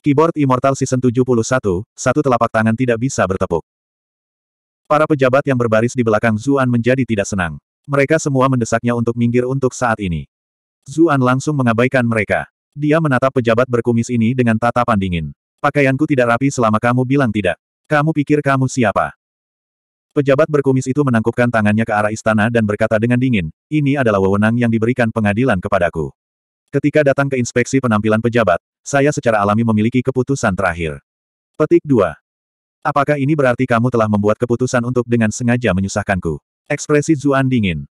Keyboard Immortal Season 71, satu telapak tangan tidak bisa bertepuk. Para pejabat yang berbaris di belakang Zuan menjadi tidak senang. Mereka semua mendesaknya untuk minggir untuk saat ini. Zuan langsung mengabaikan mereka. Dia menatap pejabat berkumis ini dengan tatapan dingin. Pakaianku tidak rapi selama kamu bilang tidak. Kamu pikir kamu siapa? Pejabat berkumis itu menangkupkan tangannya ke arah istana dan berkata dengan dingin, ini adalah wewenang yang diberikan pengadilan kepadaku. Ketika datang ke inspeksi penampilan pejabat, saya secara alami memiliki keputusan terakhir. Petik 2. Apakah ini berarti kamu telah membuat keputusan untuk dengan sengaja menyusahkanku? Ekspresi Zuan dingin.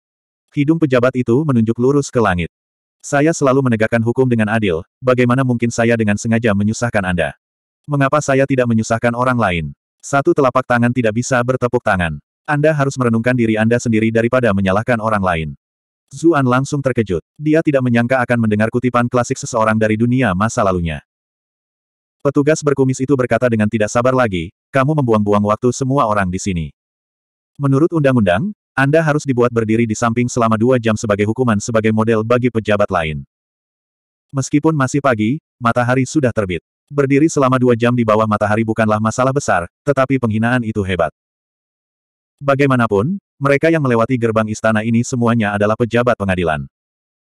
Hidung pejabat itu menunjuk lurus ke langit. Saya selalu menegakkan hukum dengan adil, bagaimana mungkin saya dengan sengaja menyusahkan Anda? Mengapa saya tidak menyusahkan orang lain? Satu telapak tangan tidak bisa bertepuk tangan. Anda harus merenungkan diri Anda sendiri daripada menyalahkan orang lain. Zuan langsung terkejut. Dia tidak menyangka akan mendengar kutipan klasik seseorang dari dunia masa lalunya. Petugas berkumis itu berkata dengan tidak sabar lagi, kamu membuang-buang waktu semua orang di sini. Menurut undang-undang, Anda harus dibuat berdiri di samping selama dua jam sebagai hukuman sebagai model bagi pejabat lain. Meskipun masih pagi, matahari sudah terbit. Berdiri selama dua jam di bawah matahari bukanlah masalah besar, tetapi penghinaan itu hebat. Bagaimanapun, mereka yang melewati gerbang istana ini semuanya adalah pejabat pengadilan.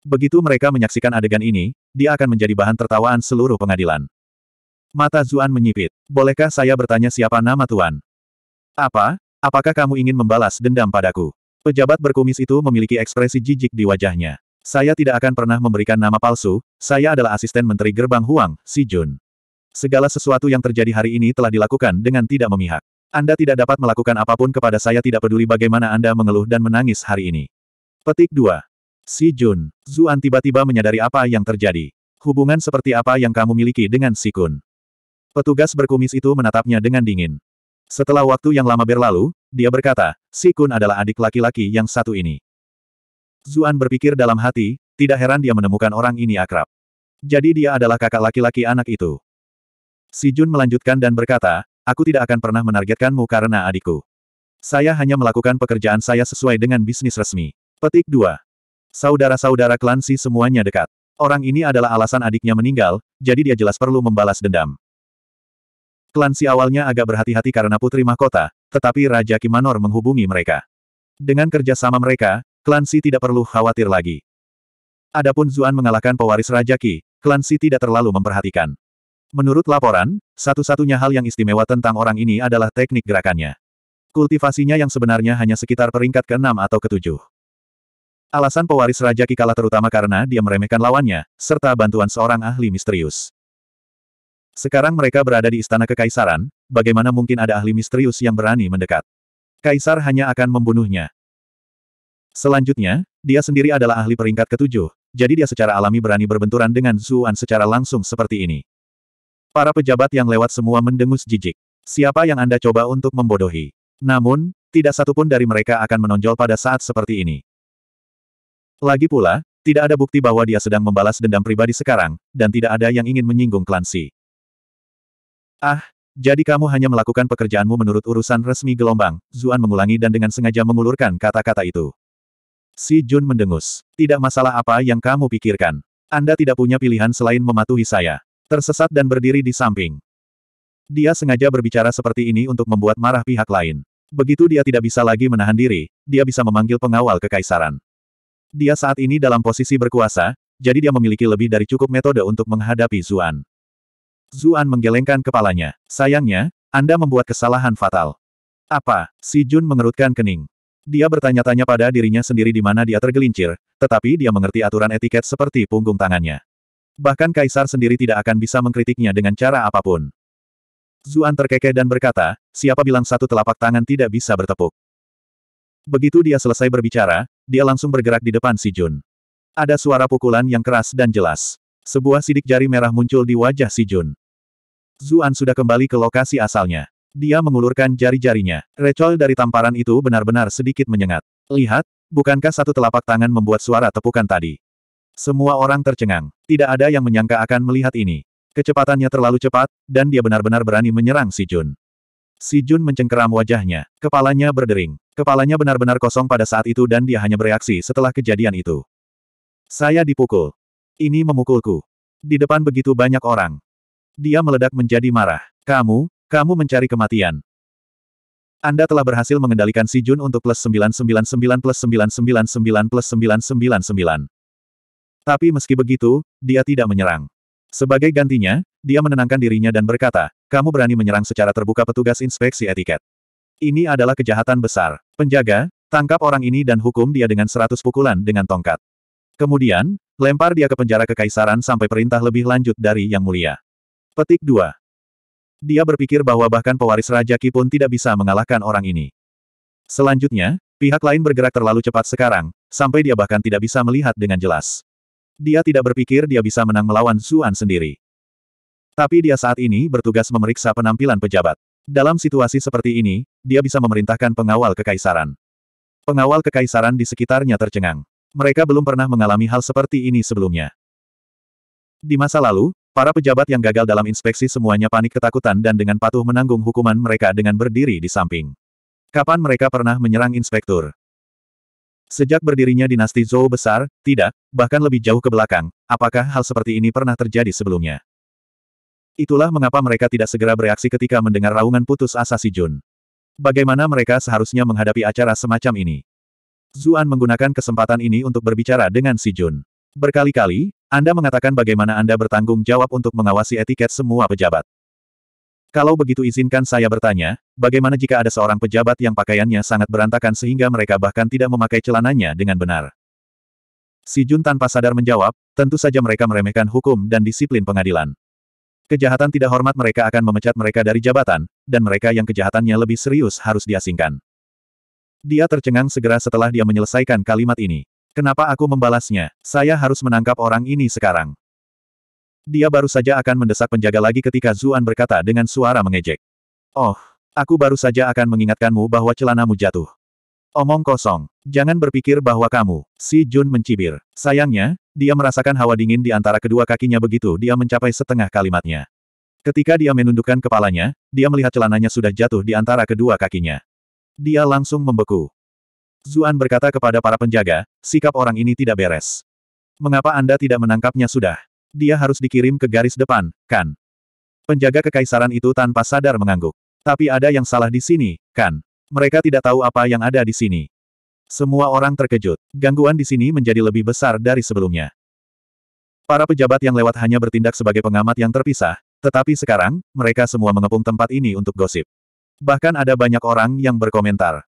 Begitu mereka menyaksikan adegan ini, dia akan menjadi bahan tertawaan seluruh pengadilan. Mata Zuan menyipit. Bolehkah saya bertanya siapa nama Tuan? Apa? Apakah kamu ingin membalas dendam padaku? Pejabat berkumis itu memiliki ekspresi jijik di wajahnya. Saya tidak akan pernah memberikan nama palsu, saya adalah asisten Menteri Gerbang Huang, Si Jun. Segala sesuatu yang terjadi hari ini telah dilakukan dengan tidak memihak. Anda tidak dapat melakukan apapun kepada saya tidak peduli bagaimana Anda mengeluh dan menangis hari ini. Petik 2. Si Jun, Zuan tiba-tiba menyadari apa yang terjadi. Hubungan seperti apa yang kamu miliki dengan Si Kun. Petugas berkumis itu menatapnya dengan dingin. Setelah waktu yang lama berlalu, dia berkata, Si Kun adalah adik laki-laki yang satu ini. Zuan berpikir dalam hati, tidak heran dia menemukan orang ini akrab. Jadi dia adalah kakak laki-laki anak itu. Si Jun melanjutkan dan berkata, Aku tidak akan pernah menargetkanmu karena adikku. Saya hanya melakukan pekerjaan saya sesuai dengan bisnis resmi. Petik 2. Saudara-saudara klansi semuanya dekat. Orang ini adalah alasan adiknya meninggal, jadi dia jelas perlu membalas dendam. Klansi awalnya agak berhati-hati karena putri mahkota, tetapi Raja Kimanor menghubungi mereka. Dengan kerja sama mereka, klansi tidak perlu khawatir lagi. Adapun Zuan mengalahkan pewaris Raja Ki, klansi tidak terlalu memperhatikan. Menurut laporan, satu-satunya hal yang istimewa tentang orang ini adalah teknik gerakannya. Kultivasinya yang sebenarnya hanya sekitar peringkat ke-6 atau ke-7. Alasan pewaris Raja Ki kalah terutama karena dia meremehkan lawannya, serta bantuan seorang ahli misterius. Sekarang mereka berada di Istana Kekaisaran, bagaimana mungkin ada ahli misterius yang berani mendekat? Kaisar hanya akan membunuhnya. Selanjutnya, dia sendiri adalah ahli peringkat ketujuh, jadi dia secara alami berani berbenturan dengan Zuan secara langsung seperti ini. Para pejabat yang lewat semua mendengus jijik. Siapa yang Anda coba untuk membodohi? Namun, tidak satupun dari mereka akan menonjol pada saat seperti ini. Lagi pula, tidak ada bukti bahwa dia sedang membalas dendam pribadi sekarang, dan tidak ada yang ingin menyinggung klansi. Ah, jadi kamu hanya melakukan pekerjaanmu menurut urusan resmi gelombang, Zuan mengulangi dan dengan sengaja mengulurkan kata-kata itu. Si Jun mendengus. Tidak masalah apa yang kamu pikirkan. Anda tidak punya pilihan selain mematuhi saya. Tersesat dan berdiri di samping. Dia sengaja berbicara seperti ini untuk membuat marah pihak lain. Begitu dia tidak bisa lagi menahan diri, dia bisa memanggil pengawal kekaisaran. Dia saat ini dalam posisi berkuasa, jadi dia memiliki lebih dari cukup metode untuk menghadapi Zuan. Zuan menggelengkan kepalanya. Sayangnya, Anda membuat kesalahan fatal. Apa? Si Jun mengerutkan kening. Dia bertanya-tanya pada dirinya sendiri di mana dia tergelincir, tetapi dia mengerti aturan etiket seperti punggung tangannya. Bahkan kaisar sendiri tidak akan bisa mengkritiknya dengan cara apapun. Zuan terkekeh dan berkata, siapa bilang satu telapak tangan tidak bisa bertepuk. Begitu dia selesai berbicara, dia langsung bergerak di depan Si Jun. Ada suara pukulan yang keras dan jelas. Sebuah sidik jari merah muncul di wajah Si Jun. Zuan sudah kembali ke lokasi asalnya. Dia mengulurkan jari-jarinya. Recol dari tamparan itu benar-benar sedikit menyengat. Lihat, bukankah satu telapak tangan membuat suara tepukan tadi? Semua orang tercengang. Tidak ada yang menyangka akan melihat ini. Kecepatannya terlalu cepat, dan dia benar-benar berani menyerang Si Jun. Si Jun mencengkeram wajahnya. Kepalanya berdering. Kepalanya benar-benar kosong pada saat itu dan dia hanya bereaksi setelah kejadian itu. Saya dipukul. Ini memukulku. Di depan begitu banyak orang. Dia meledak menjadi marah. Kamu, kamu mencari kematian. Anda telah berhasil mengendalikan Si Jun untuk plus 999 plus 999 plus 999. Tapi meski begitu, dia tidak menyerang. Sebagai gantinya, dia menenangkan dirinya dan berkata, kamu berani menyerang secara terbuka petugas inspeksi etiket. Ini adalah kejahatan besar. Penjaga, tangkap orang ini dan hukum dia dengan seratus pukulan dengan tongkat. Kemudian, lempar dia ke penjara kekaisaran sampai perintah lebih lanjut dari Yang Mulia. Petik 2. Dia berpikir bahwa bahkan pewaris Raja Ki pun tidak bisa mengalahkan orang ini. Selanjutnya, pihak lain bergerak terlalu cepat sekarang, sampai dia bahkan tidak bisa melihat dengan jelas. Dia tidak berpikir dia bisa menang melawan Zuan sendiri. Tapi dia saat ini bertugas memeriksa penampilan pejabat. Dalam situasi seperti ini, dia bisa memerintahkan pengawal kekaisaran. Pengawal kekaisaran di sekitarnya tercengang. Mereka belum pernah mengalami hal seperti ini sebelumnya. Di masa lalu, para pejabat yang gagal dalam inspeksi semuanya panik ketakutan dan dengan patuh menanggung hukuman mereka dengan berdiri di samping. Kapan mereka pernah menyerang inspektur? Sejak berdirinya dinasti Zhou besar, tidak, bahkan lebih jauh ke belakang, apakah hal seperti ini pernah terjadi sebelumnya? Itulah mengapa mereka tidak segera bereaksi ketika mendengar raungan putus asa si Jun. Bagaimana mereka seharusnya menghadapi acara semacam ini? Zuan menggunakan kesempatan ini untuk berbicara dengan si Jun. Berkali-kali, Anda mengatakan bagaimana Anda bertanggung jawab untuk mengawasi etiket semua pejabat. Kalau begitu izinkan saya bertanya, bagaimana jika ada seorang pejabat yang pakaiannya sangat berantakan sehingga mereka bahkan tidak memakai celananya dengan benar? Si Jun tanpa sadar menjawab, tentu saja mereka meremehkan hukum dan disiplin pengadilan. Kejahatan tidak hormat mereka akan memecat mereka dari jabatan, dan mereka yang kejahatannya lebih serius harus diasingkan. Dia tercengang segera setelah dia menyelesaikan kalimat ini. Kenapa aku membalasnya? Saya harus menangkap orang ini sekarang. Dia baru saja akan mendesak penjaga lagi ketika Zuan berkata dengan suara mengejek. Oh, aku baru saja akan mengingatkanmu bahwa celanamu jatuh. Omong kosong. Jangan berpikir bahwa kamu, si Jun mencibir. Sayangnya, dia merasakan hawa dingin di antara kedua kakinya begitu dia mencapai setengah kalimatnya. Ketika dia menundukkan kepalanya, dia melihat celananya sudah jatuh di antara kedua kakinya. Dia langsung membeku. Zuan berkata kepada para penjaga, sikap orang ini tidak beres. Mengapa Anda tidak menangkapnya sudah? Dia harus dikirim ke garis depan, kan? Penjaga kekaisaran itu tanpa sadar mengangguk. Tapi ada yang salah di sini, kan? Mereka tidak tahu apa yang ada di sini. Semua orang terkejut. Gangguan di sini menjadi lebih besar dari sebelumnya. Para pejabat yang lewat hanya bertindak sebagai pengamat yang terpisah, tetapi sekarang, mereka semua mengepung tempat ini untuk gosip. Bahkan ada banyak orang yang berkomentar.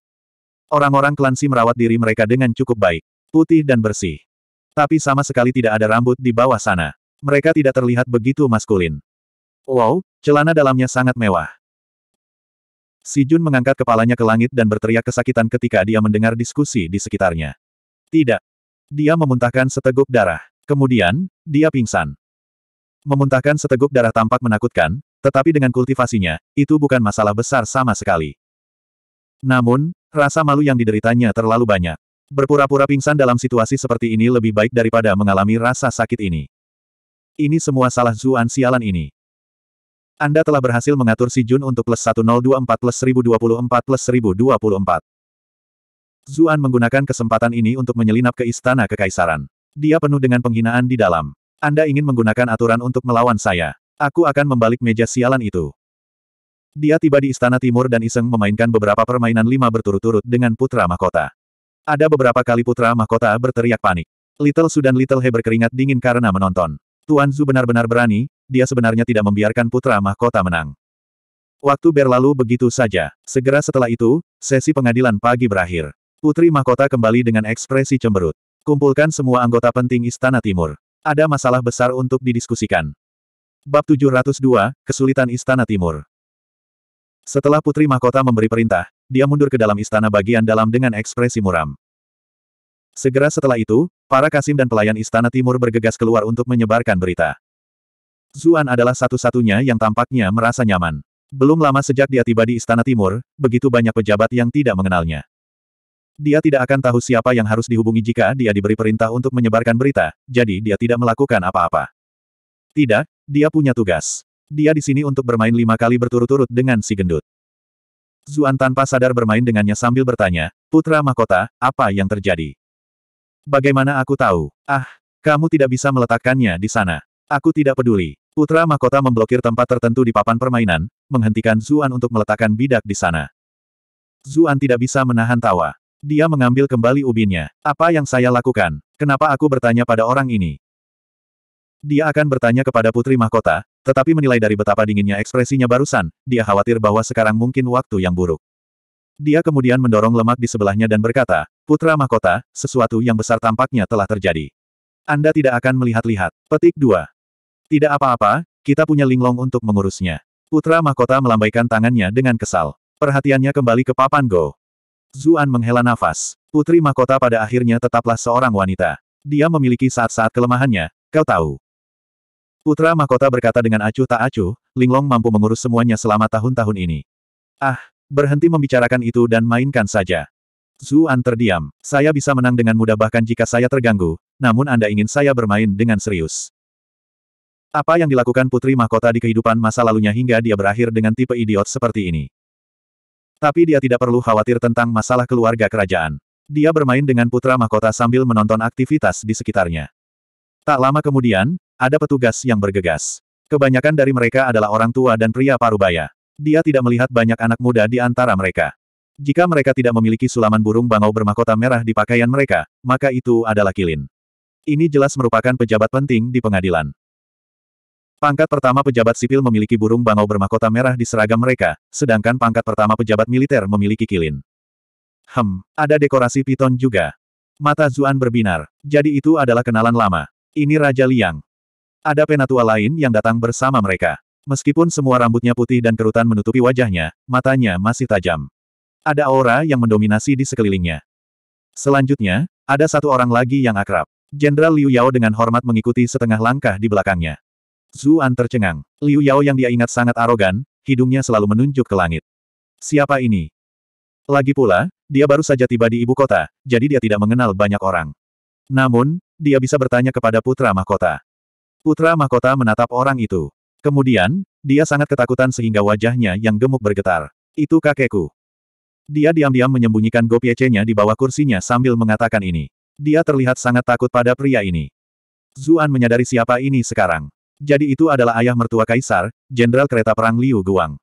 Orang-orang klansi merawat diri mereka dengan cukup baik, putih dan bersih. Tapi sama sekali tidak ada rambut di bawah sana mereka tidak terlihat begitu maskulin. Wow, celana dalamnya sangat mewah. Si Jun mengangkat kepalanya ke langit dan berteriak kesakitan ketika dia mendengar diskusi di sekitarnya. Tidak. Dia memuntahkan seteguk darah. Kemudian, dia pingsan. Memuntahkan seteguk darah tampak menakutkan, tetapi dengan kultivasinya, itu bukan masalah besar sama sekali. Namun, rasa malu yang dideritanya terlalu banyak. Berpura-pura pingsan dalam situasi seperti ini lebih baik daripada mengalami rasa sakit ini. Ini semua salah Zuan sialan ini. Anda telah berhasil mengatur si Jun untuk plus 1024 plus 1024 plus 1024. Zuan menggunakan kesempatan ini untuk menyelinap ke istana kekaisaran. Dia penuh dengan penghinaan di dalam. Anda ingin menggunakan aturan untuk melawan saya. Aku akan membalik meja sialan itu. Dia tiba di istana timur dan iseng memainkan beberapa permainan lima berturut-turut dengan putra mahkota. Ada beberapa kali putra mahkota berteriak panik. Little Sudan Little He berkeringat dingin karena menonton. Tuan Zhu benar-benar berani, dia sebenarnya tidak membiarkan putra mahkota menang. Waktu berlalu begitu saja. Segera setelah itu, sesi pengadilan pagi berakhir. Putri mahkota kembali dengan ekspresi cemberut. Kumpulkan semua anggota penting Istana Timur. Ada masalah besar untuk didiskusikan. Bab 702, Kesulitan Istana Timur. Setelah Putri Mahkota memberi perintah, dia mundur ke dalam istana bagian dalam dengan ekspresi muram. Segera setelah itu, Para kasim dan pelayan istana timur bergegas keluar untuk menyebarkan berita. Zuan adalah satu-satunya yang tampaknya merasa nyaman. Belum lama sejak dia tiba di istana timur, begitu banyak pejabat yang tidak mengenalnya. Dia tidak akan tahu siapa yang harus dihubungi jika dia diberi perintah untuk menyebarkan berita, jadi dia tidak melakukan apa-apa. Tidak, dia punya tugas. Dia di sini untuk bermain lima kali berturut-turut dengan si gendut. Zuan tanpa sadar bermain dengannya sambil bertanya, Putra Mahkota, apa yang terjadi? Bagaimana aku tahu? Ah, kamu tidak bisa meletakkannya di sana. Aku tidak peduli. Putra Mahkota memblokir tempat tertentu di papan permainan, menghentikan Zuan untuk meletakkan bidak di sana. Zuan tidak bisa menahan tawa. Dia mengambil kembali ubinnya. Apa yang saya lakukan? Kenapa aku bertanya pada orang ini? Dia akan bertanya kepada Putri Mahkota, tetapi menilai dari betapa dinginnya ekspresinya barusan, dia khawatir bahwa sekarang mungkin waktu yang buruk. Dia kemudian mendorong lemak di sebelahnya dan berkata, Putra Mahkota, sesuatu yang besar tampaknya telah terjadi. Anda tidak akan melihat-lihat. Petik 2. Tidak apa-apa, kita punya linglong untuk mengurusnya. Putra Mahkota melambaikan tangannya dengan kesal. Perhatiannya kembali ke papan Go. Zuan menghela nafas. Putri Mahkota pada akhirnya tetaplah seorang wanita. Dia memiliki saat-saat kelemahannya, kau tahu. Putra Mahkota berkata dengan acuh tak acuh, Linglong mampu mengurus semuanya selama tahun-tahun ini. Ah, berhenti membicarakan itu dan mainkan saja. Zuan terdiam. Saya bisa menang dengan mudah bahkan jika saya terganggu, namun Anda ingin saya bermain dengan serius. Apa yang dilakukan Putri Mahkota di kehidupan masa lalunya hingga dia berakhir dengan tipe idiot seperti ini. Tapi dia tidak perlu khawatir tentang masalah keluarga kerajaan. Dia bermain dengan Putra Mahkota sambil menonton aktivitas di sekitarnya. Tak lama kemudian, ada petugas yang bergegas. Kebanyakan dari mereka adalah orang tua dan pria parubaya. Dia tidak melihat banyak anak muda di antara mereka. Jika mereka tidak memiliki sulaman burung bangau bermahkota merah di pakaian mereka, maka itu adalah kilin. Ini jelas merupakan pejabat penting di pengadilan. Pangkat pertama pejabat sipil memiliki burung bangau bermahkota merah di seragam mereka, sedangkan pangkat pertama pejabat militer memiliki kilin. Hem, ada dekorasi piton juga. Mata Zuan berbinar. Jadi itu adalah kenalan lama. Ini Raja Liang. Ada penatua lain yang datang bersama mereka. Meskipun semua rambutnya putih dan kerutan menutupi wajahnya, matanya masih tajam. Ada aura yang mendominasi di sekelilingnya. Selanjutnya, ada satu orang lagi yang akrab. Jenderal Liu Yao dengan hormat mengikuti setengah langkah di belakangnya. Zuan tercengang. Liu Yao yang dia ingat sangat arogan, hidungnya selalu menunjuk ke langit. Siapa ini? Lagi pula, dia baru saja tiba di ibu kota, jadi dia tidak mengenal banyak orang. Namun, dia bisa bertanya kepada putra mahkota. Putra mahkota menatap orang itu. Kemudian, dia sangat ketakutan sehingga wajahnya yang gemuk bergetar. Itu kakekku. Dia diam-diam menyembunyikan gopiece di bawah kursinya sambil mengatakan ini. Dia terlihat sangat takut pada pria ini. Zuan menyadari siapa ini sekarang. Jadi itu adalah ayah mertua kaisar, jenderal kereta perang Liu Guang.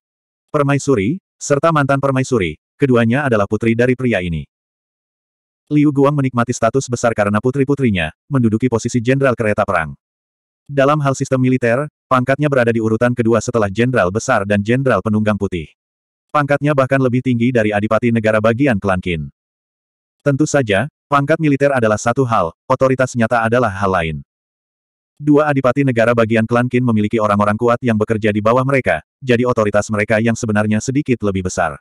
Permaisuri, serta mantan permaisuri, keduanya adalah putri dari pria ini. Liu Guang menikmati status besar karena putri-putrinya, menduduki posisi jenderal kereta perang. Dalam hal sistem militer, pangkatnya berada di urutan kedua setelah jenderal besar dan jenderal penunggang putih. Pangkatnya bahkan lebih tinggi dari adipati negara bagian klan Qin. Tentu saja, pangkat militer adalah satu hal, otoritas nyata adalah hal lain. Dua adipati negara bagian klan Qin memiliki orang-orang kuat yang bekerja di bawah mereka, jadi otoritas mereka yang sebenarnya sedikit lebih besar.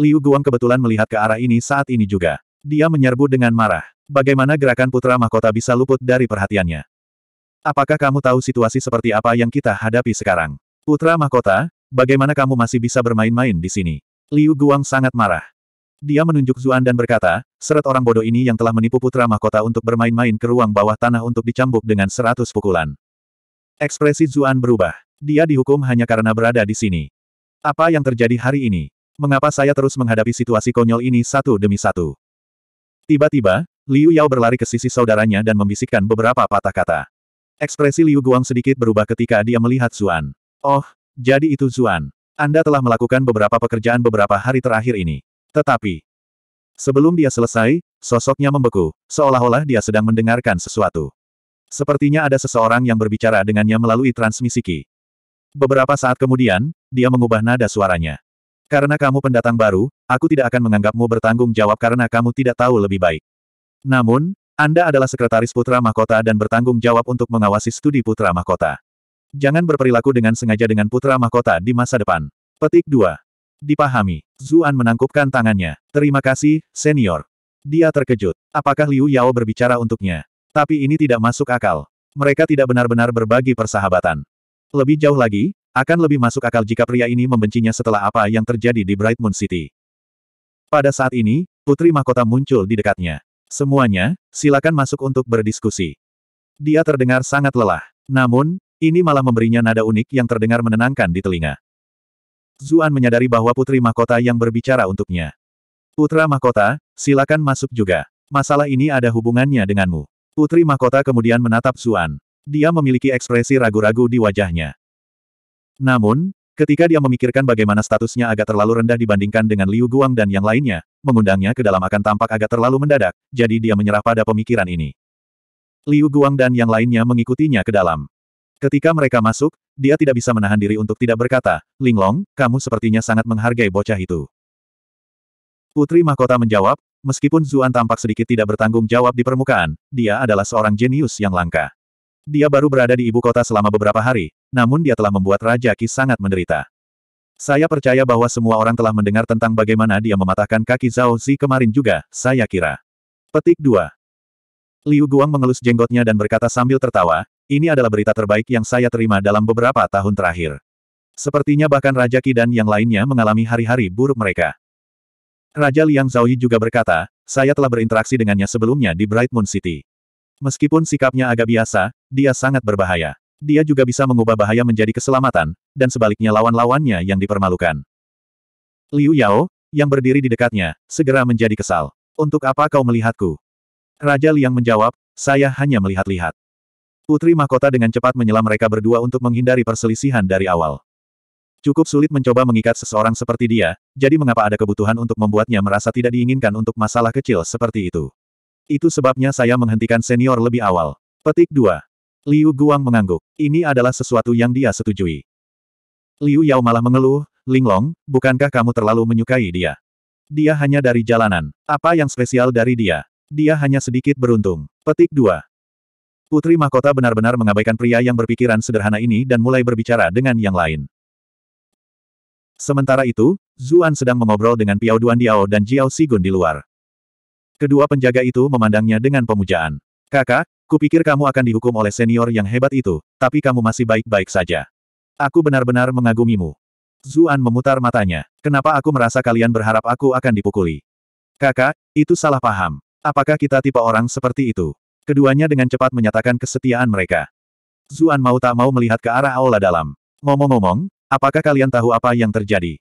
Liu Guang kebetulan melihat ke arah ini saat ini juga. Dia menyerbu dengan marah. Bagaimana gerakan putra mahkota bisa luput dari perhatiannya? Apakah kamu tahu situasi seperti apa yang kita hadapi sekarang? Putra mahkota, Bagaimana kamu masih bisa bermain-main di sini? Liu Guang sangat marah. Dia menunjuk Zuan dan berkata, seret orang bodoh ini yang telah menipu putra mahkota untuk bermain-main ke ruang bawah tanah untuk dicambuk dengan seratus pukulan. Ekspresi Zuan berubah. Dia dihukum hanya karena berada di sini. Apa yang terjadi hari ini? Mengapa saya terus menghadapi situasi konyol ini satu demi satu? Tiba-tiba, Liu Yao berlari ke sisi saudaranya dan membisikkan beberapa patah kata. Ekspresi Liu Guang sedikit berubah ketika dia melihat Zuan. Oh, jadi itu Zuan. Anda telah melakukan beberapa pekerjaan beberapa hari terakhir ini. Tetapi, sebelum dia selesai, sosoknya membeku, seolah-olah dia sedang mendengarkan sesuatu. Sepertinya ada seseorang yang berbicara dengannya melalui transmisi Ki. Beberapa saat kemudian, dia mengubah nada suaranya. Karena kamu pendatang baru, aku tidak akan menganggapmu bertanggung jawab karena kamu tidak tahu lebih baik. Namun, Anda adalah sekretaris putra mahkota dan bertanggung jawab untuk mengawasi studi putra mahkota. Jangan berperilaku dengan sengaja dengan putra mahkota di masa depan. Petik 2. Dipahami. Zuan menangkupkan tangannya. Terima kasih, senior. Dia terkejut. Apakah Liu Yao berbicara untuknya? Tapi ini tidak masuk akal. Mereka tidak benar-benar berbagi persahabatan. Lebih jauh lagi, akan lebih masuk akal jika pria ini membencinya setelah apa yang terjadi di Bright Moon City. Pada saat ini, Putri Mahkota muncul di dekatnya. Semuanya, silakan masuk untuk berdiskusi. Dia terdengar sangat lelah. Namun, ini malah memberinya nada unik yang terdengar menenangkan di telinga. Zuan menyadari bahwa putri mahkota yang berbicara untuknya. Putra mahkota, silakan masuk juga. Masalah ini ada hubungannya denganmu. Putri mahkota kemudian menatap Zuan. Dia memiliki ekspresi ragu-ragu di wajahnya. Namun, ketika dia memikirkan bagaimana statusnya agak terlalu rendah dibandingkan dengan Liu Guang dan yang lainnya, mengundangnya ke dalam akan tampak agak terlalu mendadak, jadi dia menyerah pada pemikiran ini. Liu Guang dan yang lainnya mengikutinya ke dalam. Ketika mereka masuk, dia tidak bisa menahan diri untuk tidak berkata, Linglong, kamu sepertinya sangat menghargai bocah itu. Putri Mahkota menjawab, meskipun Zuan tampak sedikit tidak bertanggung jawab di permukaan, dia adalah seorang jenius yang langka. Dia baru berada di ibu kota selama beberapa hari, namun dia telah membuat Raja Ki sangat menderita. Saya percaya bahwa semua orang telah mendengar tentang bagaimana dia mematahkan kaki Zhao Zi kemarin juga, saya kira. Petik 2. Liu Guang mengelus jenggotnya dan berkata sambil tertawa, ini adalah berita terbaik yang saya terima dalam beberapa tahun terakhir. Sepertinya bahkan Raja Qi dan yang lainnya mengalami hari-hari buruk mereka. Raja Liang Zhaoyi juga berkata, saya telah berinteraksi dengannya sebelumnya di Bright Moon City. Meskipun sikapnya agak biasa, dia sangat berbahaya. Dia juga bisa mengubah bahaya menjadi keselamatan, dan sebaliknya lawan-lawannya yang dipermalukan. Liu Yao, yang berdiri di dekatnya, segera menjadi kesal. Untuk apa kau melihatku? Raja Liang menjawab, saya hanya melihat-lihat. Putri Mahkota dengan cepat menyela mereka berdua untuk menghindari perselisihan dari awal. Cukup sulit mencoba mengikat seseorang seperti dia, jadi mengapa ada kebutuhan untuk membuatnya merasa tidak diinginkan untuk masalah kecil seperti itu. Itu sebabnya saya menghentikan senior lebih awal. Petik 2. Liu Guang mengangguk. Ini adalah sesuatu yang dia setujui. Liu Yao malah mengeluh, Linglong, bukankah kamu terlalu menyukai dia? Dia hanya dari jalanan. Apa yang spesial dari dia? Dia hanya sedikit beruntung. Petik 2. Putri Mahkota benar-benar mengabaikan pria yang berpikiran sederhana ini dan mulai berbicara dengan yang lain. Sementara itu, Zuan sedang mengobrol dengan Piao Duan Diao dan Jiao Sigun di luar. Kedua penjaga itu memandangnya dengan pemujaan. Kakak, kupikir kamu akan dihukum oleh senior yang hebat itu, tapi kamu masih baik-baik saja. Aku benar-benar mengagumimu. Zuan memutar matanya. Kenapa aku merasa kalian berharap aku akan dipukuli? Kakak, itu salah paham. Apakah kita tipe orang seperti itu? Keduanya dengan cepat menyatakan kesetiaan mereka. Zuan mau tak mau melihat ke arah aula dalam. Ngomong-ngomong, apakah kalian tahu apa yang terjadi?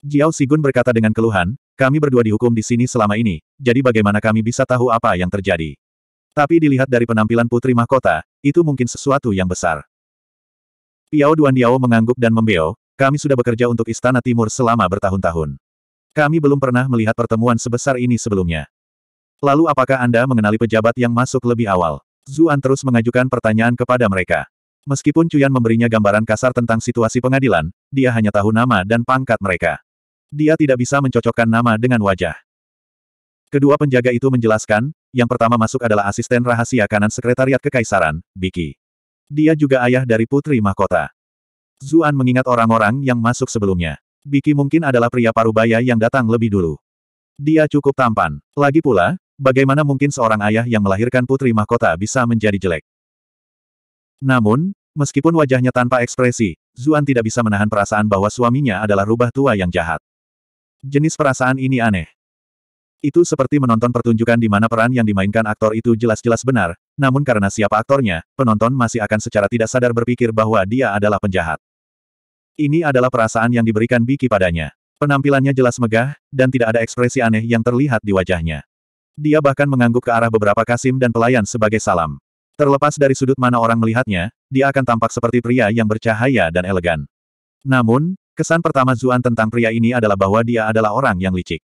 Jiao Sigun berkata dengan keluhan, kami berdua dihukum di sini selama ini, jadi bagaimana kami bisa tahu apa yang terjadi? Tapi dilihat dari penampilan Putri Mahkota, itu mungkin sesuatu yang besar. Piao Duan Diao mengangguk dan membeo, kami sudah bekerja untuk Istana Timur selama bertahun-tahun. Kami belum pernah melihat pertemuan sebesar ini sebelumnya. Lalu apakah Anda mengenali pejabat yang masuk lebih awal? Zuan terus mengajukan pertanyaan kepada mereka. Meskipun Cuyan memberinya gambaran kasar tentang situasi pengadilan, dia hanya tahu nama dan pangkat mereka. Dia tidak bisa mencocokkan nama dengan wajah. Kedua penjaga itu menjelaskan, yang pertama masuk adalah asisten rahasia kanan sekretariat kekaisaran, Biki. Dia juga ayah dari putri mahkota. Zuan mengingat orang-orang yang masuk sebelumnya. Biki mungkin adalah pria parubaya yang datang lebih dulu. Dia cukup tampan. Lagi pula, Bagaimana mungkin seorang ayah yang melahirkan putri mahkota bisa menjadi jelek? Namun, meskipun wajahnya tanpa ekspresi, Zuan tidak bisa menahan perasaan bahwa suaminya adalah rubah tua yang jahat. Jenis perasaan ini aneh. Itu seperti menonton pertunjukan di mana peran yang dimainkan aktor itu jelas-jelas benar, namun karena siapa aktornya, penonton masih akan secara tidak sadar berpikir bahwa dia adalah penjahat. Ini adalah perasaan yang diberikan Biki padanya. Penampilannya jelas megah, dan tidak ada ekspresi aneh yang terlihat di wajahnya. Dia bahkan mengangguk ke arah beberapa kasim dan pelayan sebagai salam. Terlepas dari sudut mana orang melihatnya, dia akan tampak seperti pria yang bercahaya dan elegan. Namun, kesan pertama Zuan tentang pria ini adalah bahwa dia adalah orang yang licik.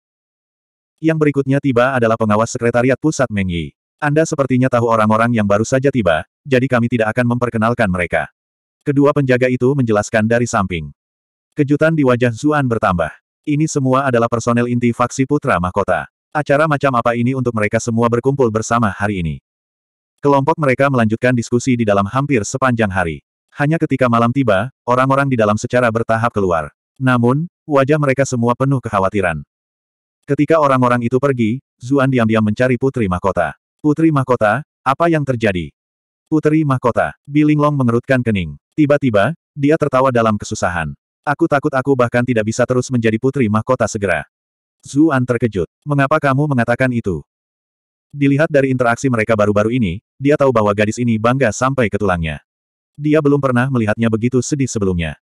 Yang berikutnya tiba adalah pengawas sekretariat pusat Meng Yi. Anda sepertinya tahu orang-orang yang baru saja tiba, jadi kami tidak akan memperkenalkan mereka. Kedua penjaga itu menjelaskan dari samping. Kejutan di wajah Zuan bertambah. Ini semua adalah personel inti faksi putra mahkota. Acara macam apa ini untuk mereka semua berkumpul bersama hari ini. Kelompok mereka melanjutkan diskusi di dalam hampir sepanjang hari. Hanya ketika malam tiba, orang-orang di dalam secara bertahap keluar. Namun, wajah mereka semua penuh kekhawatiran. Ketika orang-orang itu pergi, Zuan diam-diam mencari Putri Mahkota. Putri Mahkota, apa yang terjadi? Putri Mahkota, Bilinglong mengerutkan kening. Tiba-tiba, dia tertawa dalam kesusahan. Aku takut aku bahkan tidak bisa terus menjadi Putri Mahkota segera. Zuan terkejut. Mengapa kamu mengatakan itu? Dilihat dari interaksi mereka baru-baru ini, dia tahu bahwa gadis ini bangga sampai ke tulangnya. Dia belum pernah melihatnya begitu sedih sebelumnya.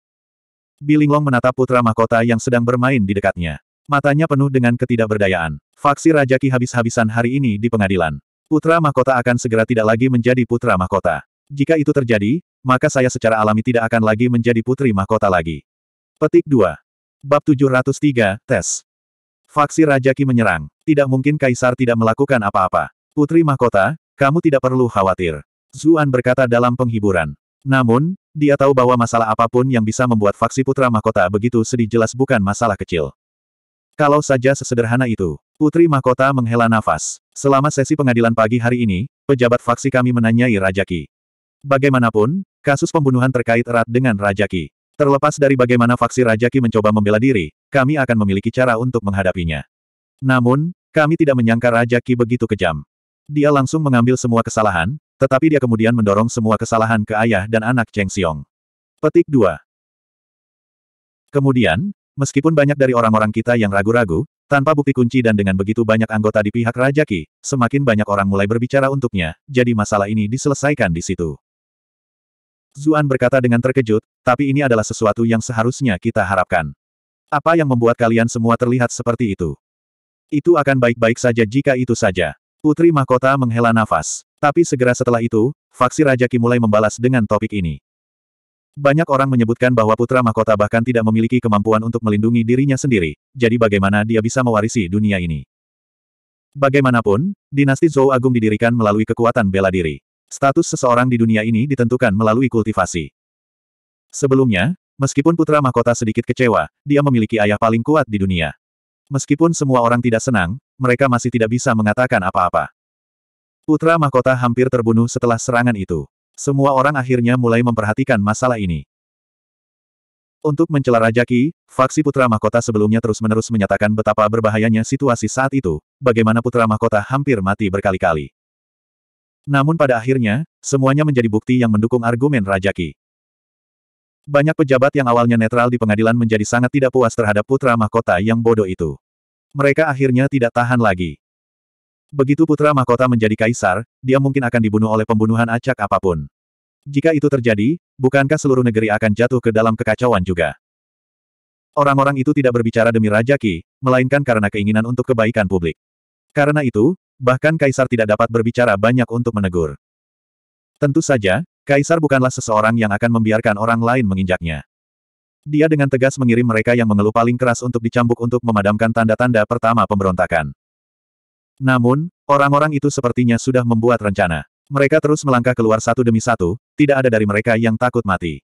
Bilinglong menatap putra mahkota yang sedang bermain di dekatnya. Matanya penuh dengan ketidakberdayaan. Faksi Raja Ki habis-habisan hari ini di pengadilan. Putra mahkota akan segera tidak lagi menjadi putra mahkota. Jika itu terjadi, maka saya secara alami tidak akan lagi menjadi putri mahkota lagi. Petik 2. Bab 703, Tes. Faksi Rajaki menyerang. Tidak mungkin Kaisar tidak melakukan apa-apa. Putri Mahkota, kamu tidak perlu khawatir. Zuan berkata dalam penghiburan. Namun, dia tahu bahwa masalah apapun yang bisa membuat faksi Putra Mahkota begitu sedih jelas bukan masalah kecil. Kalau saja sesederhana itu, Putri Mahkota menghela nafas. Selama sesi pengadilan pagi hari ini, pejabat faksi kami menanyai Rajaki. Bagaimanapun, kasus pembunuhan terkait erat dengan Rajaki. Terlepas dari bagaimana faksi Rajaki mencoba membela diri, kami akan memiliki cara untuk menghadapinya. Namun, kami tidak menyangka Rajaki begitu kejam. Dia langsung mengambil semua kesalahan, tetapi dia kemudian mendorong semua kesalahan ke ayah dan anak Cheng Xiong. Petik 2 Kemudian, meskipun banyak dari orang-orang kita yang ragu-ragu, tanpa bukti kunci dan dengan begitu banyak anggota di pihak Rajaki, semakin banyak orang mulai berbicara untuknya, jadi masalah ini diselesaikan di situ. Zuan berkata dengan terkejut, tapi ini adalah sesuatu yang seharusnya kita harapkan. Apa yang membuat kalian semua terlihat seperti itu? Itu akan baik-baik saja jika itu saja. Putri Mahkota menghela nafas. Tapi segera setelah itu, faksi Raja Ki mulai membalas dengan topik ini. Banyak orang menyebutkan bahwa putra mahkota bahkan tidak memiliki kemampuan untuk melindungi dirinya sendiri, jadi bagaimana dia bisa mewarisi dunia ini? Bagaimanapun, dinasti Zhou Agung didirikan melalui kekuatan bela diri. Status seseorang di dunia ini ditentukan melalui kultivasi. Sebelumnya, meskipun putra mahkota sedikit kecewa, dia memiliki ayah paling kuat di dunia. Meskipun semua orang tidak senang, mereka masih tidak bisa mengatakan apa-apa. Putra mahkota hampir terbunuh setelah serangan itu. Semua orang akhirnya mulai memperhatikan masalah ini. Untuk mencela Raja Ki, faksi putra mahkota sebelumnya terus-menerus menyatakan betapa berbahayanya situasi saat itu, bagaimana putra mahkota hampir mati berkali-kali. Namun pada akhirnya, semuanya menjadi bukti yang mendukung argumen Rajaki. Banyak pejabat yang awalnya netral di pengadilan menjadi sangat tidak puas terhadap putra mahkota yang bodoh itu. Mereka akhirnya tidak tahan lagi. Begitu putra mahkota menjadi kaisar, dia mungkin akan dibunuh oleh pembunuhan acak apapun. Jika itu terjadi, bukankah seluruh negeri akan jatuh ke dalam kekacauan juga? Orang-orang itu tidak berbicara demi Rajaki, melainkan karena keinginan untuk kebaikan publik. Karena itu, bahkan Kaisar tidak dapat berbicara banyak untuk menegur. Tentu saja, Kaisar bukanlah seseorang yang akan membiarkan orang lain menginjaknya. Dia dengan tegas mengirim mereka yang mengeluh paling keras untuk dicambuk untuk memadamkan tanda-tanda pertama pemberontakan. Namun, orang-orang itu sepertinya sudah membuat rencana. Mereka terus melangkah keluar satu demi satu, tidak ada dari mereka yang takut mati.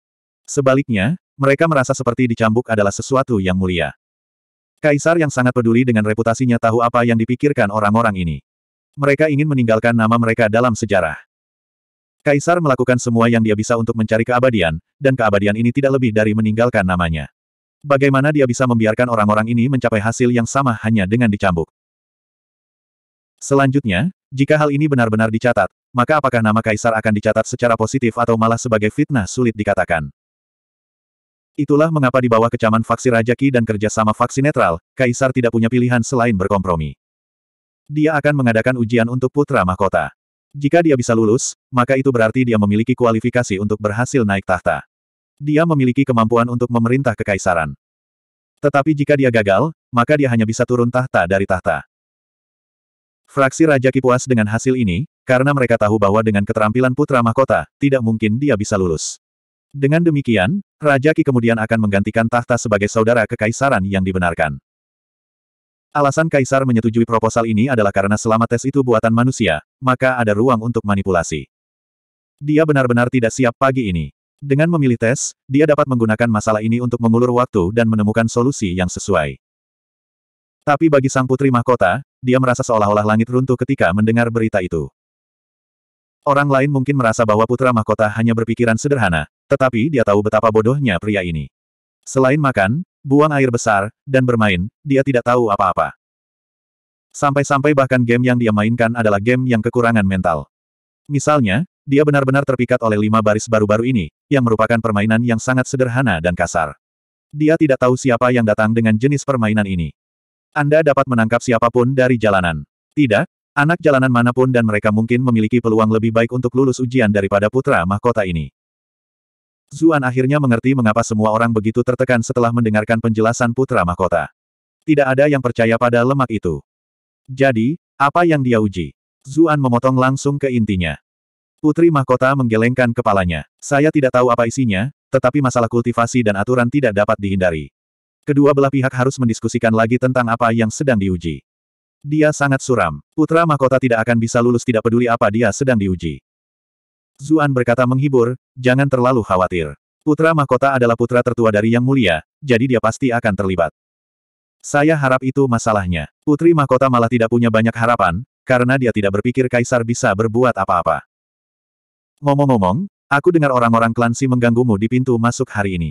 Sebaliknya, mereka merasa seperti dicambuk adalah sesuatu yang mulia. Kaisar yang sangat peduli dengan reputasinya tahu apa yang dipikirkan orang-orang ini. Mereka ingin meninggalkan nama mereka dalam sejarah. Kaisar melakukan semua yang dia bisa untuk mencari keabadian, dan keabadian ini tidak lebih dari meninggalkan namanya. Bagaimana dia bisa membiarkan orang-orang ini mencapai hasil yang sama hanya dengan dicambuk? Selanjutnya, jika hal ini benar-benar dicatat, maka apakah nama kaisar akan dicatat secara positif atau malah sebagai fitnah sulit dikatakan? Itulah mengapa di bawah kecaman faksi Rajaki dan kerjasama faksi netral, kaisar tidak punya pilihan selain berkompromi dia akan mengadakan ujian untuk putra mahkota. Jika dia bisa lulus, maka itu berarti dia memiliki kualifikasi untuk berhasil naik tahta. Dia memiliki kemampuan untuk memerintah kekaisaran. Tetapi jika dia gagal, maka dia hanya bisa turun tahta dari tahta. Fraksi Raja kipuas dengan hasil ini, karena mereka tahu bahwa dengan keterampilan putra mahkota, tidak mungkin dia bisa lulus. Dengan demikian, Raja Ki kemudian akan menggantikan tahta sebagai saudara kekaisaran yang dibenarkan. Alasan Kaisar menyetujui proposal ini adalah karena selama tes itu buatan manusia, maka ada ruang untuk manipulasi. Dia benar-benar tidak siap pagi ini. Dengan memilih tes, dia dapat menggunakan masalah ini untuk mengulur waktu dan menemukan solusi yang sesuai. Tapi bagi sang putri mahkota, dia merasa seolah-olah langit runtuh ketika mendengar berita itu. Orang lain mungkin merasa bahwa putra mahkota hanya berpikiran sederhana, tetapi dia tahu betapa bodohnya pria ini. Selain makan, buang air besar, dan bermain, dia tidak tahu apa-apa. Sampai-sampai bahkan game yang dia mainkan adalah game yang kekurangan mental. Misalnya, dia benar-benar terpikat oleh lima baris baru-baru ini, yang merupakan permainan yang sangat sederhana dan kasar. Dia tidak tahu siapa yang datang dengan jenis permainan ini. Anda dapat menangkap siapapun dari jalanan. Tidak, anak jalanan manapun dan mereka mungkin memiliki peluang lebih baik untuk lulus ujian daripada putra mahkota ini. Zuan akhirnya mengerti mengapa semua orang begitu tertekan setelah mendengarkan penjelasan putra mahkota. Tidak ada yang percaya pada lemak itu. Jadi, apa yang dia uji? Zuan memotong langsung ke intinya. Putri mahkota menggelengkan kepalanya. Saya tidak tahu apa isinya, tetapi masalah kultivasi dan aturan tidak dapat dihindari. Kedua belah pihak harus mendiskusikan lagi tentang apa yang sedang diuji. Dia sangat suram. Putra mahkota tidak akan bisa lulus tidak peduli apa dia sedang diuji. Zuan berkata menghibur, jangan terlalu khawatir. Putra mahkota adalah putra tertua dari Yang Mulia, jadi dia pasti akan terlibat. Saya harap itu masalahnya. Putri mahkota malah tidak punya banyak harapan, karena dia tidak berpikir Kaisar bisa berbuat apa-apa. Ngomong-ngomong, aku dengar orang-orang klansi mengganggumu di pintu masuk hari ini.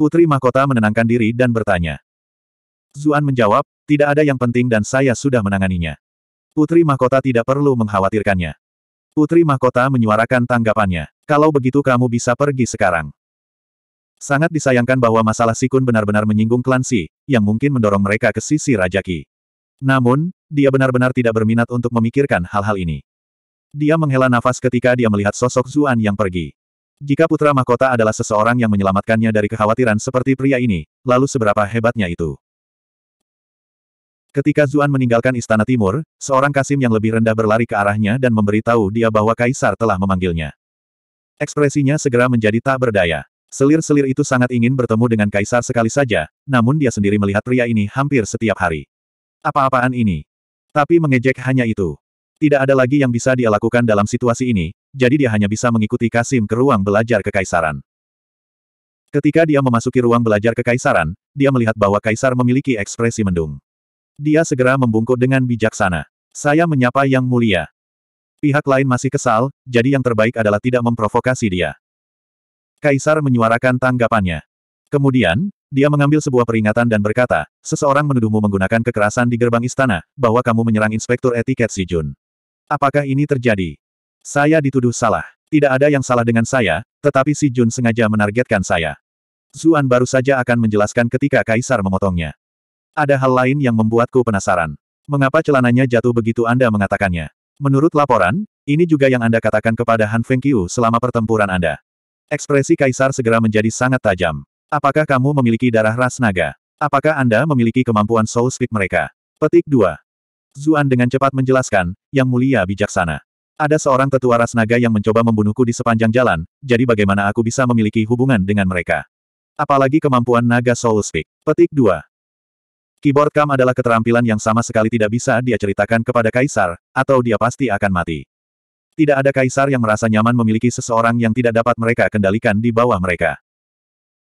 Putri mahkota menenangkan diri dan bertanya. Zuan menjawab, tidak ada yang penting dan saya sudah menanganinya. Putri mahkota tidak perlu mengkhawatirkannya. Putri Mahkota menyuarakan tanggapannya. Kalau begitu kamu bisa pergi sekarang. Sangat disayangkan bahwa masalah Sikun benar-benar menyinggung klan Si, yang mungkin mendorong mereka ke sisi Raja Ki. Namun, dia benar-benar tidak berminat untuk memikirkan hal-hal ini. Dia menghela nafas ketika dia melihat sosok Zuan yang pergi. Jika putra mahkota adalah seseorang yang menyelamatkannya dari kekhawatiran seperti pria ini, lalu seberapa hebatnya itu? Ketika Zuan meninggalkan istana timur, seorang Kasim yang lebih rendah berlari ke arahnya dan memberitahu dia bahwa Kaisar telah memanggilnya. Ekspresinya segera menjadi tak berdaya. Selir-selir itu sangat ingin bertemu dengan Kaisar sekali saja, namun dia sendiri melihat pria ini hampir setiap hari. Apa-apaan ini? Tapi mengejek hanya itu. Tidak ada lagi yang bisa dia lakukan dalam situasi ini, jadi dia hanya bisa mengikuti Kasim ke ruang belajar kekaisaran. Ketika dia memasuki ruang belajar kekaisaran, dia melihat bahwa Kaisar memiliki ekspresi mendung. Dia segera membungkuk dengan bijaksana. Saya menyapa Yang Mulia. Pihak lain masih kesal, jadi yang terbaik adalah tidak memprovokasi dia. Kaisar menyuarakan tanggapannya. Kemudian, dia mengambil sebuah peringatan dan berkata, seseorang menuduhmu menggunakan kekerasan di gerbang istana, bahwa kamu menyerang Inspektur Etiket Si Jun. Apakah ini terjadi? Saya dituduh salah. Tidak ada yang salah dengan saya, tetapi Si Jun sengaja menargetkan saya. Zuan baru saja akan menjelaskan ketika Kaisar memotongnya. Ada hal lain yang membuatku penasaran. Mengapa celananya jatuh begitu Anda mengatakannya? Menurut laporan, ini juga yang Anda katakan kepada Han Feng Fengqiu selama pertempuran Anda. Ekspresi Kaisar segera menjadi sangat tajam. Apakah kamu memiliki darah ras naga? Apakah Anda memiliki kemampuan soul speak mereka? Petik 2. Zuan dengan cepat menjelaskan, yang mulia bijaksana. Ada seorang tetua ras naga yang mencoba membunuhku di sepanjang jalan, jadi bagaimana aku bisa memiliki hubungan dengan mereka? Apalagi kemampuan naga soul speak. Petik 2. Keyboard cam adalah keterampilan yang sama sekali tidak bisa dia ceritakan kepada kaisar, atau dia pasti akan mati. Tidak ada kaisar yang merasa nyaman memiliki seseorang yang tidak dapat mereka kendalikan di bawah mereka.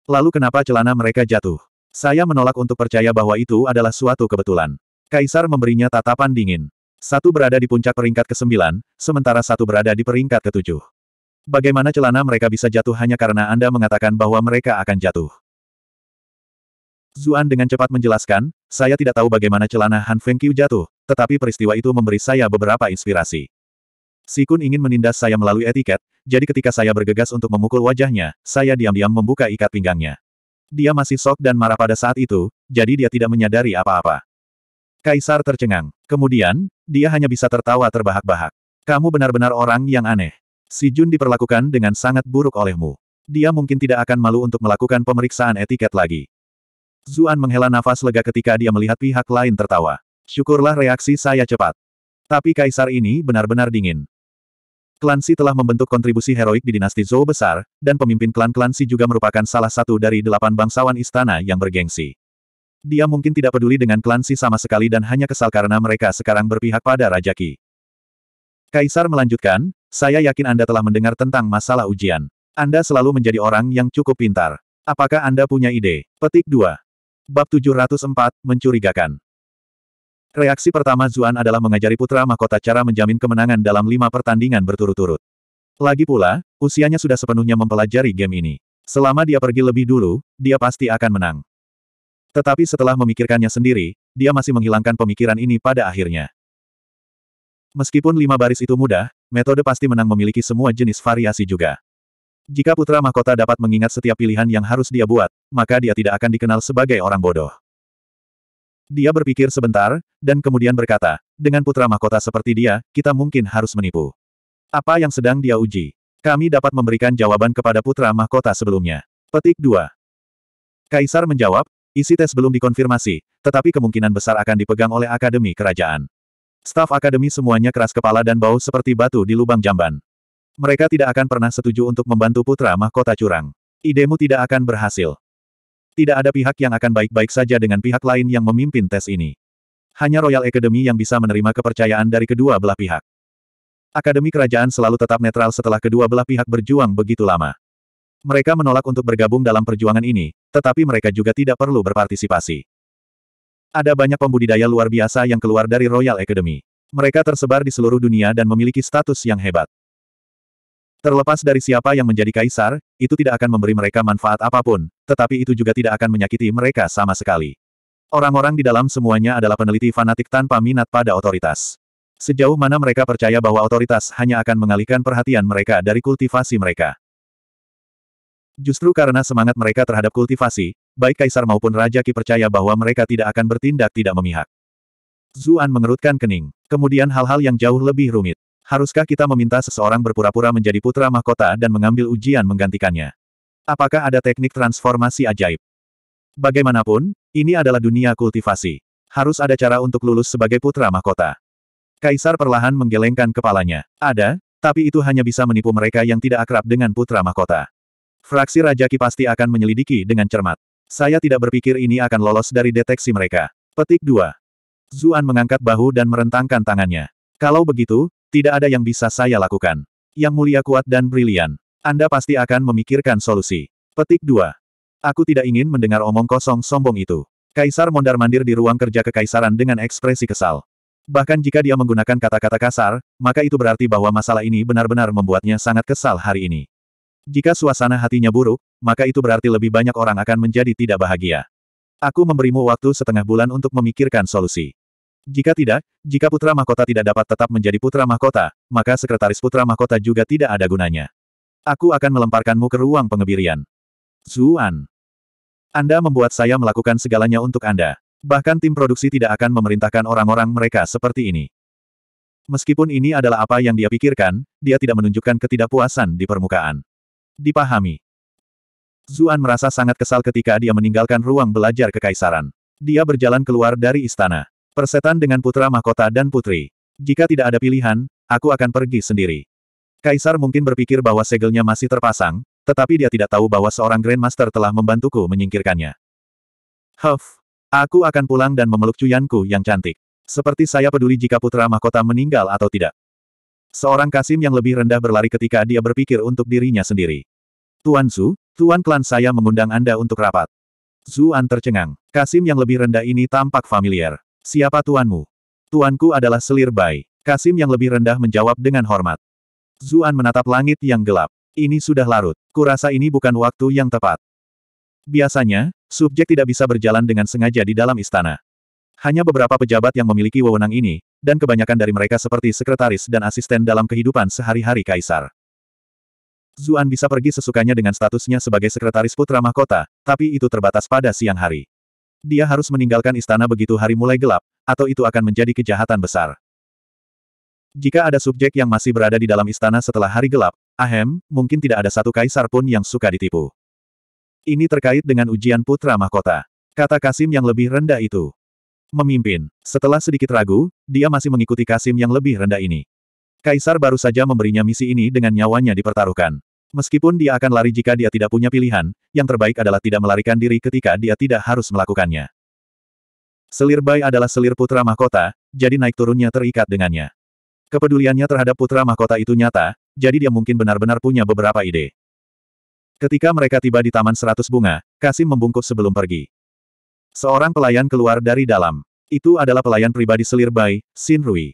Lalu kenapa celana mereka jatuh? Saya menolak untuk percaya bahwa itu adalah suatu kebetulan. Kaisar memberinya tatapan dingin. Satu berada di puncak peringkat ke-9, sementara satu berada di peringkat ke-7. Bagaimana celana mereka bisa jatuh hanya karena Anda mengatakan bahwa mereka akan jatuh? Zuan dengan cepat menjelaskan, saya tidak tahu bagaimana celana Han Feng Qiu jatuh, tetapi peristiwa itu memberi saya beberapa inspirasi. Si Kun ingin menindas saya melalui etiket, jadi ketika saya bergegas untuk memukul wajahnya, saya diam-diam membuka ikat pinggangnya. Dia masih sok dan marah pada saat itu, jadi dia tidak menyadari apa-apa. Kaisar tercengang. Kemudian, dia hanya bisa tertawa terbahak-bahak. Kamu benar-benar orang yang aneh. Si Jun diperlakukan dengan sangat buruk olehmu. Dia mungkin tidak akan malu untuk melakukan pemeriksaan etiket lagi. Zuan menghela nafas lega ketika dia melihat pihak lain tertawa. Syukurlah reaksi saya cepat. Tapi kaisar ini benar-benar dingin. Klan Si telah membentuk kontribusi heroik di dinasti Zhou besar, dan pemimpin klan-klan Si juga merupakan salah satu dari delapan bangsawan istana yang bergengsi. Dia mungkin tidak peduli dengan klan Si sama sekali dan hanya kesal karena mereka sekarang berpihak pada Raja Qi. Kaisar melanjutkan, saya yakin Anda telah mendengar tentang masalah ujian. Anda selalu menjadi orang yang cukup pintar. Apakah Anda punya ide? Petik 2. Bab 704, Mencurigakan Reaksi pertama Zuan adalah mengajari putra mahkota cara menjamin kemenangan dalam lima pertandingan berturut-turut. Lagi pula, usianya sudah sepenuhnya mempelajari game ini. Selama dia pergi lebih dulu, dia pasti akan menang. Tetapi setelah memikirkannya sendiri, dia masih menghilangkan pemikiran ini pada akhirnya. Meskipun lima baris itu mudah, metode pasti menang memiliki semua jenis variasi juga. Jika putra mahkota dapat mengingat setiap pilihan yang harus dia buat, maka dia tidak akan dikenal sebagai orang bodoh. Dia berpikir sebentar, dan kemudian berkata, dengan putra mahkota seperti dia, kita mungkin harus menipu. Apa yang sedang dia uji? Kami dapat memberikan jawaban kepada putra mahkota sebelumnya. Petik 2. Kaisar menjawab, isi tes belum dikonfirmasi, tetapi kemungkinan besar akan dipegang oleh Akademi Kerajaan. Staf Akademi semuanya keras kepala dan bau seperti batu di lubang jamban. Mereka tidak akan pernah setuju untuk membantu putra mahkota curang. Idemu tidak akan berhasil. Tidak ada pihak yang akan baik-baik saja dengan pihak lain yang memimpin tes ini. Hanya Royal Academy yang bisa menerima kepercayaan dari kedua belah pihak. Akademi kerajaan selalu tetap netral setelah kedua belah pihak berjuang begitu lama. Mereka menolak untuk bergabung dalam perjuangan ini, tetapi mereka juga tidak perlu berpartisipasi. Ada banyak pembudidaya luar biasa yang keluar dari Royal Academy. Mereka tersebar di seluruh dunia dan memiliki status yang hebat. Terlepas dari siapa yang menjadi kaisar, itu tidak akan memberi mereka manfaat apapun, tetapi itu juga tidak akan menyakiti mereka sama sekali. Orang-orang di dalam semuanya adalah peneliti fanatik tanpa minat pada otoritas. Sejauh mana mereka percaya bahwa otoritas hanya akan mengalihkan perhatian mereka dari kultivasi mereka. Justru karena semangat mereka terhadap kultivasi, baik kaisar maupun raja Ki percaya bahwa mereka tidak akan bertindak tidak memihak. Zuan mengerutkan kening. Kemudian hal-hal yang jauh lebih rumit haruskah kita meminta seseorang berpura-pura menjadi putra mahkota dan mengambil ujian menggantikannya? Apakah ada teknik transformasi ajaib? Bagaimanapun, ini adalah dunia kultivasi. Harus ada cara untuk lulus sebagai putra mahkota. Kaisar perlahan menggelengkan kepalanya. Ada, tapi itu hanya bisa menipu mereka yang tidak akrab dengan putra mahkota. Fraksi Raja Ki pasti akan menyelidiki dengan cermat. Saya tidak berpikir ini akan lolos dari deteksi mereka. Petik 2. Zuan mengangkat bahu dan merentangkan tangannya. Kalau begitu, tidak ada yang bisa saya lakukan. Yang mulia kuat dan brilian. Anda pasti akan memikirkan solusi. Petik 2. Aku tidak ingin mendengar omong kosong sombong itu. Kaisar mondar-mandir di ruang kerja kekaisaran dengan ekspresi kesal. Bahkan jika dia menggunakan kata-kata kasar, maka itu berarti bahwa masalah ini benar-benar membuatnya sangat kesal hari ini. Jika suasana hatinya buruk, maka itu berarti lebih banyak orang akan menjadi tidak bahagia. Aku memberimu waktu setengah bulan untuk memikirkan solusi. Jika tidak, jika putra mahkota tidak dapat tetap menjadi putra mahkota, maka sekretaris putra mahkota juga tidak ada gunanya. Aku akan melemparkanmu ke ruang pengebirian. Zuan. Anda membuat saya melakukan segalanya untuk Anda. Bahkan tim produksi tidak akan memerintahkan orang-orang mereka seperti ini. Meskipun ini adalah apa yang dia pikirkan, dia tidak menunjukkan ketidakpuasan di permukaan. Dipahami. Zuan merasa sangat kesal ketika dia meninggalkan ruang belajar kekaisaran. Dia berjalan keluar dari istana. Persetan dengan putra mahkota dan putri. Jika tidak ada pilihan, aku akan pergi sendiri. Kaisar mungkin berpikir bahwa segelnya masih terpasang, tetapi dia tidak tahu bahwa seorang Grandmaster telah membantuku menyingkirkannya. Huff, aku akan pulang dan memeluk cuyanku yang cantik. Seperti saya peduli jika putra mahkota meninggal atau tidak. Seorang Kasim yang lebih rendah berlari ketika dia berpikir untuk dirinya sendiri. Tuan Zhu, Tuan klan saya mengundang Anda untuk rapat. Zuan tercengang. Kasim yang lebih rendah ini tampak familiar. Siapa tuanmu? Tuanku adalah selir Bai. Kasim yang lebih rendah menjawab dengan hormat. Zuan menatap langit yang gelap. Ini sudah larut. Kurasa ini bukan waktu yang tepat. Biasanya, subjek tidak bisa berjalan dengan sengaja di dalam istana. Hanya beberapa pejabat yang memiliki wewenang ini, dan kebanyakan dari mereka seperti sekretaris dan asisten dalam kehidupan sehari-hari kaisar. Zuan bisa pergi sesukanya dengan statusnya sebagai sekretaris putra mahkota, tapi itu terbatas pada siang hari. Dia harus meninggalkan istana begitu hari mulai gelap, atau itu akan menjadi kejahatan besar. Jika ada subjek yang masih berada di dalam istana setelah hari gelap, ahem, mungkin tidak ada satu kaisar pun yang suka ditipu. Ini terkait dengan ujian putra mahkota. Kata Kasim yang lebih rendah itu. Memimpin. Setelah sedikit ragu, dia masih mengikuti Kasim yang lebih rendah ini. Kaisar baru saja memberinya misi ini dengan nyawanya dipertaruhkan. Meskipun dia akan lari jika dia tidak punya pilihan, yang terbaik adalah tidak melarikan diri ketika dia tidak harus melakukannya. Selir Bai adalah selir putra mahkota, jadi naik turunnya terikat dengannya. Kepeduliannya terhadap putra mahkota itu nyata, jadi dia mungkin benar-benar punya beberapa ide. Ketika mereka tiba di Taman Seratus Bunga, Kasim membungkuk sebelum pergi. Seorang pelayan keluar dari dalam. Itu adalah pelayan pribadi selir Bai, Sin Rui.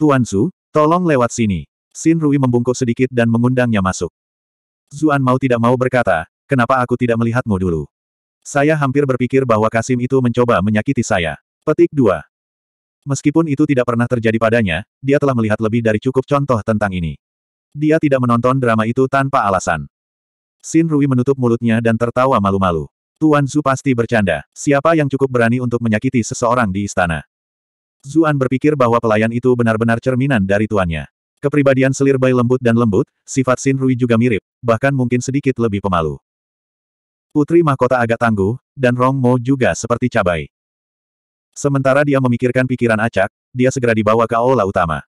Tuan Su, tolong lewat sini. Sin Rui membungkuk sedikit dan mengundangnya masuk. Zuan mau tidak mau berkata, kenapa aku tidak melihatmu dulu? Saya hampir berpikir bahwa Kasim itu mencoba menyakiti saya. Petik 2. Meskipun itu tidak pernah terjadi padanya, dia telah melihat lebih dari cukup contoh tentang ini. Dia tidak menonton drama itu tanpa alasan. Sin Rui menutup mulutnya dan tertawa malu-malu. Tuan Zhu pasti bercanda. Siapa yang cukup berani untuk menyakiti seseorang di istana? Zuan berpikir bahwa pelayan itu benar-benar cerminan dari tuannya. Kepribadian selir bayi lembut dan lembut, sifat Sin Rui juga mirip, bahkan mungkin sedikit lebih pemalu. Putri mahkota agak tangguh, dan Rong Mo juga seperti cabai. Sementara dia memikirkan pikiran acak, dia segera dibawa ke aula utama.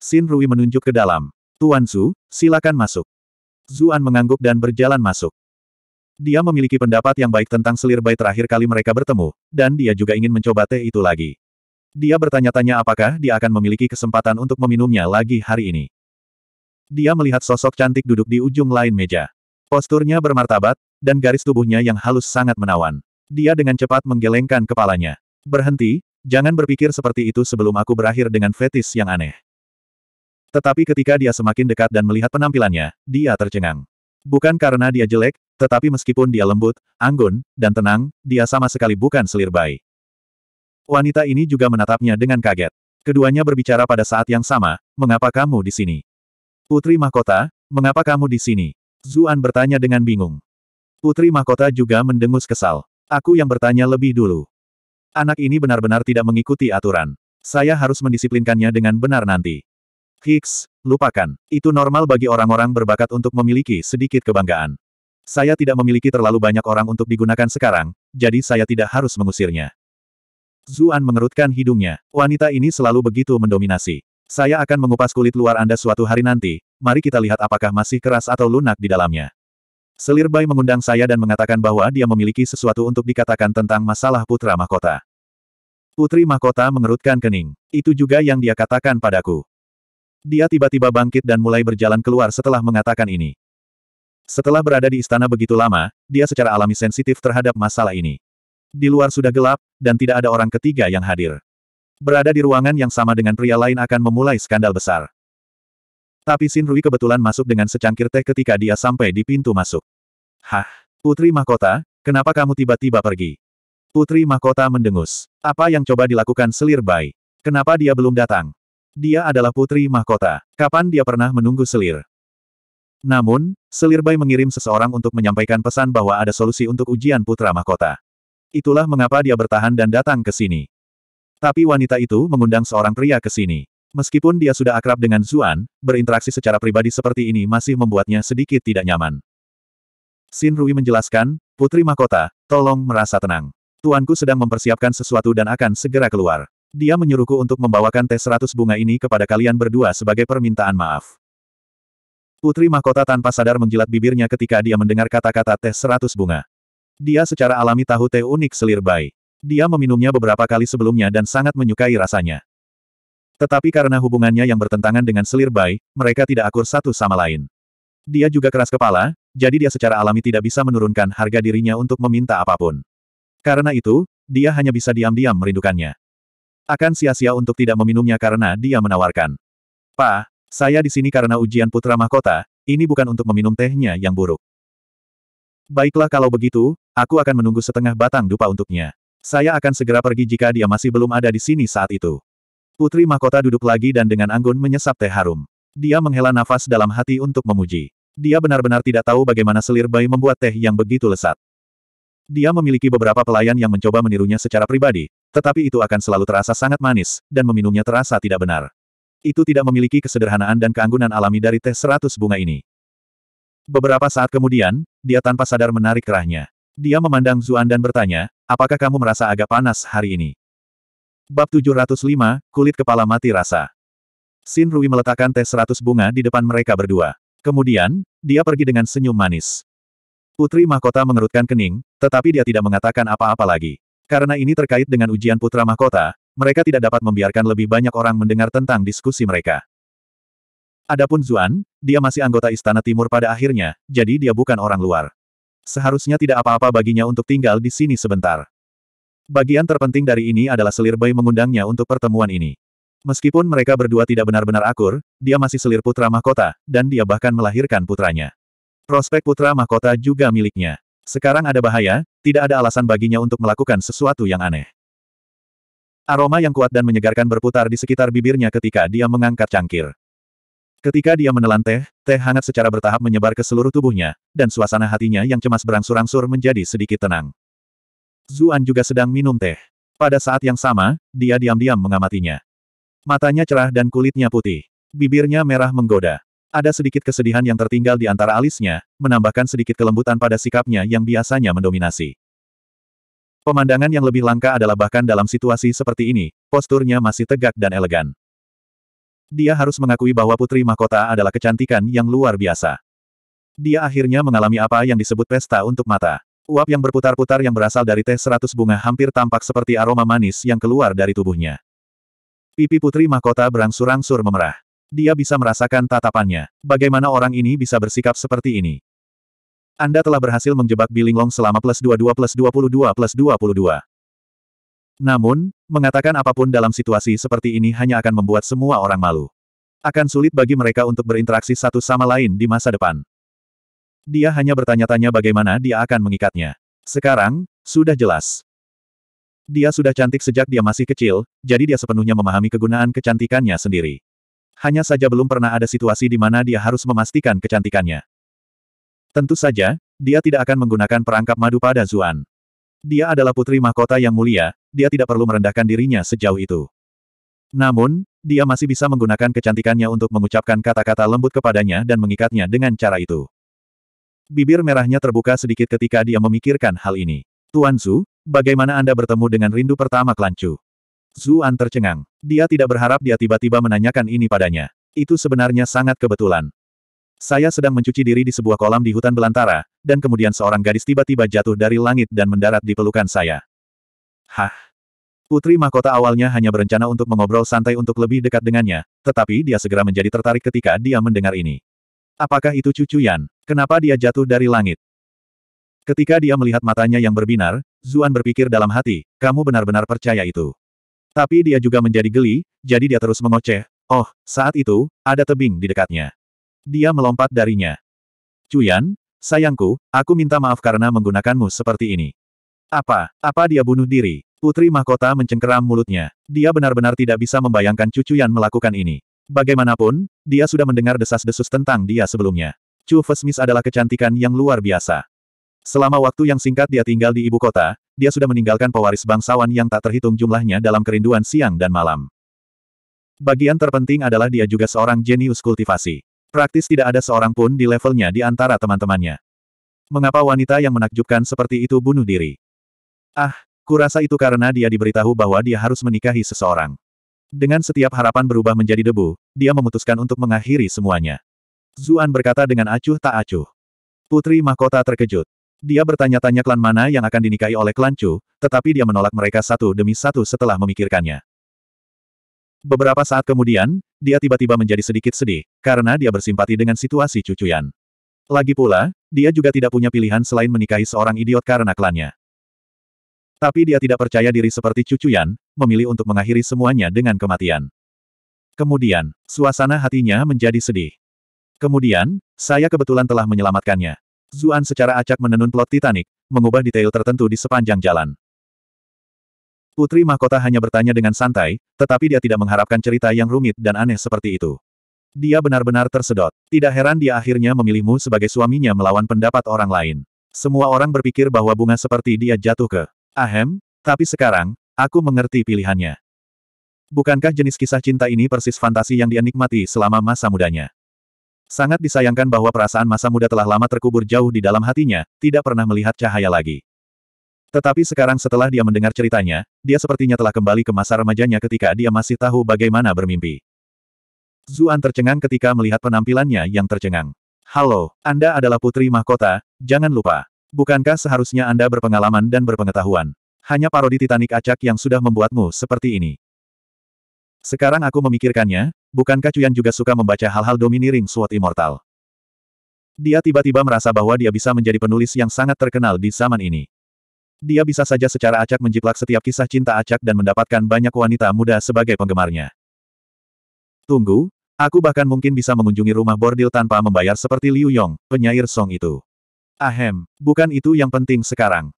Sin Rui menunjuk ke dalam. Tuan Su, silakan masuk. Zuan mengangguk dan berjalan masuk. Dia memiliki pendapat yang baik tentang selir bayi terakhir kali mereka bertemu, dan dia juga ingin mencoba teh itu lagi. Dia bertanya-tanya apakah dia akan memiliki kesempatan untuk meminumnya lagi hari ini. Dia melihat sosok cantik duduk di ujung lain meja. Posturnya bermartabat, dan garis tubuhnya yang halus sangat menawan. Dia dengan cepat menggelengkan kepalanya. Berhenti, jangan berpikir seperti itu sebelum aku berakhir dengan fetis yang aneh. Tetapi ketika dia semakin dekat dan melihat penampilannya, dia tercengang. Bukan karena dia jelek, tetapi meskipun dia lembut, anggun, dan tenang, dia sama sekali bukan selir baik. Wanita ini juga menatapnya dengan kaget. Keduanya berbicara pada saat yang sama, mengapa kamu di sini? Putri Mahkota, mengapa kamu di sini? Zuan bertanya dengan bingung. Putri Mahkota juga mendengus kesal. Aku yang bertanya lebih dulu. Anak ini benar-benar tidak mengikuti aturan. Saya harus mendisiplinkannya dengan benar nanti. Hicks, lupakan. Itu normal bagi orang-orang berbakat untuk memiliki sedikit kebanggaan. Saya tidak memiliki terlalu banyak orang untuk digunakan sekarang, jadi saya tidak harus mengusirnya. Zuan mengerutkan hidungnya. Wanita ini selalu begitu mendominasi. Saya akan mengupas kulit luar Anda suatu hari nanti, mari kita lihat apakah masih keras atau lunak di dalamnya. Selir Bai mengundang saya dan mengatakan bahwa dia memiliki sesuatu untuk dikatakan tentang masalah putra mahkota. Putri mahkota mengerutkan kening. Itu juga yang dia katakan padaku. Dia tiba-tiba bangkit dan mulai berjalan keluar setelah mengatakan ini. Setelah berada di istana begitu lama, dia secara alami sensitif terhadap masalah ini. Di luar sudah gelap, dan tidak ada orang ketiga yang hadir. Berada di ruangan yang sama dengan pria lain akan memulai skandal besar. Tapi Sin Rui kebetulan masuk dengan secangkir teh ketika dia sampai di pintu masuk. Hah, Putri Mahkota, kenapa kamu tiba-tiba pergi? Putri Mahkota mendengus. Apa yang coba dilakukan Selir Bai? Kenapa dia belum datang? Dia adalah Putri Mahkota. Kapan dia pernah menunggu Selir? Namun, Selir Bai mengirim seseorang untuk menyampaikan pesan bahwa ada solusi untuk ujian Putra Mahkota. Itulah mengapa dia bertahan dan datang ke sini. Tapi wanita itu mengundang seorang pria ke sini. Meskipun dia sudah akrab dengan Zuan, berinteraksi secara pribadi seperti ini masih membuatnya sedikit tidak nyaman. Xin Rui menjelaskan, Putri Mahkota, tolong merasa tenang. Tuanku sedang mempersiapkan sesuatu dan akan segera keluar. Dia menyuruhku untuk membawakan teh seratus bunga ini kepada kalian berdua sebagai permintaan maaf. Putri Mahkota tanpa sadar menjilat bibirnya ketika dia mendengar kata-kata teh seratus bunga. Dia secara alami tahu teh unik selir bai. Dia meminumnya beberapa kali sebelumnya dan sangat menyukai rasanya. Tetapi karena hubungannya yang bertentangan dengan selir bai, mereka tidak akur satu sama lain. Dia juga keras kepala, jadi dia secara alami tidak bisa menurunkan harga dirinya untuk meminta apapun. Karena itu, dia hanya bisa diam-diam merindukannya. Akan sia-sia untuk tidak meminumnya karena dia menawarkan. Pa, saya di sini karena ujian putra mahkota, ini bukan untuk meminum tehnya yang buruk. Baiklah kalau begitu, aku akan menunggu setengah batang dupa untuknya. Saya akan segera pergi jika dia masih belum ada di sini saat itu. Putri mahkota duduk lagi dan dengan anggun menyesap teh harum. Dia menghela nafas dalam hati untuk memuji. Dia benar-benar tidak tahu bagaimana selir bayi membuat teh yang begitu lesat. Dia memiliki beberapa pelayan yang mencoba menirunya secara pribadi, tetapi itu akan selalu terasa sangat manis, dan meminumnya terasa tidak benar. Itu tidak memiliki kesederhanaan dan keanggunan alami dari teh seratus bunga ini. Beberapa saat kemudian, dia tanpa sadar menarik kerahnya. Dia memandang Zuan dan bertanya, apakah kamu merasa agak panas hari ini? Bab 705, Kulit Kepala Mati Rasa Sin Rui meletakkan teh seratus bunga di depan mereka berdua. Kemudian, dia pergi dengan senyum manis. Putri Mahkota mengerutkan kening, tetapi dia tidak mengatakan apa-apa lagi. Karena ini terkait dengan ujian Putra Mahkota, mereka tidak dapat membiarkan lebih banyak orang mendengar tentang diskusi mereka. Adapun Zuan, dia masih anggota Istana Timur pada akhirnya, jadi dia bukan orang luar. Seharusnya tidak apa-apa baginya untuk tinggal di sini sebentar. Bagian terpenting dari ini adalah Selir bayi mengundangnya untuk pertemuan ini. Meskipun mereka berdua tidak benar-benar akur, dia masih selir putra mahkota, dan dia bahkan melahirkan putranya. Prospek putra mahkota juga miliknya. Sekarang ada bahaya, tidak ada alasan baginya untuk melakukan sesuatu yang aneh. Aroma yang kuat dan menyegarkan berputar di sekitar bibirnya ketika dia mengangkat cangkir. Ketika dia menelan teh, teh hangat secara bertahap menyebar ke seluruh tubuhnya, dan suasana hatinya yang cemas berangsur-angsur menjadi sedikit tenang. Zuan juga sedang minum teh. Pada saat yang sama, dia diam-diam mengamatinya. Matanya cerah dan kulitnya putih. Bibirnya merah menggoda. Ada sedikit kesedihan yang tertinggal di antara alisnya, menambahkan sedikit kelembutan pada sikapnya yang biasanya mendominasi. Pemandangan yang lebih langka adalah bahkan dalam situasi seperti ini, posturnya masih tegak dan elegan. Dia harus mengakui bahwa Putri Mahkota adalah kecantikan yang luar biasa. Dia akhirnya mengalami apa yang disebut pesta untuk mata. Uap yang berputar-putar yang berasal dari teh seratus bunga hampir tampak seperti aroma manis yang keluar dari tubuhnya. Pipi Putri Mahkota berangsur-angsur memerah. Dia bisa merasakan tatapannya. Bagaimana orang ini bisa bersikap seperti ini? Anda telah berhasil menjebak Long selama plus 22 plus 22 plus 22. Namun, mengatakan apapun dalam situasi seperti ini hanya akan membuat semua orang malu. Akan sulit bagi mereka untuk berinteraksi satu sama lain di masa depan. Dia hanya bertanya-tanya bagaimana dia akan mengikatnya. Sekarang, sudah jelas. Dia sudah cantik sejak dia masih kecil, jadi dia sepenuhnya memahami kegunaan kecantikannya sendiri. Hanya saja belum pernah ada situasi di mana dia harus memastikan kecantikannya. Tentu saja, dia tidak akan menggunakan perangkap madu pada Zuan. Dia adalah putri mahkota yang mulia, dia tidak perlu merendahkan dirinya sejauh itu. Namun, dia masih bisa menggunakan kecantikannya untuk mengucapkan kata-kata lembut kepadanya dan mengikatnya dengan cara itu. Bibir merahnya terbuka sedikit ketika dia memikirkan hal ini. Tuan Zhu, bagaimana Anda bertemu dengan rindu pertama Klancu? Zuan tercengang. Dia tidak berharap dia tiba-tiba menanyakan ini padanya. Itu sebenarnya sangat kebetulan. Saya sedang mencuci diri di sebuah kolam di hutan belantara, dan kemudian seorang gadis tiba-tiba jatuh dari langit dan mendarat di pelukan saya. Hah? Putri Mahkota awalnya hanya berencana untuk mengobrol santai untuk lebih dekat dengannya, tetapi dia segera menjadi tertarik ketika dia mendengar ini. Apakah itu cucu Yan? Kenapa dia jatuh dari langit? Ketika dia melihat matanya yang berbinar, Zuan berpikir dalam hati, kamu benar-benar percaya itu. Tapi dia juga menjadi geli, jadi dia terus mengoceh. Oh, saat itu, ada tebing di dekatnya. Dia melompat darinya. Cuyan, sayangku, aku minta maaf karena menggunakanmu seperti ini. Apa, apa dia bunuh diri? Putri mahkota mencengkeram mulutnya. Dia benar-benar tidak bisa membayangkan Cucu Yan melakukan ini. Bagaimanapun, dia sudah mendengar desas-desus tentang dia sebelumnya. Chu Fesmis adalah kecantikan yang luar biasa. Selama waktu yang singkat dia tinggal di ibu kota, dia sudah meninggalkan pewaris bangsawan yang tak terhitung jumlahnya dalam kerinduan siang dan malam. Bagian terpenting adalah dia juga seorang jenius kultivasi. Praktis tidak ada seorang pun di levelnya di antara teman-temannya. Mengapa wanita yang menakjubkan seperti itu bunuh diri? Ah, kurasa itu karena dia diberitahu bahwa dia harus menikahi seseorang. Dengan setiap harapan berubah menjadi debu, dia memutuskan untuk mengakhiri semuanya. Zuan berkata dengan acuh tak acuh. Putri mahkota terkejut. Dia bertanya-tanya klan mana yang akan dinikahi oleh klan Chu, tetapi dia menolak mereka satu demi satu setelah memikirkannya. Beberapa saat kemudian, dia tiba-tiba menjadi sedikit sedih, karena dia bersimpati dengan situasi cucuyan. Lagi pula, dia juga tidak punya pilihan selain menikahi seorang idiot karena klannya. Tapi dia tidak percaya diri seperti cucu Yan, memilih untuk mengakhiri semuanya dengan kematian. Kemudian, suasana hatinya menjadi sedih. Kemudian, saya kebetulan telah menyelamatkannya. Zuan secara acak menenun plot Titanic, mengubah detail tertentu di sepanjang jalan. Putri Mahkota hanya bertanya dengan santai, tetapi dia tidak mengharapkan cerita yang rumit dan aneh seperti itu. Dia benar-benar tersedot. Tidak heran dia akhirnya memilihmu sebagai suaminya melawan pendapat orang lain. Semua orang berpikir bahwa bunga seperti dia jatuh ke Ahem, tapi sekarang, aku mengerti pilihannya. Bukankah jenis kisah cinta ini persis fantasi yang dinikmati selama masa mudanya? Sangat disayangkan bahwa perasaan masa muda telah lama terkubur jauh di dalam hatinya, tidak pernah melihat cahaya lagi. Tetapi sekarang setelah dia mendengar ceritanya, dia sepertinya telah kembali ke masa remajanya ketika dia masih tahu bagaimana bermimpi. Zuan tercengang ketika melihat penampilannya yang tercengang. Halo, Anda adalah putri mahkota, jangan lupa. Bukankah seharusnya Anda berpengalaman dan berpengetahuan? Hanya parodi Titanic acak yang sudah membuatmu seperti ini. Sekarang aku memikirkannya, bukankah Cuyan juga suka membaca hal-hal domineering SWOT Immortal? Dia tiba-tiba merasa bahwa dia bisa menjadi penulis yang sangat terkenal di zaman ini. Dia bisa saja secara acak menjiplak setiap kisah cinta acak dan mendapatkan banyak wanita muda sebagai penggemarnya. Tunggu, aku bahkan mungkin bisa mengunjungi rumah bordil tanpa membayar seperti Liu Yong, penyair song itu. Ahem, bukan itu yang penting sekarang.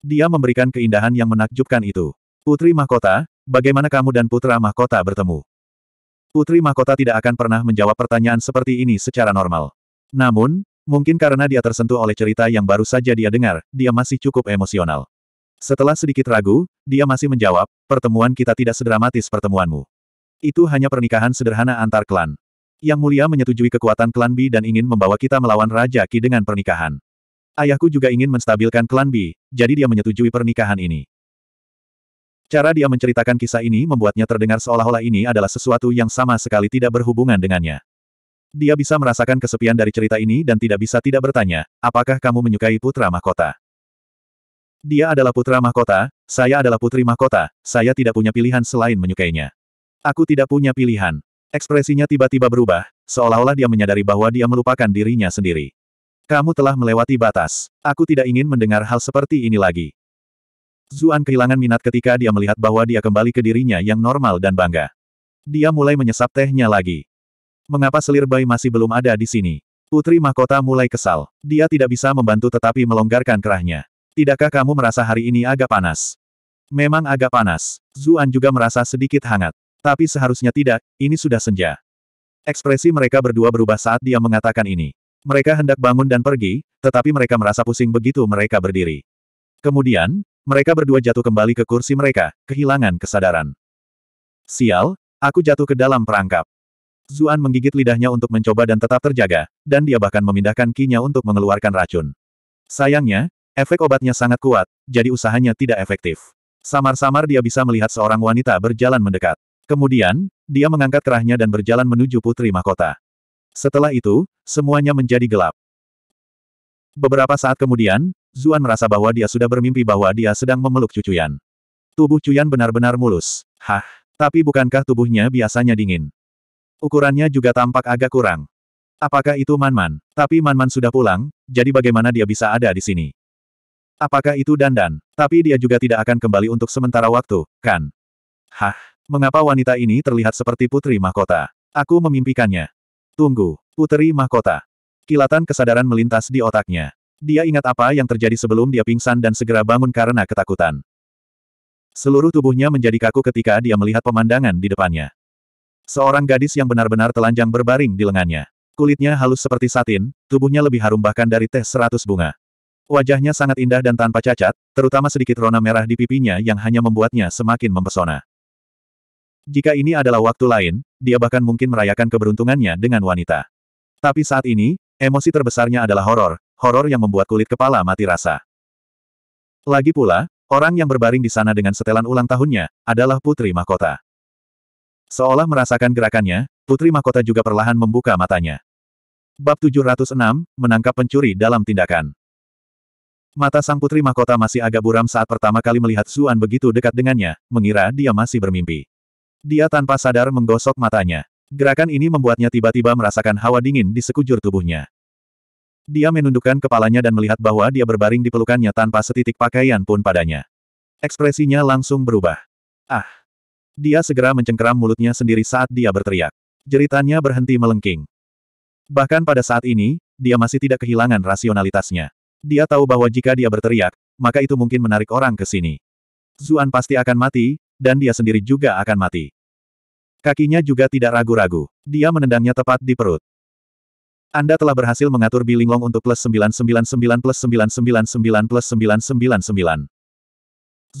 Dia memberikan keindahan yang menakjubkan itu. Putri Mahkota, bagaimana kamu dan Putra Mahkota bertemu? Putri Mahkota tidak akan pernah menjawab pertanyaan seperti ini secara normal. Namun, mungkin karena dia tersentuh oleh cerita yang baru saja dia dengar, dia masih cukup emosional. Setelah sedikit ragu, dia masih menjawab, pertemuan kita tidak sedramatis pertemuanmu. Itu hanya pernikahan sederhana antar klan. Yang Mulia menyetujui kekuatan klan B dan ingin membawa kita melawan Raja Ki dengan pernikahan. Ayahku juga ingin menstabilkan klan Bi, jadi dia menyetujui pernikahan ini. Cara dia menceritakan kisah ini membuatnya terdengar seolah-olah ini adalah sesuatu yang sama sekali tidak berhubungan dengannya. Dia bisa merasakan kesepian dari cerita ini dan tidak bisa tidak bertanya, apakah kamu menyukai putra mahkota? Dia adalah putra mahkota, saya adalah putri mahkota, saya tidak punya pilihan selain menyukainya. Aku tidak punya pilihan. Ekspresinya tiba-tiba berubah, seolah-olah dia menyadari bahwa dia melupakan dirinya sendiri. Kamu telah melewati batas. Aku tidak ingin mendengar hal seperti ini lagi. Zuan kehilangan minat ketika dia melihat bahwa dia kembali ke dirinya yang normal dan bangga. Dia mulai menyesap tehnya lagi. Mengapa selir bayi masih belum ada di sini? Putri mahkota mulai kesal. Dia tidak bisa membantu tetapi melonggarkan kerahnya. Tidakkah kamu merasa hari ini agak panas? Memang agak panas. Zuan juga merasa sedikit hangat. Tapi seharusnya tidak, ini sudah senja. Ekspresi mereka berdua berubah saat dia mengatakan ini. Mereka hendak bangun dan pergi, tetapi mereka merasa pusing begitu mereka berdiri. Kemudian, mereka berdua jatuh kembali ke kursi mereka, kehilangan kesadaran. Sial, aku jatuh ke dalam perangkap. Zuan menggigit lidahnya untuk mencoba dan tetap terjaga, dan dia bahkan memindahkan kinya untuk mengeluarkan racun. Sayangnya, efek obatnya sangat kuat, jadi usahanya tidak efektif. Samar-samar dia bisa melihat seorang wanita berjalan mendekat. Kemudian, dia mengangkat kerahnya dan berjalan menuju putri mahkota. Setelah itu, semuanya menjadi gelap. Beberapa saat kemudian, Zuan merasa bahwa dia sudah bermimpi bahwa dia sedang memeluk cucuyan. Tubuh Cucuyan benar-benar mulus. Hah, tapi bukankah tubuhnya biasanya dingin? Ukurannya juga tampak agak kurang. Apakah itu Manman? Tapi Manman sudah pulang, jadi bagaimana dia bisa ada di sini? Apakah itu Dandan? Tapi dia juga tidak akan kembali untuk sementara waktu, kan? Hah, mengapa wanita ini terlihat seperti putri mahkota? Aku memimpikannya. Tunggu, puteri mahkota. Kilatan kesadaran melintas di otaknya. Dia ingat apa yang terjadi sebelum dia pingsan dan segera bangun karena ketakutan. Seluruh tubuhnya menjadi kaku ketika dia melihat pemandangan di depannya. Seorang gadis yang benar-benar telanjang berbaring di lengannya. Kulitnya halus seperti satin, tubuhnya lebih harum bahkan dari teh seratus bunga. Wajahnya sangat indah dan tanpa cacat, terutama sedikit rona merah di pipinya yang hanya membuatnya semakin mempesona. Jika ini adalah waktu lain, dia bahkan mungkin merayakan keberuntungannya dengan wanita. Tapi saat ini, emosi terbesarnya adalah horor, horor yang membuat kulit kepala mati rasa. Lagi pula, orang yang berbaring di sana dengan setelan ulang tahunnya, adalah Putri Mahkota. Seolah merasakan gerakannya, Putri Mahkota juga perlahan membuka matanya. Bab 706, Menangkap Pencuri dalam Tindakan Mata sang Putri Mahkota masih agak buram saat pertama kali melihat Suan begitu dekat dengannya, mengira dia masih bermimpi. Dia tanpa sadar menggosok matanya. Gerakan ini membuatnya tiba-tiba merasakan hawa dingin di sekujur tubuhnya. Dia menundukkan kepalanya dan melihat bahwa dia berbaring di pelukannya tanpa setitik pakaian pun padanya. Ekspresinya langsung berubah. Ah! Dia segera mencengkeram mulutnya sendiri saat dia berteriak. Jeritannya berhenti melengking. Bahkan pada saat ini, dia masih tidak kehilangan rasionalitasnya. Dia tahu bahwa jika dia berteriak, maka itu mungkin menarik orang ke sini. Zuan pasti akan mati, dan dia sendiri juga akan mati. Kakinya juga tidak ragu-ragu. Dia menendangnya tepat di perut. Anda telah berhasil mengatur Bilinglong untuk plus 999 plus 999 plus 999.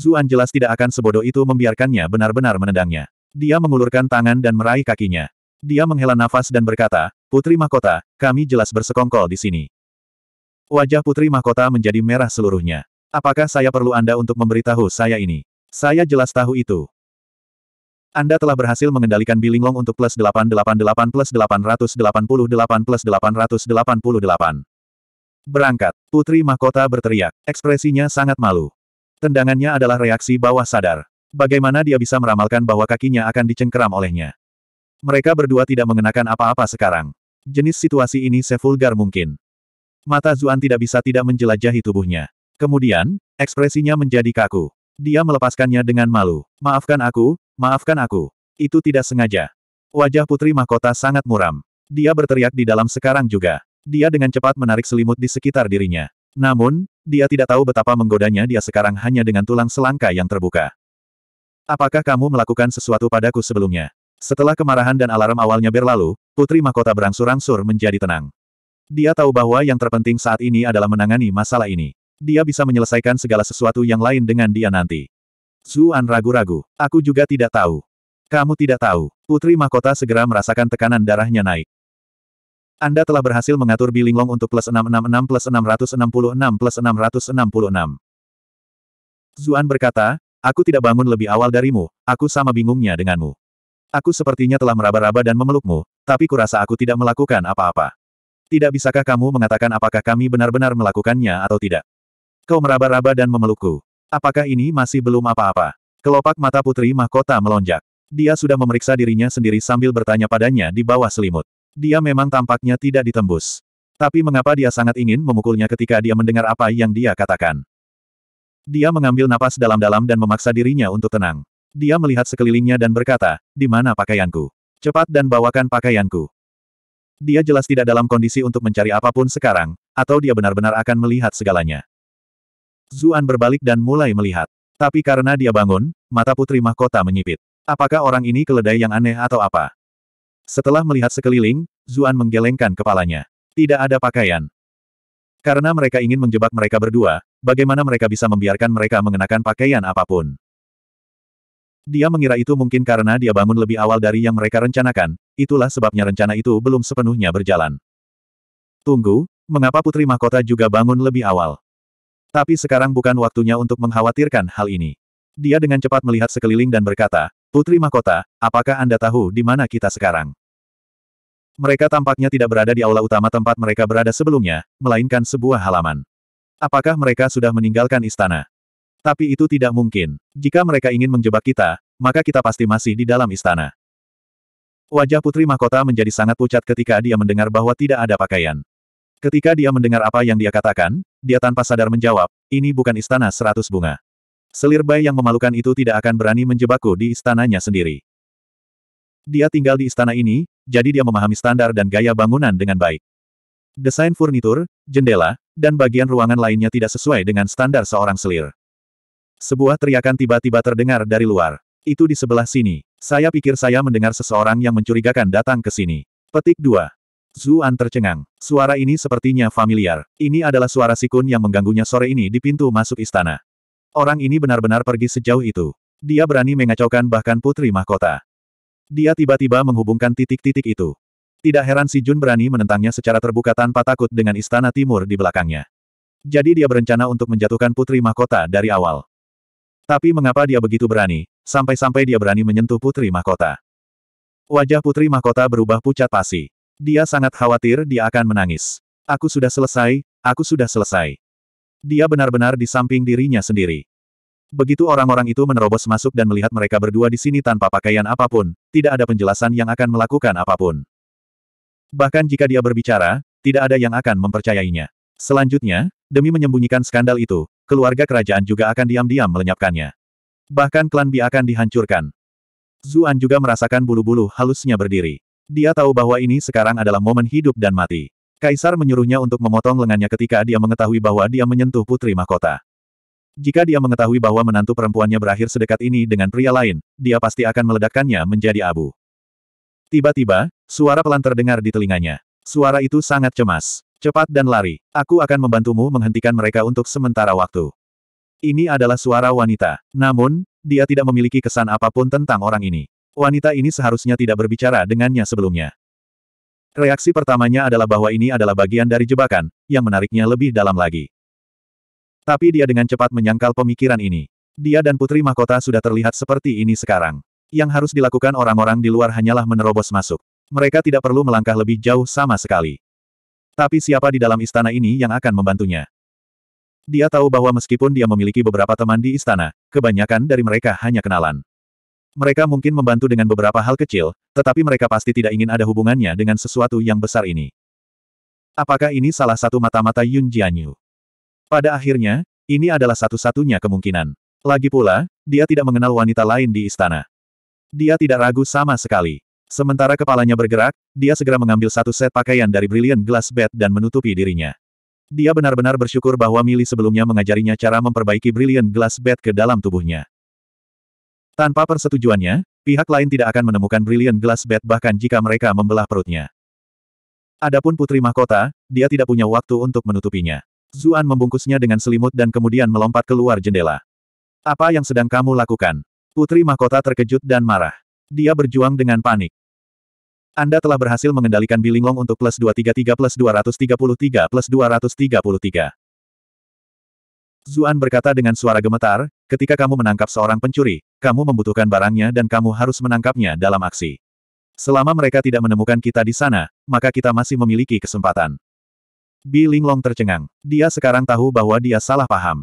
Zuan jelas tidak akan sebodoh itu membiarkannya benar-benar menendangnya. Dia mengulurkan tangan dan meraih kakinya. Dia menghela nafas dan berkata, Putri Mahkota, kami jelas bersekongkol di sini. Wajah Putri Mahkota menjadi merah seluruhnya. Apakah saya perlu Anda untuk memberitahu saya ini? Saya jelas tahu itu. Anda telah berhasil mengendalikan billing long untuk plus 888 plus 888 plus 888. Berangkat, Putri Mahkota berteriak. Ekspresinya sangat malu. Tendangannya adalah reaksi bawah sadar. Bagaimana dia bisa meramalkan bahwa kakinya akan dicengkeram olehnya? Mereka berdua tidak mengenakan apa-apa sekarang. Jenis situasi ini sevulgar mungkin. Mata Zuan tidak bisa tidak menjelajahi tubuhnya. Kemudian, ekspresinya menjadi kaku. Dia melepaskannya dengan malu. Maafkan aku, maafkan aku. Itu tidak sengaja. Wajah putri mahkota sangat muram. Dia berteriak di dalam sekarang juga. Dia dengan cepat menarik selimut di sekitar dirinya. Namun, dia tidak tahu betapa menggodanya dia sekarang hanya dengan tulang selangka yang terbuka. Apakah kamu melakukan sesuatu padaku sebelumnya? Setelah kemarahan dan alarm awalnya berlalu, putri mahkota berangsur-angsur menjadi tenang. Dia tahu bahwa yang terpenting saat ini adalah menangani masalah ini dia bisa menyelesaikan segala sesuatu yang lain dengan dia nanti. Zuan ragu-ragu. Aku juga tidak tahu. Kamu tidak tahu. Putri Mahkota segera merasakan tekanan darahnya naik. Anda telah berhasil mengatur Bilinglong untuk plus 666 plus 666 plus 666. Zuan berkata, Aku tidak bangun lebih awal darimu, aku sama bingungnya denganmu. Aku sepertinya telah meraba-raba dan memelukmu, tapi kurasa aku tidak melakukan apa-apa. Tidak bisakah kamu mengatakan apakah kami benar-benar melakukannya atau tidak? Kau meraba-raba dan memelukku. Apakah ini masih belum apa-apa? Kelopak mata putri mahkota melonjak. Dia sudah memeriksa dirinya sendiri sambil bertanya padanya di bawah selimut. Dia memang tampaknya tidak ditembus. Tapi mengapa dia sangat ingin memukulnya ketika dia mendengar apa yang dia katakan? Dia mengambil napas dalam-dalam dan memaksa dirinya untuk tenang. Dia melihat sekelilingnya dan berkata, di mana pakaianku? Cepat dan bawakan pakaianku. Dia jelas tidak dalam kondisi untuk mencari apapun sekarang, atau dia benar-benar akan melihat segalanya. Zuan berbalik dan mulai melihat. Tapi karena dia bangun, mata putri mahkota menyipit. Apakah orang ini keledai yang aneh atau apa? Setelah melihat sekeliling, Zuan menggelengkan kepalanya. Tidak ada pakaian. Karena mereka ingin menjebak mereka berdua, bagaimana mereka bisa membiarkan mereka mengenakan pakaian apapun. Dia mengira itu mungkin karena dia bangun lebih awal dari yang mereka rencanakan, itulah sebabnya rencana itu belum sepenuhnya berjalan. Tunggu, mengapa Putri Mahkota juga bangun lebih awal? Tapi sekarang bukan waktunya untuk mengkhawatirkan hal ini. Dia dengan cepat melihat sekeliling dan berkata, Putri Mahkota, apakah Anda tahu di mana kita sekarang? Mereka tampaknya tidak berada di aula utama tempat mereka berada sebelumnya, melainkan sebuah halaman. Apakah mereka sudah meninggalkan istana? Tapi itu tidak mungkin. Jika mereka ingin menjebak kita, maka kita pasti masih di dalam istana. Wajah Putri Mahkota menjadi sangat pucat ketika dia mendengar bahwa tidak ada pakaian. Ketika dia mendengar apa yang dia katakan, dia tanpa sadar menjawab, ini bukan istana seratus bunga. Selir bayi yang memalukan itu tidak akan berani menjebakku di istananya sendiri. Dia tinggal di istana ini, jadi dia memahami standar dan gaya bangunan dengan baik. Desain furnitur, jendela, dan bagian ruangan lainnya tidak sesuai dengan standar seorang selir. Sebuah teriakan tiba-tiba terdengar dari luar. Itu di sebelah sini. Saya pikir saya mendengar seseorang yang mencurigakan datang ke sini. Petik 2. Zuan tercengang. Suara ini sepertinya familiar. Ini adalah suara Sikun yang mengganggunya sore ini di pintu masuk istana. Orang ini benar-benar pergi sejauh itu. Dia berani mengacaukan bahkan putri mahkota. Dia tiba-tiba menghubungkan titik-titik itu. Tidak heran si Jun berani menentangnya secara terbuka tanpa takut dengan istana timur di belakangnya. Jadi dia berencana untuk menjatuhkan putri mahkota dari awal. Tapi mengapa dia begitu berani, sampai-sampai dia berani menyentuh putri mahkota. Wajah putri mahkota berubah pucat pasi. Dia sangat khawatir dia akan menangis. Aku sudah selesai, aku sudah selesai. Dia benar-benar di samping dirinya sendiri. Begitu orang-orang itu menerobos masuk dan melihat mereka berdua di sini tanpa pakaian apapun, tidak ada penjelasan yang akan melakukan apapun. Bahkan jika dia berbicara, tidak ada yang akan mempercayainya. Selanjutnya, demi menyembunyikan skandal itu, keluarga kerajaan juga akan diam-diam melenyapkannya. Bahkan klan Bi akan dihancurkan. Zuan juga merasakan bulu-bulu halusnya berdiri. Dia tahu bahwa ini sekarang adalah momen hidup dan mati. Kaisar menyuruhnya untuk memotong lengannya ketika dia mengetahui bahwa dia menyentuh putri mahkota. Jika dia mengetahui bahwa menantu perempuannya berakhir sedekat ini dengan pria lain, dia pasti akan meledakkannya menjadi abu. Tiba-tiba, suara pelan terdengar di telinganya. Suara itu sangat cemas. Cepat dan lari. Aku akan membantumu menghentikan mereka untuk sementara waktu. Ini adalah suara wanita. Namun, dia tidak memiliki kesan apapun tentang orang ini. Wanita ini seharusnya tidak berbicara dengannya sebelumnya. Reaksi pertamanya adalah bahwa ini adalah bagian dari jebakan, yang menariknya lebih dalam lagi. Tapi dia dengan cepat menyangkal pemikiran ini. Dia dan Putri Mahkota sudah terlihat seperti ini sekarang. Yang harus dilakukan orang-orang di luar hanyalah menerobos masuk. Mereka tidak perlu melangkah lebih jauh sama sekali. Tapi siapa di dalam istana ini yang akan membantunya? Dia tahu bahwa meskipun dia memiliki beberapa teman di istana, kebanyakan dari mereka hanya kenalan. Mereka mungkin membantu dengan beberapa hal kecil, tetapi mereka pasti tidak ingin ada hubungannya dengan sesuatu yang besar ini. Apakah ini salah satu mata-mata Yun Jianyu? Pada akhirnya, ini adalah satu-satunya kemungkinan. Lagi pula, dia tidak mengenal wanita lain di istana. Dia tidak ragu sama sekali. Sementara kepalanya bergerak, dia segera mengambil satu set pakaian dari Brilliant Glass Bed dan menutupi dirinya. Dia benar-benar bersyukur bahwa Mili sebelumnya mengajarinya cara memperbaiki Brilliant Glass Bed ke dalam tubuhnya. Tanpa persetujuannya, pihak lain tidak akan menemukan Brilliant Glass Bed bahkan jika mereka membelah perutnya. Adapun Putri Mahkota, dia tidak punya waktu untuk menutupinya. Zuan membungkusnya dengan selimut dan kemudian melompat keluar jendela. Apa yang sedang kamu lakukan? Putri Mahkota terkejut dan marah. Dia berjuang dengan panik. Anda telah berhasil mengendalikan Bilinglong untuk plus 233 plus 233 plus 233. Zuan berkata dengan suara gemetar, Ketika kamu menangkap seorang pencuri, kamu membutuhkan barangnya dan kamu harus menangkapnya dalam aksi. Selama mereka tidak menemukan kita di sana, maka kita masih memiliki kesempatan. Bi Linglong tercengang. Dia sekarang tahu bahwa dia salah paham.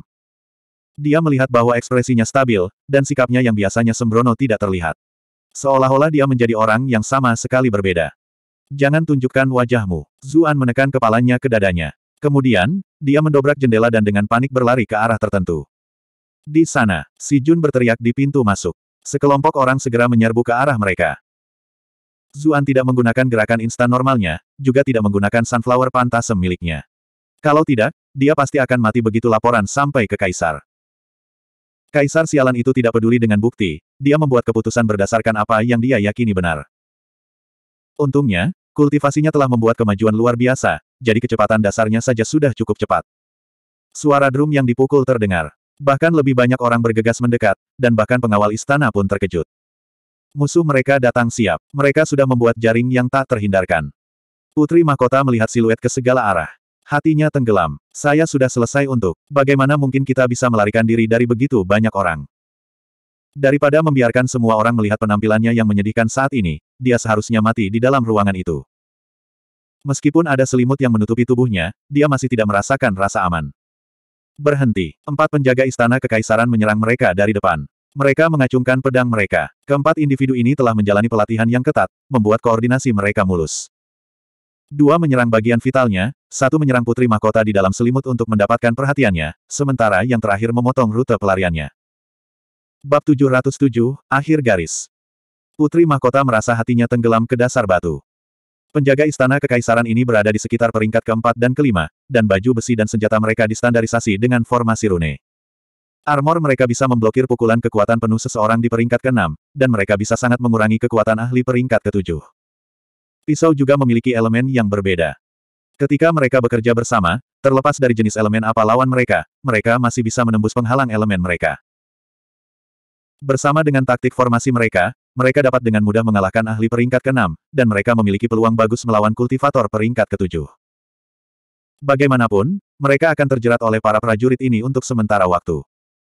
Dia melihat bahwa ekspresinya stabil, dan sikapnya yang biasanya sembrono tidak terlihat. Seolah-olah dia menjadi orang yang sama sekali berbeda. Jangan tunjukkan wajahmu. Zuan menekan kepalanya ke dadanya. Kemudian, dia mendobrak jendela dan dengan panik berlari ke arah tertentu. Di sana, si Jun berteriak di pintu masuk. Sekelompok orang segera menyerbu ke arah mereka. Zuan tidak menggunakan gerakan instan normalnya, juga tidak menggunakan sunflower pantas miliknya. Kalau tidak, dia pasti akan mati begitu laporan sampai ke Kaisar. Kaisar sialan itu tidak peduli dengan bukti, dia membuat keputusan berdasarkan apa yang dia yakini benar. Untungnya, kultivasinya telah membuat kemajuan luar biasa, jadi kecepatan dasarnya saja sudah cukup cepat. Suara drum yang dipukul terdengar. Bahkan lebih banyak orang bergegas mendekat, dan bahkan pengawal istana pun terkejut. Musuh mereka datang siap. Mereka sudah membuat jaring yang tak terhindarkan. Putri Mahkota melihat siluet ke segala arah. Hatinya tenggelam. Saya sudah selesai untuk, bagaimana mungkin kita bisa melarikan diri dari begitu banyak orang? Daripada membiarkan semua orang melihat penampilannya yang menyedihkan saat ini, dia seharusnya mati di dalam ruangan itu. Meskipun ada selimut yang menutupi tubuhnya, dia masih tidak merasakan rasa aman. Berhenti. Empat penjaga istana kekaisaran menyerang mereka dari depan. Mereka mengacungkan pedang mereka. Keempat individu ini telah menjalani pelatihan yang ketat, membuat koordinasi mereka mulus. Dua menyerang bagian vitalnya, satu menyerang putri mahkota di dalam selimut untuk mendapatkan perhatiannya, sementara yang terakhir memotong rute pelariannya. Bab 707, Akhir Garis Putri mahkota merasa hatinya tenggelam ke dasar batu. Penjaga istana kekaisaran ini berada di sekitar peringkat keempat dan kelima, dan baju besi dan senjata mereka distandarisasi dengan formasi rune. Armor mereka bisa memblokir pukulan kekuatan penuh seseorang di peringkat ke-6, dan mereka bisa sangat mengurangi kekuatan ahli peringkat ke-7. Pisau juga memiliki elemen yang berbeda. Ketika mereka bekerja bersama, terlepas dari jenis elemen apa lawan mereka, mereka masih bisa menembus penghalang elemen mereka. Bersama dengan taktik formasi mereka, mereka dapat dengan mudah mengalahkan ahli peringkat ke-6, dan mereka memiliki peluang bagus melawan kultivator peringkat ke-7. Bagaimanapun, mereka akan terjerat oleh para prajurit ini untuk sementara waktu.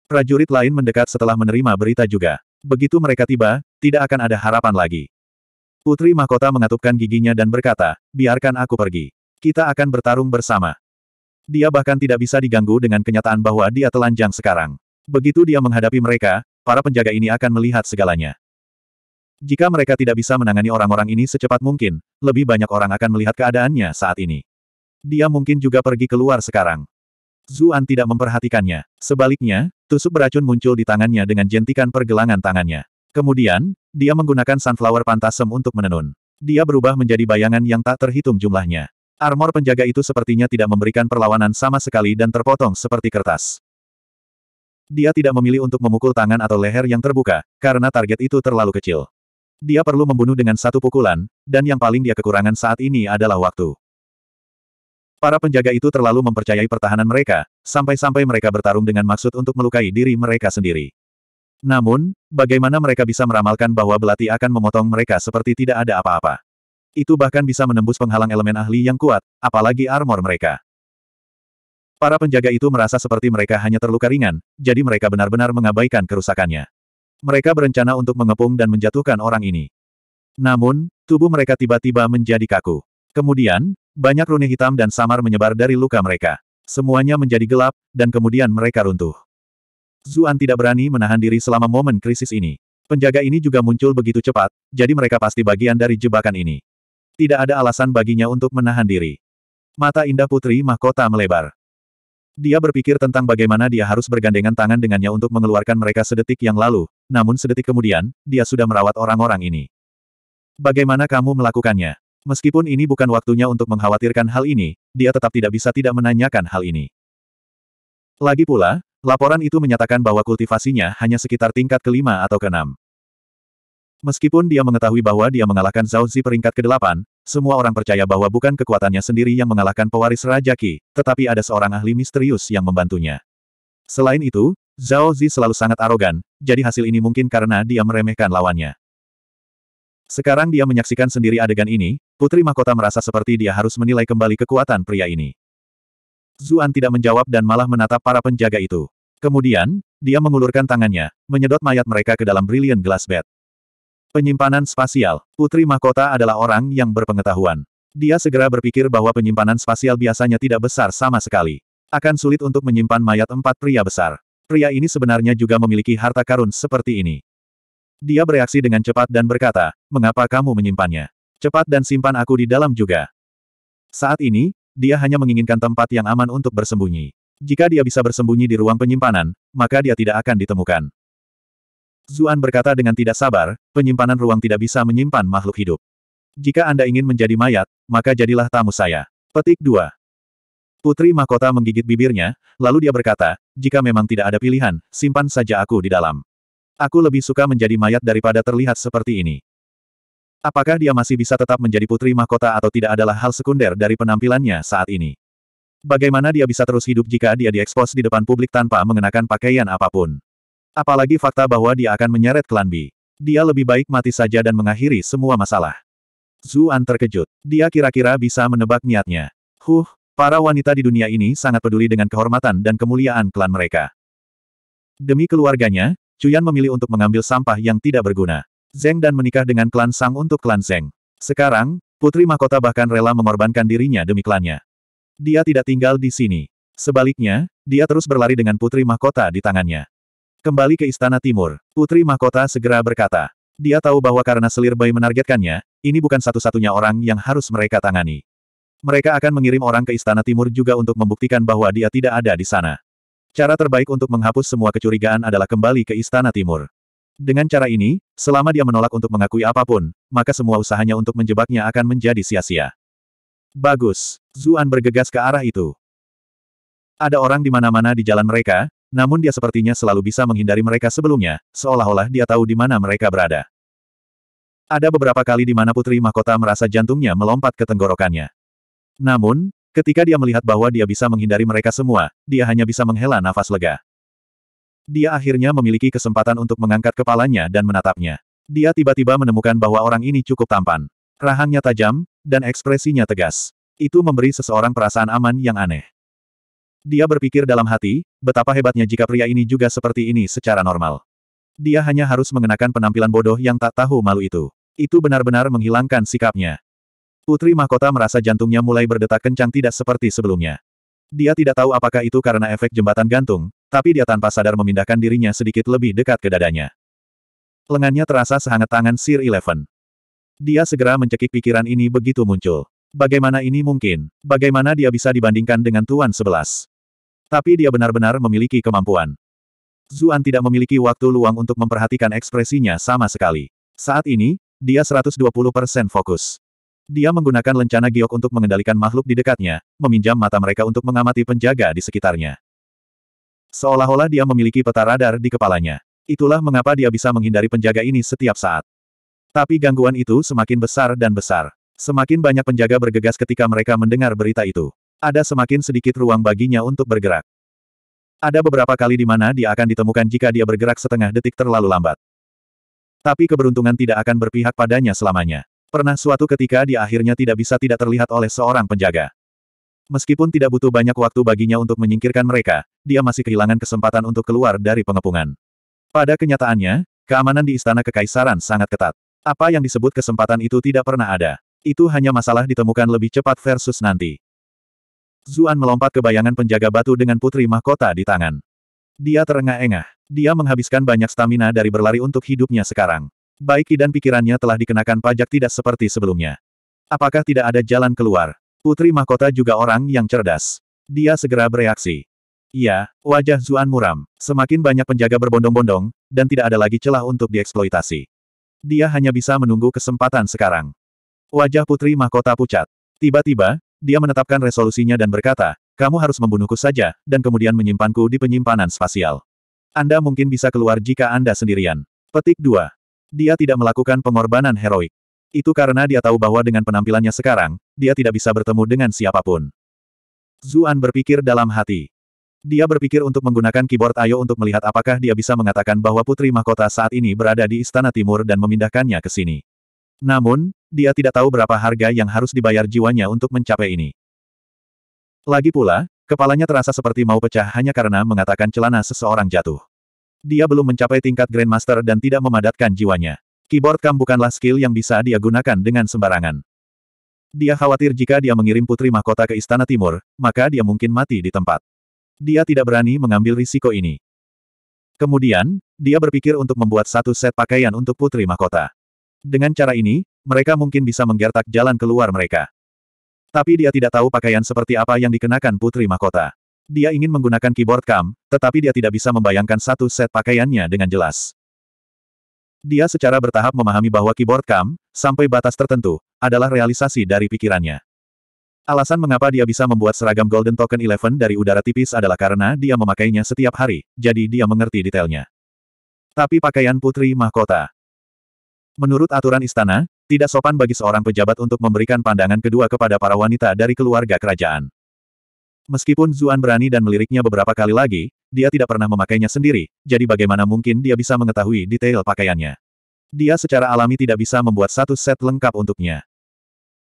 Prajurit lain mendekat setelah menerima berita juga. Begitu mereka tiba, tidak akan ada harapan lagi. Putri Mahkota mengatupkan giginya dan berkata, biarkan aku pergi. Kita akan bertarung bersama. Dia bahkan tidak bisa diganggu dengan kenyataan bahwa dia telanjang sekarang. Begitu dia menghadapi mereka, para penjaga ini akan melihat segalanya. Jika mereka tidak bisa menangani orang-orang ini secepat mungkin, lebih banyak orang akan melihat keadaannya saat ini. Dia mungkin juga pergi keluar sekarang. Zuan tidak memperhatikannya. Sebaliknya, tusuk beracun muncul di tangannya dengan jentikan pergelangan tangannya. Kemudian, dia menggunakan sunflower pantasem untuk menenun. Dia berubah menjadi bayangan yang tak terhitung jumlahnya. Armor penjaga itu sepertinya tidak memberikan perlawanan sama sekali dan terpotong seperti kertas. Dia tidak memilih untuk memukul tangan atau leher yang terbuka, karena target itu terlalu kecil. Dia perlu membunuh dengan satu pukulan, dan yang paling dia kekurangan saat ini adalah waktu. Para penjaga itu terlalu mempercayai pertahanan mereka, sampai-sampai mereka bertarung dengan maksud untuk melukai diri mereka sendiri. Namun, bagaimana mereka bisa meramalkan bahwa belati akan memotong mereka seperti tidak ada apa-apa? Itu bahkan bisa menembus penghalang elemen ahli yang kuat, apalagi armor mereka. Para penjaga itu merasa seperti mereka hanya terluka ringan, jadi mereka benar-benar mengabaikan kerusakannya. Mereka berencana untuk mengepung dan menjatuhkan orang ini. Namun, tubuh mereka tiba-tiba menjadi kaku. Kemudian, banyak rune hitam dan samar menyebar dari luka mereka. Semuanya menjadi gelap, dan kemudian mereka runtuh. Zuan tidak berani menahan diri selama momen krisis ini. Penjaga ini juga muncul begitu cepat, jadi mereka pasti bagian dari jebakan ini. Tidak ada alasan baginya untuk menahan diri. Mata indah putri mahkota melebar. Dia berpikir tentang bagaimana dia harus bergandengan tangan dengannya untuk mengeluarkan mereka sedetik yang lalu, namun sedetik kemudian, dia sudah merawat orang-orang ini. Bagaimana kamu melakukannya? Meskipun ini bukan waktunya untuk mengkhawatirkan hal ini, dia tetap tidak bisa tidak menanyakan hal ini. Lagi pula, laporan itu menyatakan bahwa kultivasinya hanya sekitar tingkat kelima atau keenam. Meskipun dia mengetahui bahwa dia mengalahkan Zhao Zi peringkat kedelapan, semua orang percaya bahwa bukan kekuatannya sendiri yang mengalahkan pewaris Raja Qi, tetapi ada seorang ahli misterius yang membantunya. Selain itu, Zhao Zi selalu sangat arogan, jadi hasil ini mungkin karena dia meremehkan lawannya. Sekarang dia menyaksikan sendiri adegan ini, Putri Mahkota merasa seperti dia harus menilai kembali kekuatan pria ini. Zuan tidak menjawab dan malah menatap para penjaga itu. Kemudian, dia mengulurkan tangannya, menyedot mayat mereka ke dalam Brilliant Glass Bed. Penyimpanan spasial, Putri Mahkota adalah orang yang berpengetahuan. Dia segera berpikir bahwa penyimpanan spasial biasanya tidak besar sama sekali. Akan sulit untuk menyimpan mayat empat pria besar. Pria ini sebenarnya juga memiliki harta karun seperti ini. Dia bereaksi dengan cepat dan berkata, mengapa kamu menyimpannya? Cepat dan simpan aku di dalam juga. Saat ini, dia hanya menginginkan tempat yang aman untuk bersembunyi. Jika dia bisa bersembunyi di ruang penyimpanan, maka dia tidak akan ditemukan. Zuan berkata dengan tidak sabar, penyimpanan ruang tidak bisa menyimpan makhluk hidup. Jika Anda ingin menjadi mayat, maka jadilah tamu saya. Petik 2. Putri Mahkota menggigit bibirnya, lalu dia berkata, jika memang tidak ada pilihan, simpan saja aku di dalam. Aku lebih suka menjadi mayat daripada terlihat seperti ini. Apakah dia masih bisa tetap menjadi putri mahkota atau tidak adalah hal sekunder dari penampilannya saat ini. Bagaimana dia bisa terus hidup jika dia diekspos di depan publik tanpa mengenakan pakaian apapun? Apalagi fakta bahwa dia akan menyeret klan B. Dia lebih baik mati saja dan mengakhiri semua masalah. Zuan terkejut. Dia kira-kira bisa menebak niatnya. Huh, para wanita di dunia ini sangat peduli dengan kehormatan dan kemuliaan klan mereka. Demi keluarganya, Cuyan memilih untuk mengambil sampah yang tidak berguna. Zeng dan menikah dengan klan Sang untuk klan Zeng. Sekarang, Putri Mahkota bahkan rela mengorbankan dirinya demi klannya. Dia tidak tinggal di sini. Sebaliknya, dia terus berlari dengan Putri Mahkota di tangannya. Kembali ke Istana Timur, Putri Mahkota segera berkata. Dia tahu bahwa karena Selir bayi menargetkannya, ini bukan satu-satunya orang yang harus mereka tangani. Mereka akan mengirim orang ke Istana Timur juga untuk membuktikan bahwa dia tidak ada di sana. Cara terbaik untuk menghapus semua kecurigaan adalah kembali ke Istana Timur. Dengan cara ini, selama dia menolak untuk mengakui apapun, maka semua usahanya untuk menjebaknya akan menjadi sia-sia. Bagus. Zuan bergegas ke arah itu. Ada orang di mana-mana di jalan mereka, namun dia sepertinya selalu bisa menghindari mereka sebelumnya, seolah-olah dia tahu di mana mereka berada. Ada beberapa kali di mana Putri Mahkota merasa jantungnya melompat ke tenggorokannya. Namun, Ketika dia melihat bahwa dia bisa menghindari mereka semua, dia hanya bisa menghela nafas lega. Dia akhirnya memiliki kesempatan untuk mengangkat kepalanya dan menatapnya. Dia tiba-tiba menemukan bahwa orang ini cukup tampan. Rahangnya tajam, dan ekspresinya tegas. Itu memberi seseorang perasaan aman yang aneh. Dia berpikir dalam hati, betapa hebatnya jika pria ini juga seperti ini secara normal. Dia hanya harus mengenakan penampilan bodoh yang tak tahu malu itu. Itu benar-benar menghilangkan sikapnya. Putri Mahkota merasa jantungnya mulai berdetak kencang tidak seperti sebelumnya. Dia tidak tahu apakah itu karena efek jembatan gantung, tapi dia tanpa sadar memindahkan dirinya sedikit lebih dekat ke dadanya. Lengannya terasa sehangat tangan Sir Eleven. Dia segera mencekik pikiran ini begitu muncul. Bagaimana ini mungkin? Bagaimana dia bisa dibandingkan dengan Tuan Sebelas? Tapi dia benar-benar memiliki kemampuan. Zuan tidak memiliki waktu luang untuk memperhatikan ekspresinya sama sekali. Saat ini, dia 120% fokus. Dia menggunakan lencana giok untuk mengendalikan makhluk di dekatnya, meminjam mata mereka untuk mengamati penjaga di sekitarnya. Seolah-olah dia memiliki peta radar di kepalanya. Itulah mengapa dia bisa menghindari penjaga ini setiap saat. Tapi gangguan itu semakin besar dan besar. Semakin banyak penjaga bergegas ketika mereka mendengar berita itu. Ada semakin sedikit ruang baginya untuk bergerak. Ada beberapa kali di mana dia akan ditemukan jika dia bergerak setengah detik terlalu lambat. Tapi keberuntungan tidak akan berpihak padanya selamanya. Pernah suatu ketika dia akhirnya tidak bisa tidak terlihat oleh seorang penjaga. Meskipun tidak butuh banyak waktu baginya untuk menyingkirkan mereka, dia masih kehilangan kesempatan untuk keluar dari pengepungan. Pada kenyataannya, keamanan di istana kekaisaran sangat ketat. Apa yang disebut kesempatan itu tidak pernah ada. Itu hanya masalah ditemukan lebih cepat versus nanti. Zuan melompat ke bayangan penjaga batu dengan putri mahkota di tangan. Dia terengah-engah. Dia menghabiskan banyak stamina dari berlari untuk hidupnya sekarang. Baik dan pikirannya telah dikenakan pajak tidak seperti sebelumnya. Apakah tidak ada jalan keluar? Putri mahkota juga orang yang cerdas. Dia segera bereaksi. Iya, wajah Zuan muram. Semakin banyak penjaga berbondong-bondong, dan tidak ada lagi celah untuk dieksploitasi. Dia hanya bisa menunggu kesempatan sekarang. Wajah putri mahkota pucat. Tiba-tiba, dia menetapkan resolusinya dan berkata, kamu harus membunuhku saja, dan kemudian menyimpanku di penyimpanan spasial. Anda mungkin bisa keluar jika Anda sendirian. Petik 2. Dia tidak melakukan pengorbanan heroik. Itu karena dia tahu bahwa dengan penampilannya sekarang, dia tidak bisa bertemu dengan siapapun. Zuan berpikir dalam hati. Dia berpikir untuk menggunakan keyboard Ayo untuk melihat apakah dia bisa mengatakan bahwa Putri Mahkota saat ini berada di Istana Timur dan memindahkannya ke sini. Namun, dia tidak tahu berapa harga yang harus dibayar jiwanya untuk mencapai ini. Lagi pula, kepalanya terasa seperti mau pecah hanya karena mengatakan celana seseorang jatuh. Dia belum mencapai tingkat Grandmaster dan tidak memadatkan jiwanya. Keyboard Kam bukanlah skill yang bisa dia gunakan dengan sembarangan. Dia khawatir jika dia mengirim Putri Mahkota ke Istana Timur, maka dia mungkin mati di tempat. Dia tidak berani mengambil risiko ini. Kemudian, dia berpikir untuk membuat satu set pakaian untuk Putri Mahkota. Dengan cara ini, mereka mungkin bisa menggertak jalan keluar mereka. Tapi dia tidak tahu pakaian seperti apa yang dikenakan Putri Mahkota. Dia ingin menggunakan keyboard cam, tetapi dia tidak bisa membayangkan satu set pakaiannya dengan jelas. Dia secara bertahap memahami bahwa keyboard cam, sampai batas tertentu, adalah realisasi dari pikirannya. Alasan mengapa dia bisa membuat seragam Golden Token Eleven dari udara tipis adalah karena dia memakainya setiap hari, jadi dia mengerti detailnya. Tapi pakaian putri mahkota. Menurut aturan istana, tidak sopan bagi seorang pejabat untuk memberikan pandangan kedua kepada para wanita dari keluarga kerajaan. Meskipun Zuan berani dan meliriknya beberapa kali lagi, dia tidak pernah memakainya sendiri, jadi bagaimana mungkin dia bisa mengetahui detail pakaiannya. Dia secara alami tidak bisa membuat satu set lengkap untuknya.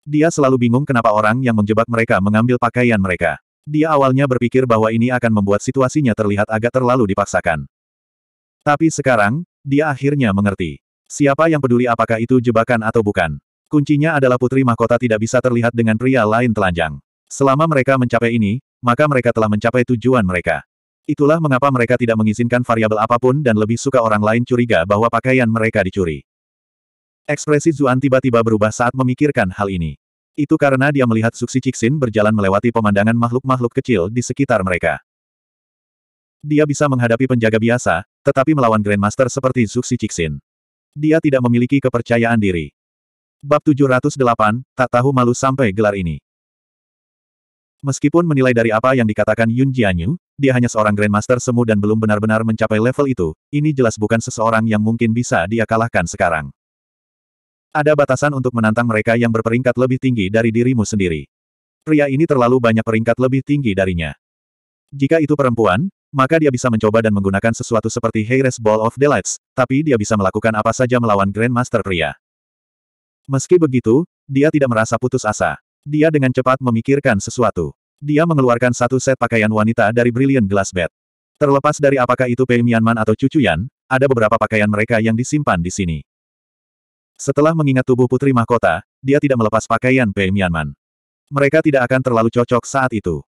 Dia selalu bingung kenapa orang yang menjebak mereka mengambil pakaian mereka. Dia awalnya berpikir bahwa ini akan membuat situasinya terlihat agak terlalu dipaksakan. Tapi sekarang, dia akhirnya mengerti. Siapa yang peduli apakah itu jebakan atau bukan. Kuncinya adalah putri mahkota tidak bisa terlihat dengan pria lain telanjang. Selama mereka mencapai ini, maka mereka telah mencapai tujuan mereka. Itulah mengapa mereka tidak mengizinkan variabel apapun dan lebih suka orang lain curiga bahwa pakaian mereka dicuri. Ekspresi Zuan tiba-tiba berubah saat memikirkan hal ini. Itu karena dia melihat Suksi Cixin berjalan melewati pemandangan makhluk-makhluk kecil di sekitar mereka. Dia bisa menghadapi penjaga biasa, tetapi melawan Grandmaster seperti Suksi Cixin. Dia tidak memiliki kepercayaan diri. Bab 708, tak tahu malu sampai gelar ini. Meskipun menilai dari apa yang dikatakan Yun Jianyu, dia hanya seorang Grandmaster semu dan belum benar-benar mencapai level itu, ini jelas bukan seseorang yang mungkin bisa dia kalahkan sekarang. Ada batasan untuk menantang mereka yang berperingkat lebih tinggi dari dirimu sendiri. Pria ini terlalu banyak peringkat lebih tinggi darinya. Jika itu perempuan, maka dia bisa mencoba dan menggunakan sesuatu seperti Heires Ball of Delights, tapi dia bisa melakukan apa saja melawan Grandmaster pria. Meski begitu, dia tidak merasa putus asa. Dia dengan cepat memikirkan sesuatu. Dia mengeluarkan satu set pakaian wanita dari Brilliant Glass Bed. Terlepas dari apakah itu Pei Mianman atau Cucu Yan, ada beberapa pakaian mereka yang disimpan di sini. Setelah mengingat tubuh Putri Mahkota, dia tidak melepas pakaian Pei Mianman. Mereka tidak akan terlalu cocok saat itu.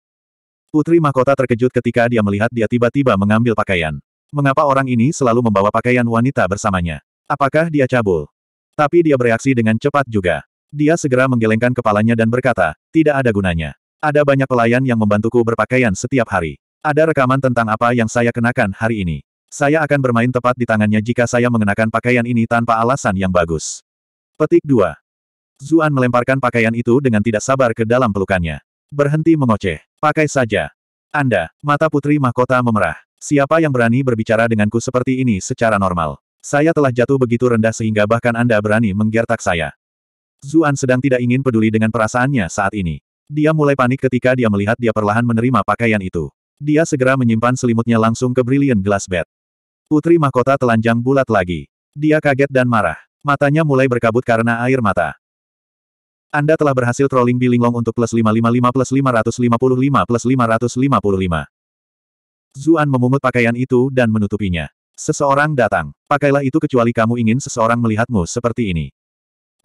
Putri Mahkota terkejut ketika dia melihat dia tiba-tiba mengambil pakaian. Mengapa orang ini selalu membawa pakaian wanita bersamanya? Apakah dia cabul? Tapi dia bereaksi dengan cepat juga. Dia segera menggelengkan kepalanya dan berkata, tidak ada gunanya. Ada banyak pelayan yang membantuku berpakaian setiap hari. Ada rekaman tentang apa yang saya kenakan hari ini. Saya akan bermain tepat di tangannya jika saya mengenakan pakaian ini tanpa alasan yang bagus. Petik 2. Zuan melemparkan pakaian itu dengan tidak sabar ke dalam pelukannya. Berhenti mengoceh. Pakai saja. Anda, mata putri mahkota memerah. Siapa yang berani berbicara denganku seperti ini secara normal? Saya telah jatuh begitu rendah sehingga bahkan Anda berani menggertak saya. Zuan sedang tidak ingin peduli dengan perasaannya saat ini. Dia mulai panik ketika dia melihat dia perlahan menerima pakaian itu. Dia segera menyimpan selimutnya langsung ke Brilliant Glass Bed. Putri mahkota telanjang bulat lagi. Dia kaget dan marah. Matanya mulai berkabut karena air mata. Anda telah berhasil trolling Bilinglong untuk plus 555 plus 555 plus 555. Zuan memungut pakaian itu dan menutupinya. Seseorang datang. Pakailah itu kecuali kamu ingin seseorang melihatmu seperti ini.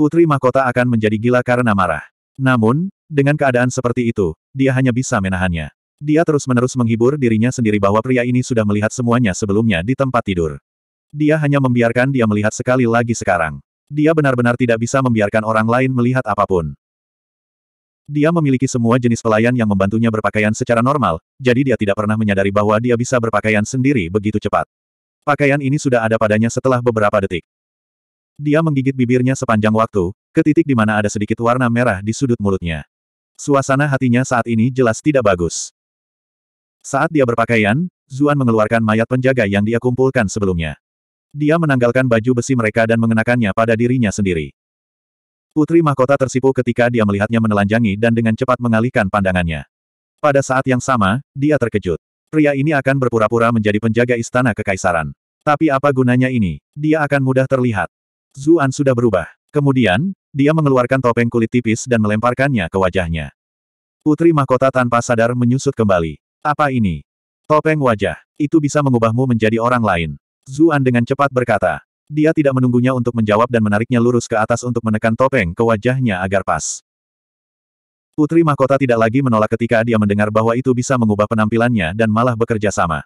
Putri Mahkota akan menjadi gila karena marah. Namun, dengan keadaan seperti itu, dia hanya bisa menahannya. Dia terus-menerus menghibur dirinya sendiri bahwa pria ini sudah melihat semuanya sebelumnya di tempat tidur. Dia hanya membiarkan dia melihat sekali lagi sekarang. Dia benar-benar tidak bisa membiarkan orang lain melihat apapun. Dia memiliki semua jenis pelayan yang membantunya berpakaian secara normal, jadi dia tidak pernah menyadari bahwa dia bisa berpakaian sendiri begitu cepat. Pakaian ini sudah ada padanya setelah beberapa detik. Dia menggigit bibirnya sepanjang waktu, ke titik di mana ada sedikit warna merah di sudut mulutnya. Suasana hatinya saat ini jelas tidak bagus. Saat dia berpakaian, Zuan mengeluarkan mayat penjaga yang dia kumpulkan sebelumnya. Dia menanggalkan baju besi mereka dan mengenakannya pada dirinya sendiri. Putri mahkota tersipu ketika dia melihatnya menelanjangi dan dengan cepat mengalihkan pandangannya. Pada saat yang sama, dia terkejut. Pria ini akan berpura-pura menjadi penjaga istana kekaisaran. Tapi apa gunanya ini? Dia akan mudah terlihat. Zuan sudah berubah. Kemudian, dia mengeluarkan topeng kulit tipis dan melemparkannya ke wajahnya. Putri mahkota tanpa sadar menyusut kembali. Apa ini? Topeng wajah. Itu bisa mengubahmu menjadi orang lain. Zuan dengan cepat berkata. Dia tidak menunggunya untuk menjawab dan menariknya lurus ke atas untuk menekan topeng ke wajahnya agar pas. Putri mahkota tidak lagi menolak ketika dia mendengar bahwa itu bisa mengubah penampilannya dan malah bekerja sama.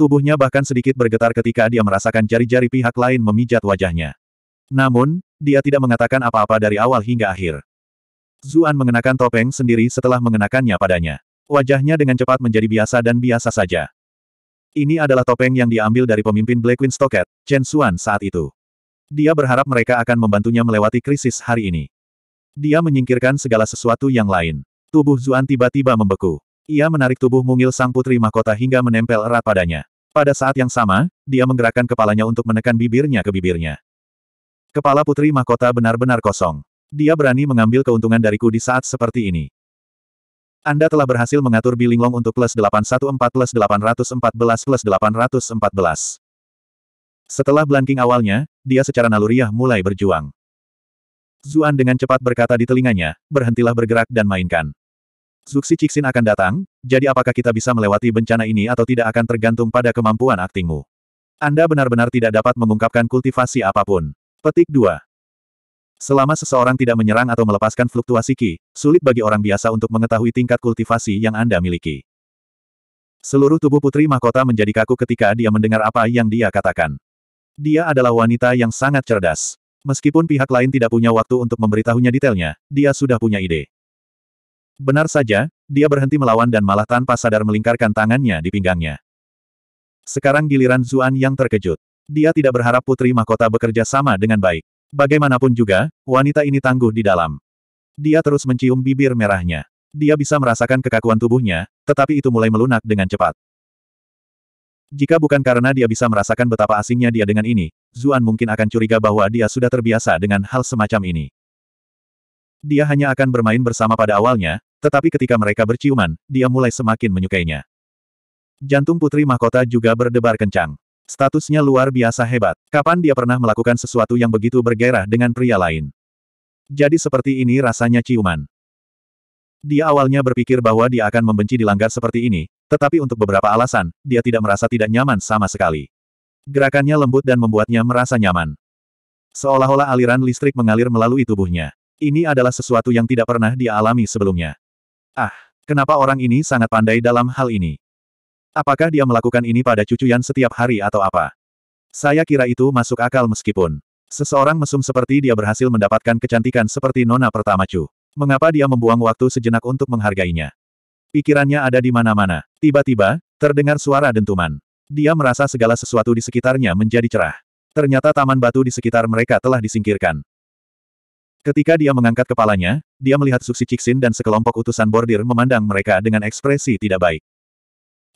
Tubuhnya bahkan sedikit bergetar ketika dia merasakan jari-jari pihak lain memijat wajahnya. Namun, dia tidak mengatakan apa-apa dari awal hingga akhir. Zuan mengenakan topeng sendiri setelah mengenakannya padanya. Wajahnya dengan cepat menjadi biasa dan biasa saja. Ini adalah topeng yang diambil dari pemimpin Black Queen Stocket, Chen Xuan saat itu. Dia berharap mereka akan membantunya melewati krisis hari ini. Dia menyingkirkan segala sesuatu yang lain. Tubuh Zuan tiba-tiba membeku. Ia menarik tubuh mungil sang putri mahkota hingga menempel erat padanya. Pada saat yang sama, dia menggerakkan kepalanya untuk menekan bibirnya ke bibirnya. Kepala putri mahkota benar-benar kosong. Dia berani mengambil keuntungan dariku di saat seperti ini. Anda telah berhasil mengatur Bilinglong untuk plus 814 plus 814 plus 814. Setelah blanking awalnya, dia secara naluriah mulai berjuang. Zuan dengan cepat berkata di telinganya, berhentilah bergerak dan mainkan. Zuxi Cixin akan datang, jadi apakah kita bisa melewati bencana ini atau tidak akan tergantung pada kemampuan aktingmu. Anda benar-benar tidak dapat mengungkapkan kultivasi apapun. Petik 2. Selama seseorang tidak menyerang atau melepaskan fluktuasi Qi, sulit bagi orang biasa untuk mengetahui tingkat kultivasi yang Anda miliki. Seluruh tubuh Putri Mahkota menjadi kaku ketika dia mendengar apa yang dia katakan. Dia adalah wanita yang sangat cerdas. Meskipun pihak lain tidak punya waktu untuk memberitahunya detailnya, dia sudah punya ide. Benar saja, dia berhenti melawan dan malah tanpa sadar melingkarkan tangannya di pinggangnya. Sekarang giliran Zuan yang terkejut. Dia tidak berharap Putri Mahkota bekerja sama dengan baik. Bagaimanapun juga, wanita ini tangguh di dalam. Dia terus mencium bibir merahnya. Dia bisa merasakan kekakuan tubuhnya, tetapi itu mulai melunak dengan cepat. Jika bukan karena dia bisa merasakan betapa asingnya dia dengan ini, Zuan mungkin akan curiga bahwa dia sudah terbiasa dengan hal semacam ini. Dia hanya akan bermain bersama pada awalnya, tetapi ketika mereka berciuman, dia mulai semakin menyukainya. Jantung putri mahkota juga berdebar kencang. Statusnya luar biasa hebat. Kapan dia pernah melakukan sesuatu yang begitu bergairah dengan pria lain? Jadi seperti ini rasanya ciuman. Dia awalnya berpikir bahwa dia akan membenci dilanggar seperti ini, tetapi untuk beberapa alasan, dia tidak merasa tidak nyaman sama sekali. Gerakannya lembut dan membuatnya merasa nyaman. Seolah-olah aliran listrik mengalir melalui tubuhnya. Ini adalah sesuatu yang tidak pernah dia alami sebelumnya. Ah, kenapa orang ini sangat pandai dalam hal ini? Apakah dia melakukan ini pada cucuyan setiap hari atau apa? Saya kira itu masuk akal meskipun seseorang mesum seperti dia berhasil mendapatkan kecantikan seperti nona pertama Chu. Mengapa dia membuang waktu sejenak untuk menghargainya? Pikirannya ada di mana-mana. Tiba-tiba, terdengar suara dentuman. Dia merasa segala sesuatu di sekitarnya menjadi cerah. Ternyata taman batu di sekitar mereka telah disingkirkan. Ketika dia mengangkat kepalanya, dia melihat Suksi Cixin dan sekelompok utusan bordir memandang mereka dengan ekspresi tidak baik.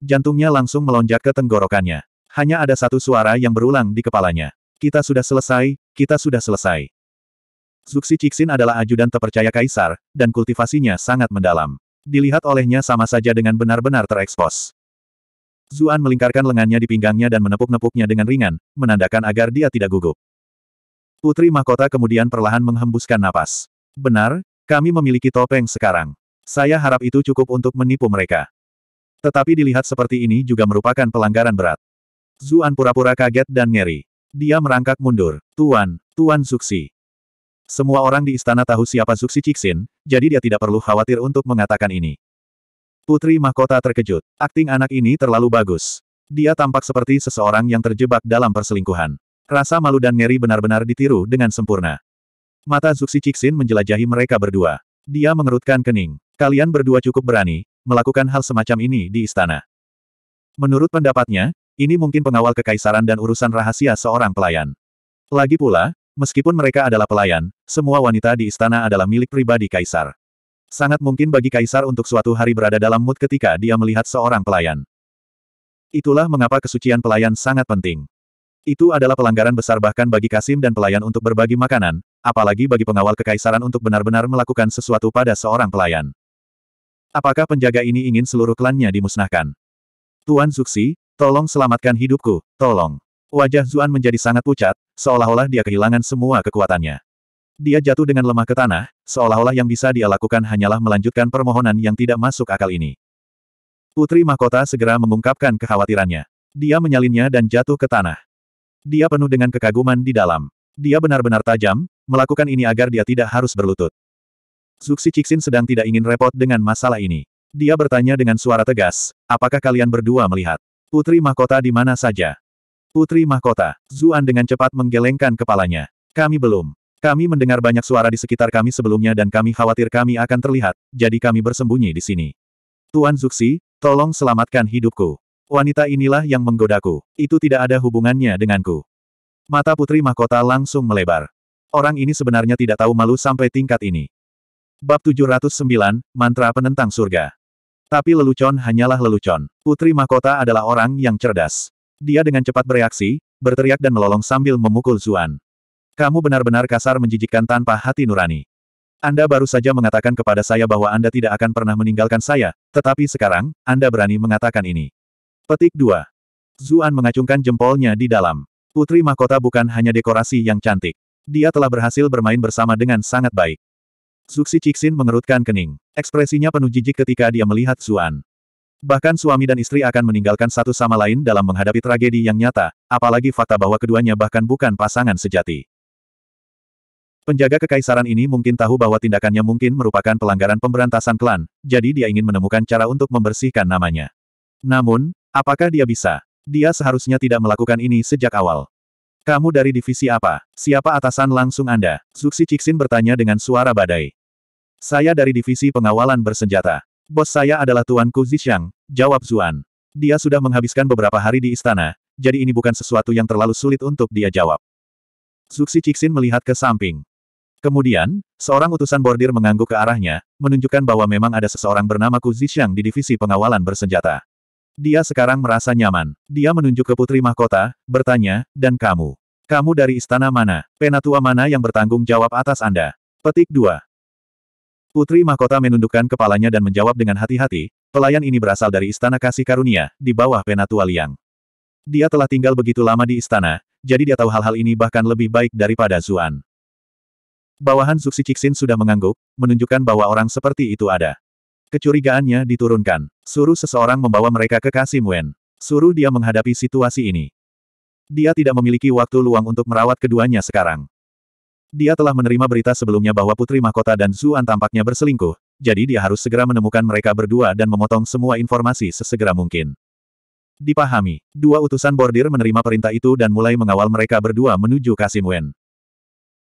Jantungnya langsung melonjak ke tenggorokannya. Hanya ada satu suara yang berulang di kepalanya. Kita sudah selesai, kita sudah selesai. Suksi Cixin adalah ajudan terpercaya kaisar, dan kultivasinya sangat mendalam. Dilihat olehnya sama saja dengan benar-benar terekspos. Zuan melingkarkan lengannya di pinggangnya dan menepuk-nepuknya dengan ringan, menandakan agar dia tidak gugup. Putri Mahkota kemudian perlahan menghembuskan napas. Benar, kami memiliki topeng sekarang. Saya harap itu cukup untuk menipu mereka. Tetapi dilihat seperti ini juga merupakan pelanggaran berat. Zuan pura-pura kaget dan ngeri. Dia merangkak mundur. Tuan, Tuan Zuxi. Semua orang di istana tahu siapa Zuxi Cixin, jadi dia tidak perlu khawatir untuk mengatakan ini. Putri Mahkota terkejut. Akting anak ini terlalu bagus. Dia tampak seperti seseorang yang terjebak dalam perselingkuhan. Rasa malu dan ngeri benar-benar ditiru dengan sempurna. Mata Zuxi Cixin menjelajahi mereka berdua. Dia mengerutkan kening. Kalian berdua cukup berani, melakukan hal semacam ini di istana. Menurut pendapatnya, ini mungkin pengawal kekaisaran dan urusan rahasia seorang pelayan. Lagi pula, meskipun mereka adalah pelayan, semua wanita di istana adalah milik pribadi kaisar. Sangat mungkin bagi kaisar untuk suatu hari berada dalam mood ketika dia melihat seorang pelayan. Itulah mengapa kesucian pelayan sangat penting. Itu adalah pelanggaran besar bahkan bagi Kasim dan pelayan untuk berbagi makanan, apalagi bagi pengawal kekaisaran untuk benar-benar melakukan sesuatu pada seorang pelayan. Apakah penjaga ini ingin seluruh klannya dimusnahkan? Tuan Zuxi, tolong selamatkan hidupku, tolong. Wajah Zuan menjadi sangat pucat, seolah-olah dia kehilangan semua kekuatannya. Dia jatuh dengan lemah ke tanah, seolah-olah yang bisa dia lakukan hanyalah melanjutkan permohonan yang tidak masuk akal ini. Putri Mahkota segera mengungkapkan kekhawatirannya. Dia menyalinnya dan jatuh ke tanah. Dia penuh dengan kekaguman di dalam. Dia benar-benar tajam, melakukan ini agar dia tidak harus berlutut. Zuxi Cixin sedang tidak ingin repot dengan masalah ini. Dia bertanya dengan suara tegas, apakah kalian berdua melihat? Putri mahkota di mana saja? Putri mahkota, Zuan dengan cepat menggelengkan kepalanya. Kami belum. Kami mendengar banyak suara di sekitar kami sebelumnya dan kami khawatir kami akan terlihat, jadi kami bersembunyi di sini. Tuan Zuxi, tolong selamatkan hidupku. Wanita inilah yang menggodaku. Itu tidak ada hubungannya denganku. Mata Putri Mahkota langsung melebar. Orang ini sebenarnya tidak tahu malu sampai tingkat ini. Bab 709, Mantra Penentang Surga. Tapi lelucon hanyalah lelucon. Putri Mahkota adalah orang yang cerdas. Dia dengan cepat bereaksi, berteriak dan melolong sambil memukul Zuan. Kamu benar-benar kasar menjijikkan tanpa hati nurani. Anda baru saja mengatakan kepada saya bahwa Anda tidak akan pernah meninggalkan saya, tetapi sekarang, Anda berani mengatakan ini. Petik 2. Zuan mengacungkan jempolnya di dalam. Putri mahkota bukan hanya dekorasi yang cantik. Dia telah berhasil bermain bersama dengan sangat baik. Zuxi Cixin mengerutkan kening. Ekspresinya penuh jijik ketika dia melihat Zuan. Bahkan suami dan istri akan meninggalkan satu sama lain dalam menghadapi tragedi yang nyata, apalagi fakta bahwa keduanya bahkan bukan pasangan sejati. Penjaga kekaisaran ini mungkin tahu bahwa tindakannya mungkin merupakan pelanggaran pemberantasan klan, jadi dia ingin menemukan cara untuk membersihkan namanya. Namun, Apakah dia bisa? Dia seharusnya tidak melakukan ini sejak awal. Kamu dari divisi apa? Siapa atasan langsung Anda? Zuxi Cixin bertanya dengan suara badai. Saya dari divisi pengawalan bersenjata. Bos saya adalah Tuan Ku Zixiang. jawab Zuan. Dia sudah menghabiskan beberapa hari di istana, jadi ini bukan sesuatu yang terlalu sulit untuk dia jawab. Zuxi Cixin melihat ke samping. Kemudian, seorang utusan bordir mengangguk ke arahnya, menunjukkan bahwa memang ada seseorang bernama Ku Zixiang di divisi pengawalan bersenjata. Dia sekarang merasa nyaman. Dia menunjuk ke putri mahkota, bertanya, dan kamu. Kamu dari istana mana? Penatua mana yang bertanggung jawab atas Anda? Petik 2. Putri mahkota menundukkan kepalanya dan menjawab dengan hati-hati, pelayan ini berasal dari istana kasih karunia, di bawah Penatua Liang. Dia telah tinggal begitu lama di istana, jadi dia tahu hal-hal ini bahkan lebih baik daripada Zuan. Bawahan Zuxi Ciksin sudah mengangguk, menunjukkan bahwa orang seperti itu ada. Kecurigaannya diturunkan. Suruh seseorang membawa mereka ke Kasimwen. Suruh dia menghadapi situasi ini. Dia tidak memiliki waktu luang untuk merawat keduanya sekarang. Dia telah menerima berita sebelumnya bahwa Putri Mahkota dan Zuan tampaknya berselingkuh, jadi dia harus segera menemukan mereka berdua dan memotong semua informasi sesegera mungkin. Dipahami, dua utusan bordir menerima perintah itu dan mulai mengawal mereka berdua menuju Kasimwen.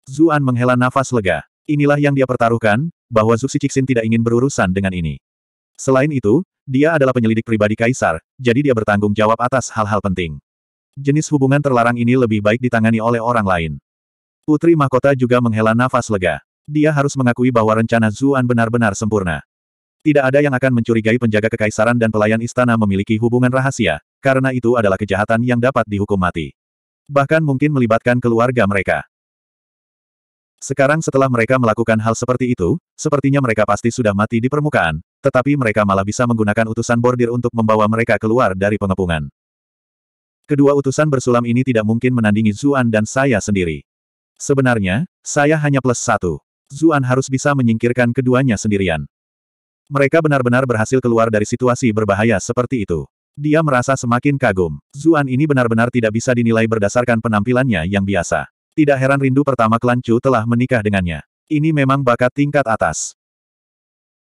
Zuan menghela nafas lega. Inilah yang dia pertaruhkan, bahwa Zuxi Cixin tidak ingin berurusan dengan ini. Selain itu, dia adalah penyelidik pribadi Kaisar, jadi dia bertanggung jawab atas hal-hal penting. Jenis hubungan terlarang ini lebih baik ditangani oleh orang lain. Putri Mahkota juga menghela nafas lega. Dia harus mengakui bahwa rencana Zuan benar-benar sempurna. Tidak ada yang akan mencurigai penjaga kekaisaran dan pelayan istana memiliki hubungan rahasia, karena itu adalah kejahatan yang dapat dihukum mati. Bahkan mungkin melibatkan keluarga mereka. Sekarang setelah mereka melakukan hal seperti itu, sepertinya mereka pasti sudah mati di permukaan, tetapi mereka malah bisa menggunakan utusan bordir untuk membawa mereka keluar dari pengepungan. Kedua utusan bersulam ini tidak mungkin menandingi Zuan dan saya sendiri. Sebenarnya, saya hanya plus satu. Zuan harus bisa menyingkirkan keduanya sendirian. Mereka benar-benar berhasil keluar dari situasi berbahaya seperti itu. Dia merasa semakin kagum. Zuan ini benar-benar tidak bisa dinilai berdasarkan penampilannya yang biasa. Tidak heran rindu pertama klan Chu telah menikah dengannya. Ini memang bakat tingkat atas.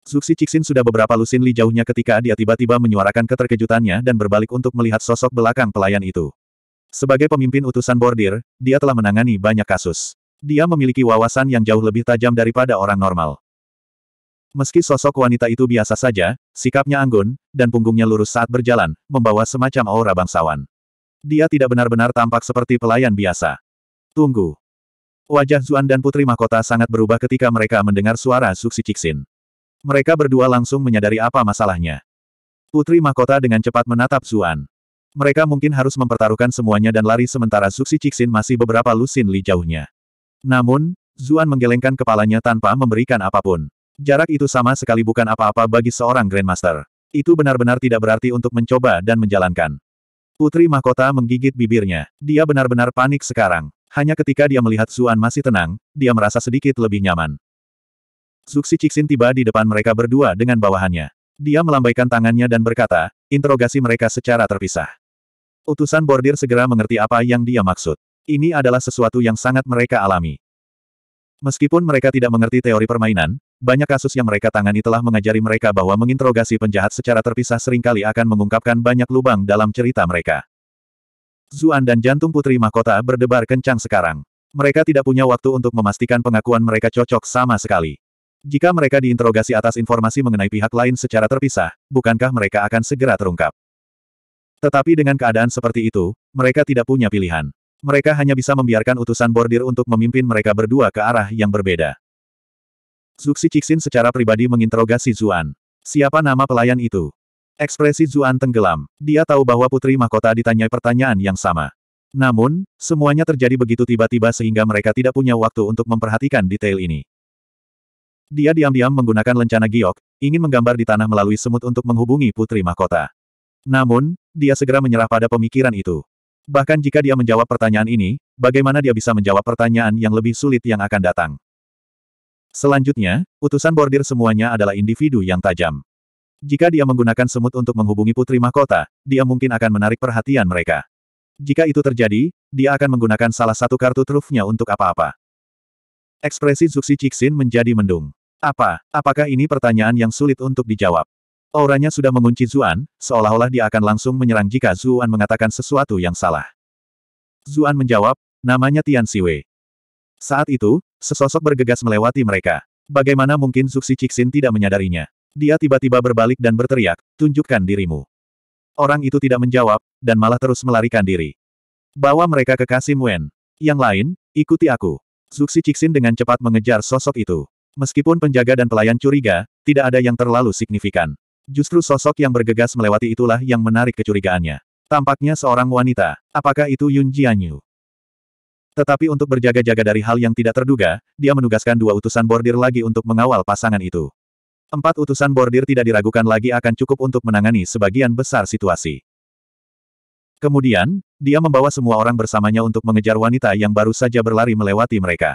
Zuxi Cixin sudah beberapa lusin li jauhnya ketika dia tiba-tiba menyuarakan keterkejutannya dan berbalik untuk melihat sosok belakang pelayan itu. Sebagai pemimpin utusan bordir, dia telah menangani banyak kasus. Dia memiliki wawasan yang jauh lebih tajam daripada orang normal. Meski sosok wanita itu biasa saja, sikapnya anggun, dan punggungnya lurus saat berjalan, membawa semacam aura bangsawan. Dia tidak benar-benar tampak seperti pelayan biasa. Tunggu. Wajah Zuan dan Putri Mahkota sangat berubah ketika mereka mendengar suara Suksi Ciksin. Mereka berdua langsung menyadari apa masalahnya. Putri Mahkota dengan cepat menatap Zuan. Mereka mungkin harus mempertaruhkan semuanya dan lari sementara Suksi Ciksin masih beberapa lusin li jauhnya. Namun, Zuan menggelengkan kepalanya tanpa memberikan apapun. Jarak itu sama sekali bukan apa-apa bagi seorang Grandmaster. Itu benar-benar tidak berarti untuk mencoba dan menjalankan. Putri Mahkota menggigit bibirnya. Dia benar-benar panik sekarang. Hanya ketika dia melihat Zuan masih tenang, dia merasa sedikit lebih nyaman. Zuxi Cixin tiba di depan mereka berdua dengan bawahannya. Dia melambaikan tangannya dan berkata, interogasi mereka secara terpisah. Utusan bordir segera mengerti apa yang dia maksud. Ini adalah sesuatu yang sangat mereka alami. Meskipun mereka tidak mengerti teori permainan, banyak kasus yang mereka tangani telah mengajari mereka bahwa menginterogasi penjahat secara terpisah seringkali akan mengungkapkan banyak lubang dalam cerita mereka. Zuan dan jantung putri mahkota berdebar kencang sekarang. Mereka tidak punya waktu untuk memastikan pengakuan mereka cocok sama sekali. Jika mereka diinterogasi atas informasi mengenai pihak lain secara terpisah, bukankah mereka akan segera terungkap? Tetapi dengan keadaan seperti itu, mereka tidak punya pilihan. Mereka hanya bisa membiarkan utusan bordir untuk memimpin mereka berdua ke arah yang berbeda. Zuxi Cixin secara pribadi menginterogasi Zuan. Siapa nama pelayan itu? Ekspresi Zuan tenggelam. Dia tahu bahwa Putri Mahkota ditanyai pertanyaan yang sama. Namun, semuanya terjadi begitu tiba-tiba sehingga mereka tidak punya waktu untuk memperhatikan detail ini. Dia diam-diam menggunakan lencana giok, ingin menggambar di tanah melalui semut untuk menghubungi Putri Mahkota. Namun, dia segera menyerah pada pemikiran itu. Bahkan jika dia menjawab pertanyaan ini, bagaimana dia bisa menjawab pertanyaan yang lebih sulit yang akan datang? Selanjutnya, utusan bordir semuanya adalah individu yang tajam. Jika dia menggunakan semut untuk menghubungi putri mahkota, dia mungkin akan menarik perhatian mereka. Jika itu terjadi, dia akan menggunakan salah satu kartu trufnya untuk apa-apa. Ekspresi Zuxi Cixin menjadi mendung. Apa? Apakah ini pertanyaan yang sulit untuk dijawab? Auranya sudah mengunci Zuan, seolah-olah dia akan langsung menyerang jika Zuan mengatakan sesuatu yang salah. Zuan menjawab, namanya Tian Siwei. Saat itu, sesosok bergegas melewati mereka. Bagaimana mungkin Zuxi Cixin tidak menyadarinya? Dia tiba-tiba berbalik dan berteriak, tunjukkan dirimu. Orang itu tidak menjawab, dan malah terus melarikan diri. Bawa mereka ke Kasim Wen. Yang lain, ikuti aku. Zuxi Cixin dengan cepat mengejar sosok itu. Meskipun penjaga dan pelayan curiga, tidak ada yang terlalu signifikan. Justru sosok yang bergegas melewati itulah yang menarik kecurigaannya. Tampaknya seorang wanita. Apakah itu Yun Jianyu? Tetapi untuk berjaga-jaga dari hal yang tidak terduga, dia menugaskan dua utusan bordir lagi untuk mengawal pasangan itu. Empat utusan bordir tidak diragukan lagi akan cukup untuk menangani sebagian besar situasi. Kemudian, dia membawa semua orang bersamanya untuk mengejar wanita yang baru saja berlari melewati mereka.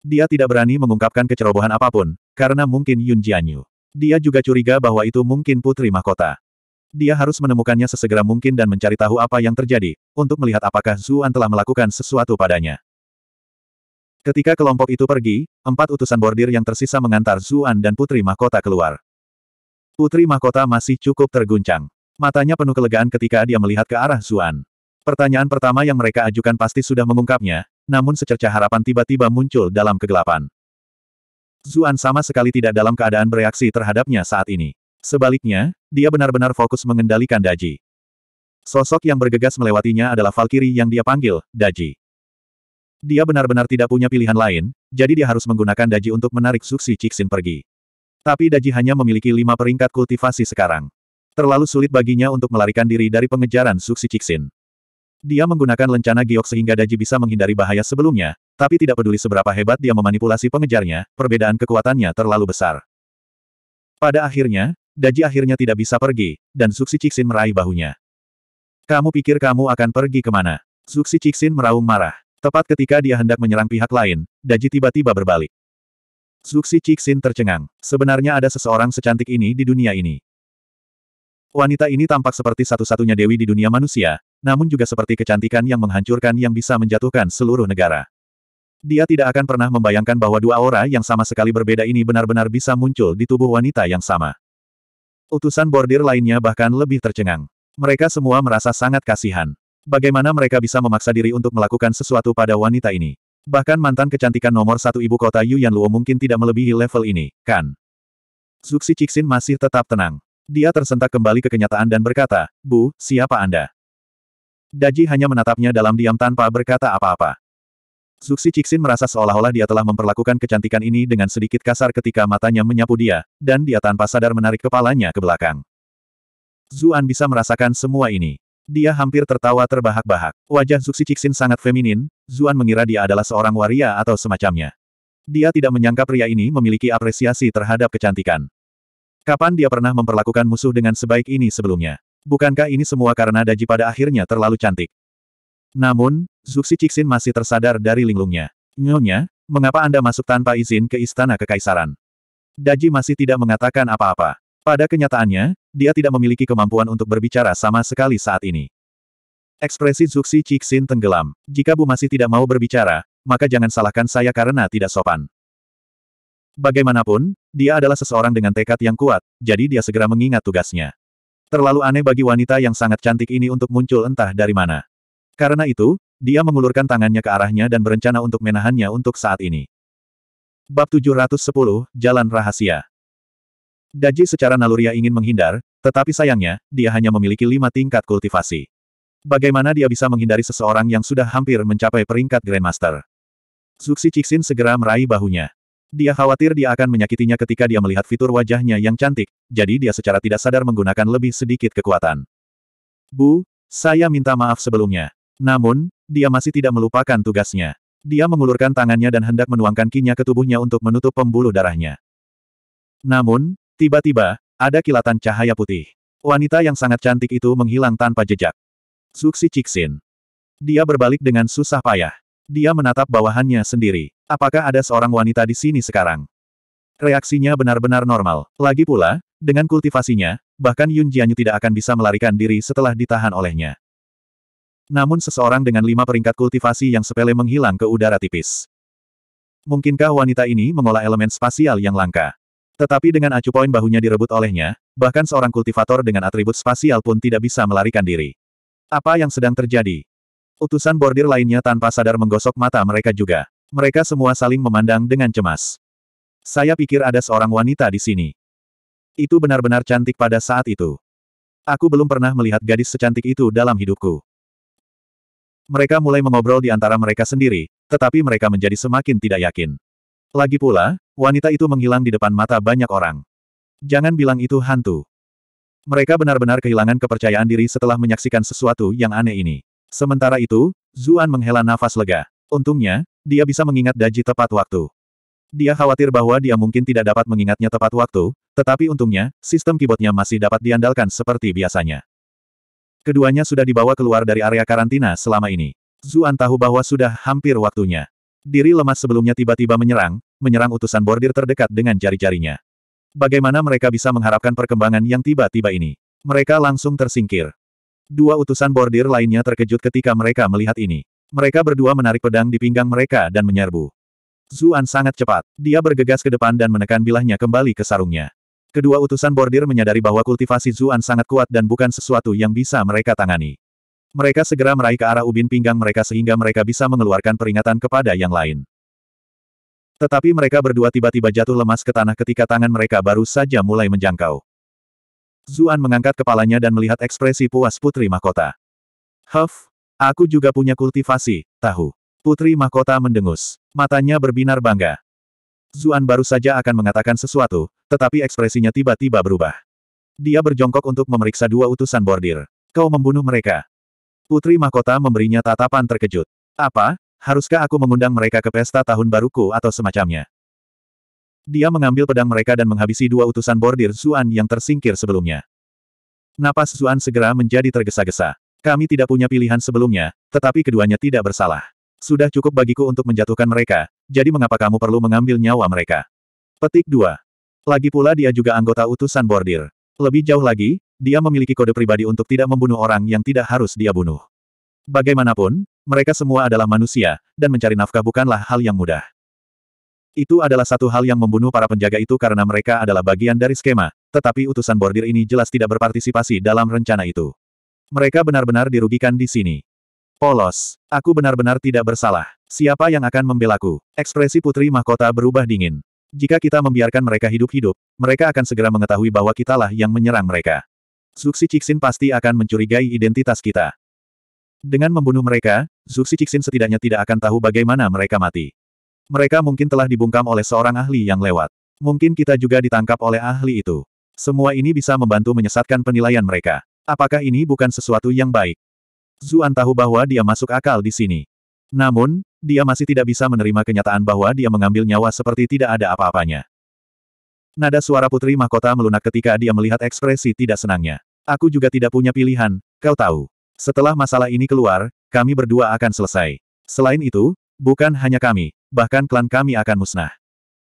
Dia tidak berani mengungkapkan kecerobohan apapun, karena mungkin Yun Jianyu. Dia juga curiga bahwa itu mungkin putri mahkota. Dia harus menemukannya sesegera mungkin dan mencari tahu apa yang terjadi, untuk melihat apakah Zuan telah melakukan sesuatu padanya. Ketika kelompok itu pergi, empat utusan bordir yang tersisa mengantar Zuan dan Putri Mahkota keluar. Putri Mahkota masih cukup terguncang. Matanya penuh kelegaan ketika dia melihat ke arah Zuan. Pertanyaan pertama yang mereka ajukan pasti sudah mengungkapnya, namun secerca harapan tiba-tiba muncul dalam kegelapan. Zuan sama sekali tidak dalam keadaan bereaksi terhadapnya saat ini. Sebaliknya, dia benar-benar fokus mengendalikan Daji. Sosok yang bergegas melewatinya adalah Valkyrie yang dia panggil, Daji. Dia benar-benar tidak punya pilihan lain, jadi dia harus menggunakan daji untuk menarik Suksi Cixin pergi. Tapi daji hanya memiliki lima peringkat kultivasi sekarang. Terlalu sulit baginya untuk melarikan diri dari pengejaran Suksi Cixin. Dia menggunakan lencana giok sehingga daji bisa menghindari bahaya sebelumnya, tapi tidak peduli seberapa hebat dia memanipulasi pengejarnya, perbedaan kekuatannya terlalu besar. Pada akhirnya, Daji akhirnya tidak bisa pergi, dan Suksi Cixin meraih bahunya. Kamu pikir kamu akan pergi kemana? Suksi Cixin meraung marah. Tepat ketika dia hendak menyerang pihak lain, Daji tiba-tiba berbalik. Zuxi Cixin tercengang. Sebenarnya ada seseorang secantik ini di dunia ini. Wanita ini tampak seperti satu-satunya dewi di dunia manusia, namun juga seperti kecantikan yang menghancurkan yang bisa menjatuhkan seluruh negara. Dia tidak akan pernah membayangkan bahwa dua aura yang sama sekali berbeda ini benar-benar bisa muncul di tubuh wanita yang sama. Utusan bordir lainnya bahkan lebih tercengang. Mereka semua merasa sangat kasihan. Bagaimana mereka bisa memaksa diri untuk melakukan sesuatu pada wanita ini? Bahkan mantan kecantikan nomor satu ibu kota Yu Yan Luo mungkin tidak melebihi level ini, kan? Zuxi Cixin masih tetap tenang. Dia tersentak kembali ke kenyataan dan berkata, Bu, siapa Anda? Daji hanya menatapnya dalam diam tanpa berkata apa-apa. Zuxi Cixin merasa seolah-olah dia telah memperlakukan kecantikan ini dengan sedikit kasar ketika matanya menyapu dia, dan dia tanpa sadar menarik kepalanya ke belakang. Zuan bisa merasakan semua ini. Dia hampir tertawa terbahak-bahak. Wajah Zuxi Cixin sangat feminin, Zuan mengira dia adalah seorang waria atau semacamnya. Dia tidak menyangka pria ini memiliki apresiasi terhadap kecantikan. Kapan dia pernah memperlakukan musuh dengan sebaik ini sebelumnya? Bukankah ini semua karena Daji pada akhirnya terlalu cantik? Namun, Zuxi Cixin masih tersadar dari linglungnya. Nyonya, mengapa Anda masuk tanpa izin ke istana kekaisaran? Daji masih tidak mengatakan apa-apa. Pada kenyataannya, dia tidak memiliki kemampuan untuk berbicara sama sekali saat ini. Ekspresi Zuxi Cixin tenggelam. Jika Bu masih tidak mau berbicara, maka jangan salahkan saya karena tidak sopan. Bagaimanapun, dia adalah seseorang dengan tekad yang kuat, jadi dia segera mengingat tugasnya. Terlalu aneh bagi wanita yang sangat cantik ini untuk muncul entah dari mana. Karena itu, dia mengulurkan tangannya ke arahnya dan berencana untuk menahannya untuk saat ini. Bab 710, Jalan Rahasia Daji secara naluria ingin menghindar, tetapi sayangnya, dia hanya memiliki lima tingkat kultivasi. Bagaimana dia bisa menghindari seseorang yang sudah hampir mencapai peringkat Grandmaster? Zuxi Cixin segera meraih bahunya. Dia khawatir dia akan menyakitinya ketika dia melihat fitur wajahnya yang cantik, jadi dia secara tidak sadar menggunakan lebih sedikit kekuatan. Bu, saya minta maaf sebelumnya. Namun, dia masih tidak melupakan tugasnya. Dia mengulurkan tangannya dan hendak menuangkan kinya ke tubuhnya untuk menutup pembuluh darahnya. Namun, Tiba-tiba, ada kilatan cahaya putih. Wanita yang sangat cantik itu menghilang tanpa jejak. Suksi Ciksin. Dia berbalik dengan susah payah. Dia menatap bawahannya sendiri. Apakah ada seorang wanita di sini sekarang? Reaksinya benar-benar normal. Lagi pula, dengan kultivasinya, bahkan Yun Jianyu tidak akan bisa melarikan diri setelah ditahan olehnya. Namun seseorang dengan lima peringkat kultivasi yang sepele menghilang ke udara tipis. Mungkinkah wanita ini mengolah elemen spasial yang langka? Tetapi dengan acu poin bahunya direbut olehnya, bahkan seorang kultivator dengan atribut spasial pun tidak bisa melarikan diri. Apa yang sedang terjadi? Utusan bordir lainnya tanpa sadar menggosok mata mereka juga. Mereka semua saling memandang dengan cemas. Saya pikir ada seorang wanita di sini. Itu benar-benar cantik pada saat itu. Aku belum pernah melihat gadis secantik itu dalam hidupku. Mereka mulai mengobrol di antara mereka sendiri, tetapi mereka menjadi semakin tidak yakin. Lagi pula, wanita itu menghilang di depan mata banyak orang. Jangan bilang itu hantu. Mereka benar-benar kehilangan kepercayaan diri setelah menyaksikan sesuatu yang aneh ini. Sementara itu, Zuan menghela nafas lega. Untungnya, dia bisa mengingat Daji tepat waktu. Dia khawatir bahwa dia mungkin tidak dapat mengingatnya tepat waktu, tetapi untungnya, sistem keyboardnya masih dapat diandalkan seperti biasanya. Keduanya sudah dibawa keluar dari area karantina selama ini. Zuan tahu bahwa sudah hampir waktunya. Diri lemas sebelumnya tiba-tiba menyerang, menyerang utusan bordir terdekat dengan jari-jarinya. Bagaimana mereka bisa mengharapkan perkembangan yang tiba-tiba ini? Mereka langsung tersingkir. Dua utusan bordir lainnya terkejut ketika mereka melihat ini. Mereka berdua menarik pedang di pinggang mereka dan menyerbu. Zuan sangat cepat. Dia bergegas ke depan dan menekan bilahnya kembali ke sarungnya. Kedua utusan bordir menyadari bahwa kultivasi Zuan sangat kuat dan bukan sesuatu yang bisa mereka tangani. Mereka segera meraih ke arah ubin pinggang mereka sehingga mereka bisa mengeluarkan peringatan kepada yang lain. Tetapi mereka berdua tiba-tiba jatuh lemas ke tanah ketika tangan mereka baru saja mulai menjangkau. Zuan mengangkat kepalanya dan melihat ekspresi puas Putri Mahkota. Huff, aku juga punya kultivasi, tahu. Putri Mahkota mendengus. Matanya berbinar bangga. Zuan baru saja akan mengatakan sesuatu, tetapi ekspresinya tiba-tiba berubah. Dia berjongkok untuk memeriksa dua utusan bordir. Kau membunuh mereka. Putri Mahkota memberinya tatapan terkejut. Apa, haruskah aku mengundang mereka ke pesta tahun baruku atau semacamnya? Dia mengambil pedang mereka dan menghabisi dua utusan bordir Zuan yang tersingkir sebelumnya. Napas Zuan segera menjadi tergesa-gesa. Kami tidak punya pilihan sebelumnya, tetapi keduanya tidak bersalah. Sudah cukup bagiku untuk menjatuhkan mereka, jadi mengapa kamu perlu mengambil nyawa mereka? Petik 2. Lagi pula dia juga anggota utusan bordir. Lebih jauh lagi, dia memiliki kode pribadi untuk tidak membunuh orang yang tidak harus dia bunuh. Bagaimanapun, mereka semua adalah manusia, dan mencari nafkah bukanlah hal yang mudah. Itu adalah satu hal yang membunuh para penjaga itu karena mereka adalah bagian dari skema, tetapi utusan bordir ini jelas tidak berpartisipasi dalam rencana itu. Mereka benar-benar dirugikan di sini. Polos. Aku benar-benar tidak bersalah. Siapa yang akan membelaku? Ekspresi Putri Mahkota berubah dingin. Jika kita membiarkan mereka hidup-hidup, mereka akan segera mengetahui bahwa kitalah yang menyerang mereka. Zuxi Cixin pasti akan mencurigai identitas kita. Dengan membunuh mereka, Zuxi Cixin setidaknya tidak akan tahu bagaimana mereka mati. Mereka mungkin telah dibungkam oleh seorang ahli yang lewat. Mungkin kita juga ditangkap oleh ahli itu. Semua ini bisa membantu menyesatkan penilaian mereka. Apakah ini bukan sesuatu yang baik? Zuan tahu bahwa dia masuk akal di sini. Namun, dia masih tidak bisa menerima kenyataan bahwa dia mengambil nyawa seperti tidak ada apa-apanya. Nada suara putri mahkota melunak ketika dia melihat ekspresi tidak senangnya. Aku juga tidak punya pilihan, kau tahu. Setelah masalah ini keluar, kami berdua akan selesai. Selain itu, bukan hanya kami, bahkan klan kami akan musnah.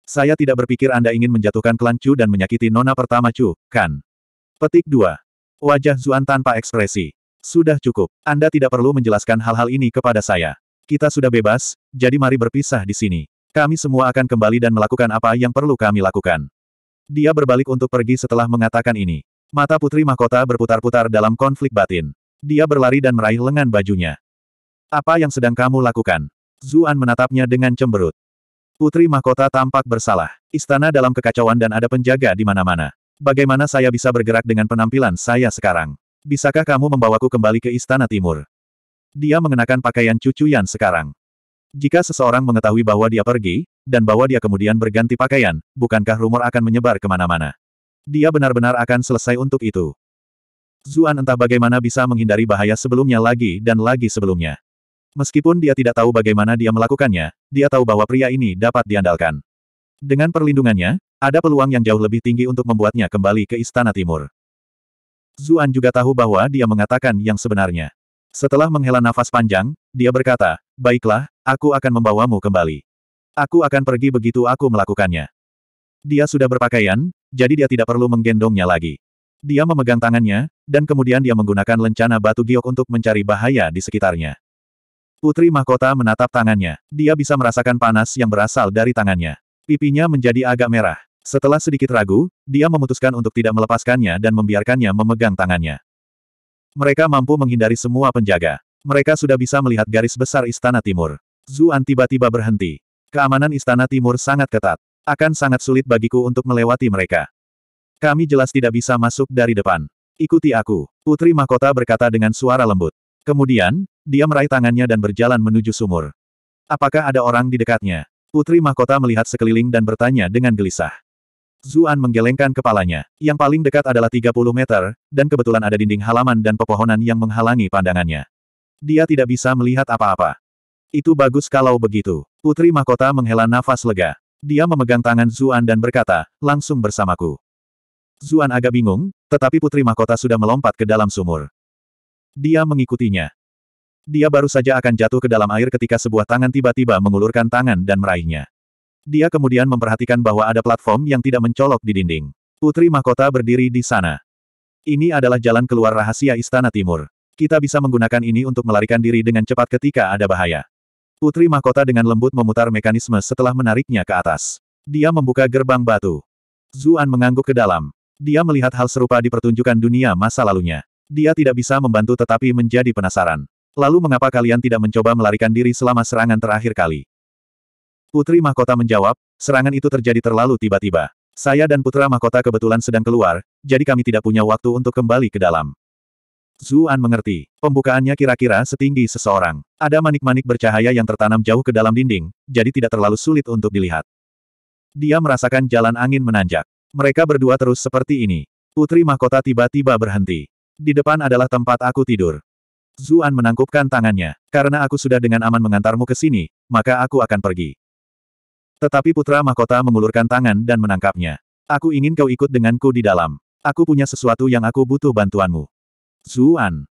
Saya tidak berpikir Anda ingin menjatuhkan klan Chu dan menyakiti nona pertama Chu, kan? Petik 2. Wajah Zuan tanpa ekspresi. Sudah cukup. Anda tidak perlu menjelaskan hal-hal ini kepada saya. Kita sudah bebas, jadi mari berpisah di sini. Kami semua akan kembali dan melakukan apa yang perlu kami lakukan. Dia berbalik untuk pergi setelah mengatakan ini. Mata Putri Mahkota berputar-putar dalam konflik batin. Dia berlari dan meraih lengan bajunya. Apa yang sedang kamu lakukan? Zuan menatapnya dengan cemberut. Putri Mahkota tampak bersalah. Istana dalam kekacauan dan ada penjaga di mana-mana. Bagaimana saya bisa bergerak dengan penampilan saya sekarang? Bisakah kamu membawaku kembali ke Istana Timur? Dia mengenakan pakaian cucuyan sekarang. Jika seseorang mengetahui bahwa dia pergi, dan bahwa dia kemudian berganti pakaian, bukankah rumor akan menyebar kemana-mana? Dia benar-benar akan selesai untuk itu. Zuan entah bagaimana bisa menghindari bahaya sebelumnya lagi dan lagi sebelumnya. Meskipun dia tidak tahu bagaimana dia melakukannya, dia tahu bahwa pria ini dapat diandalkan. Dengan perlindungannya, ada peluang yang jauh lebih tinggi untuk membuatnya kembali ke Istana Timur. Zuan juga tahu bahwa dia mengatakan yang sebenarnya. Setelah menghela nafas panjang, dia berkata, Baiklah, aku akan membawamu kembali. Aku akan pergi begitu aku melakukannya. Dia sudah berpakaian, jadi dia tidak perlu menggendongnya lagi. Dia memegang tangannya, dan kemudian dia menggunakan lencana batu giok untuk mencari bahaya di sekitarnya. Putri mahkota menatap tangannya. Dia bisa merasakan panas yang berasal dari tangannya. Pipinya menjadi agak merah. Setelah sedikit ragu, dia memutuskan untuk tidak melepaskannya dan membiarkannya memegang tangannya. Mereka mampu menghindari semua penjaga. Mereka sudah bisa melihat garis besar istana timur. Zuan tiba-tiba berhenti. Keamanan istana timur sangat ketat. Akan sangat sulit bagiku untuk melewati mereka. Kami jelas tidak bisa masuk dari depan. Ikuti aku. Putri Mahkota berkata dengan suara lembut. Kemudian, dia meraih tangannya dan berjalan menuju sumur. Apakah ada orang di dekatnya? Putri Mahkota melihat sekeliling dan bertanya dengan gelisah. Zuan menggelengkan kepalanya. Yang paling dekat adalah 30 meter, dan kebetulan ada dinding halaman dan pepohonan yang menghalangi pandangannya. Dia tidak bisa melihat apa-apa. Itu bagus kalau begitu. Putri Mahkota menghela nafas lega. Dia memegang tangan Zuan dan berkata, langsung bersamaku. Zuan agak bingung, tetapi Putri Mahkota sudah melompat ke dalam sumur. Dia mengikutinya. Dia baru saja akan jatuh ke dalam air ketika sebuah tangan tiba-tiba mengulurkan tangan dan meraihnya. Dia kemudian memperhatikan bahwa ada platform yang tidak mencolok di dinding. Putri Mahkota berdiri di sana. Ini adalah jalan keluar rahasia Istana Timur. Kita bisa menggunakan ini untuk melarikan diri dengan cepat ketika ada bahaya. Putri Mahkota dengan lembut memutar mekanisme setelah menariknya ke atas. Dia membuka gerbang batu. Zuan mengangguk ke dalam. Dia melihat hal serupa di pertunjukan dunia masa lalunya. Dia tidak bisa membantu tetapi menjadi penasaran. Lalu mengapa kalian tidak mencoba melarikan diri selama serangan terakhir kali? Putri Mahkota menjawab, serangan itu terjadi terlalu tiba-tiba. Saya dan Putra Mahkota kebetulan sedang keluar, jadi kami tidak punya waktu untuk kembali ke dalam. Zuan mengerti. Pembukaannya kira-kira setinggi seseorang. Ada manik-manik bercahaya yang tertanam jauh ke dalam dinding, jadi tidak terlalu sulit untuk dilihat. Dia merasakan jalan angin menanjak. Mereka berdua terus seperti ini. Putri mahkota tiba-tiba berhenti. Di depan adalah tempat aku tidur. Zuan menangkupkan tangannya. Karena aku sudah dengan aman mengantarmu ke sini, maka aku akan pergi. Tetapi putra mahkota mengulurkan tangan dan menangkapnya. Aku ingin kau ikut denganku di dalam. Aku punya sesuatu yang aku butuh bantuanmu. Zuan.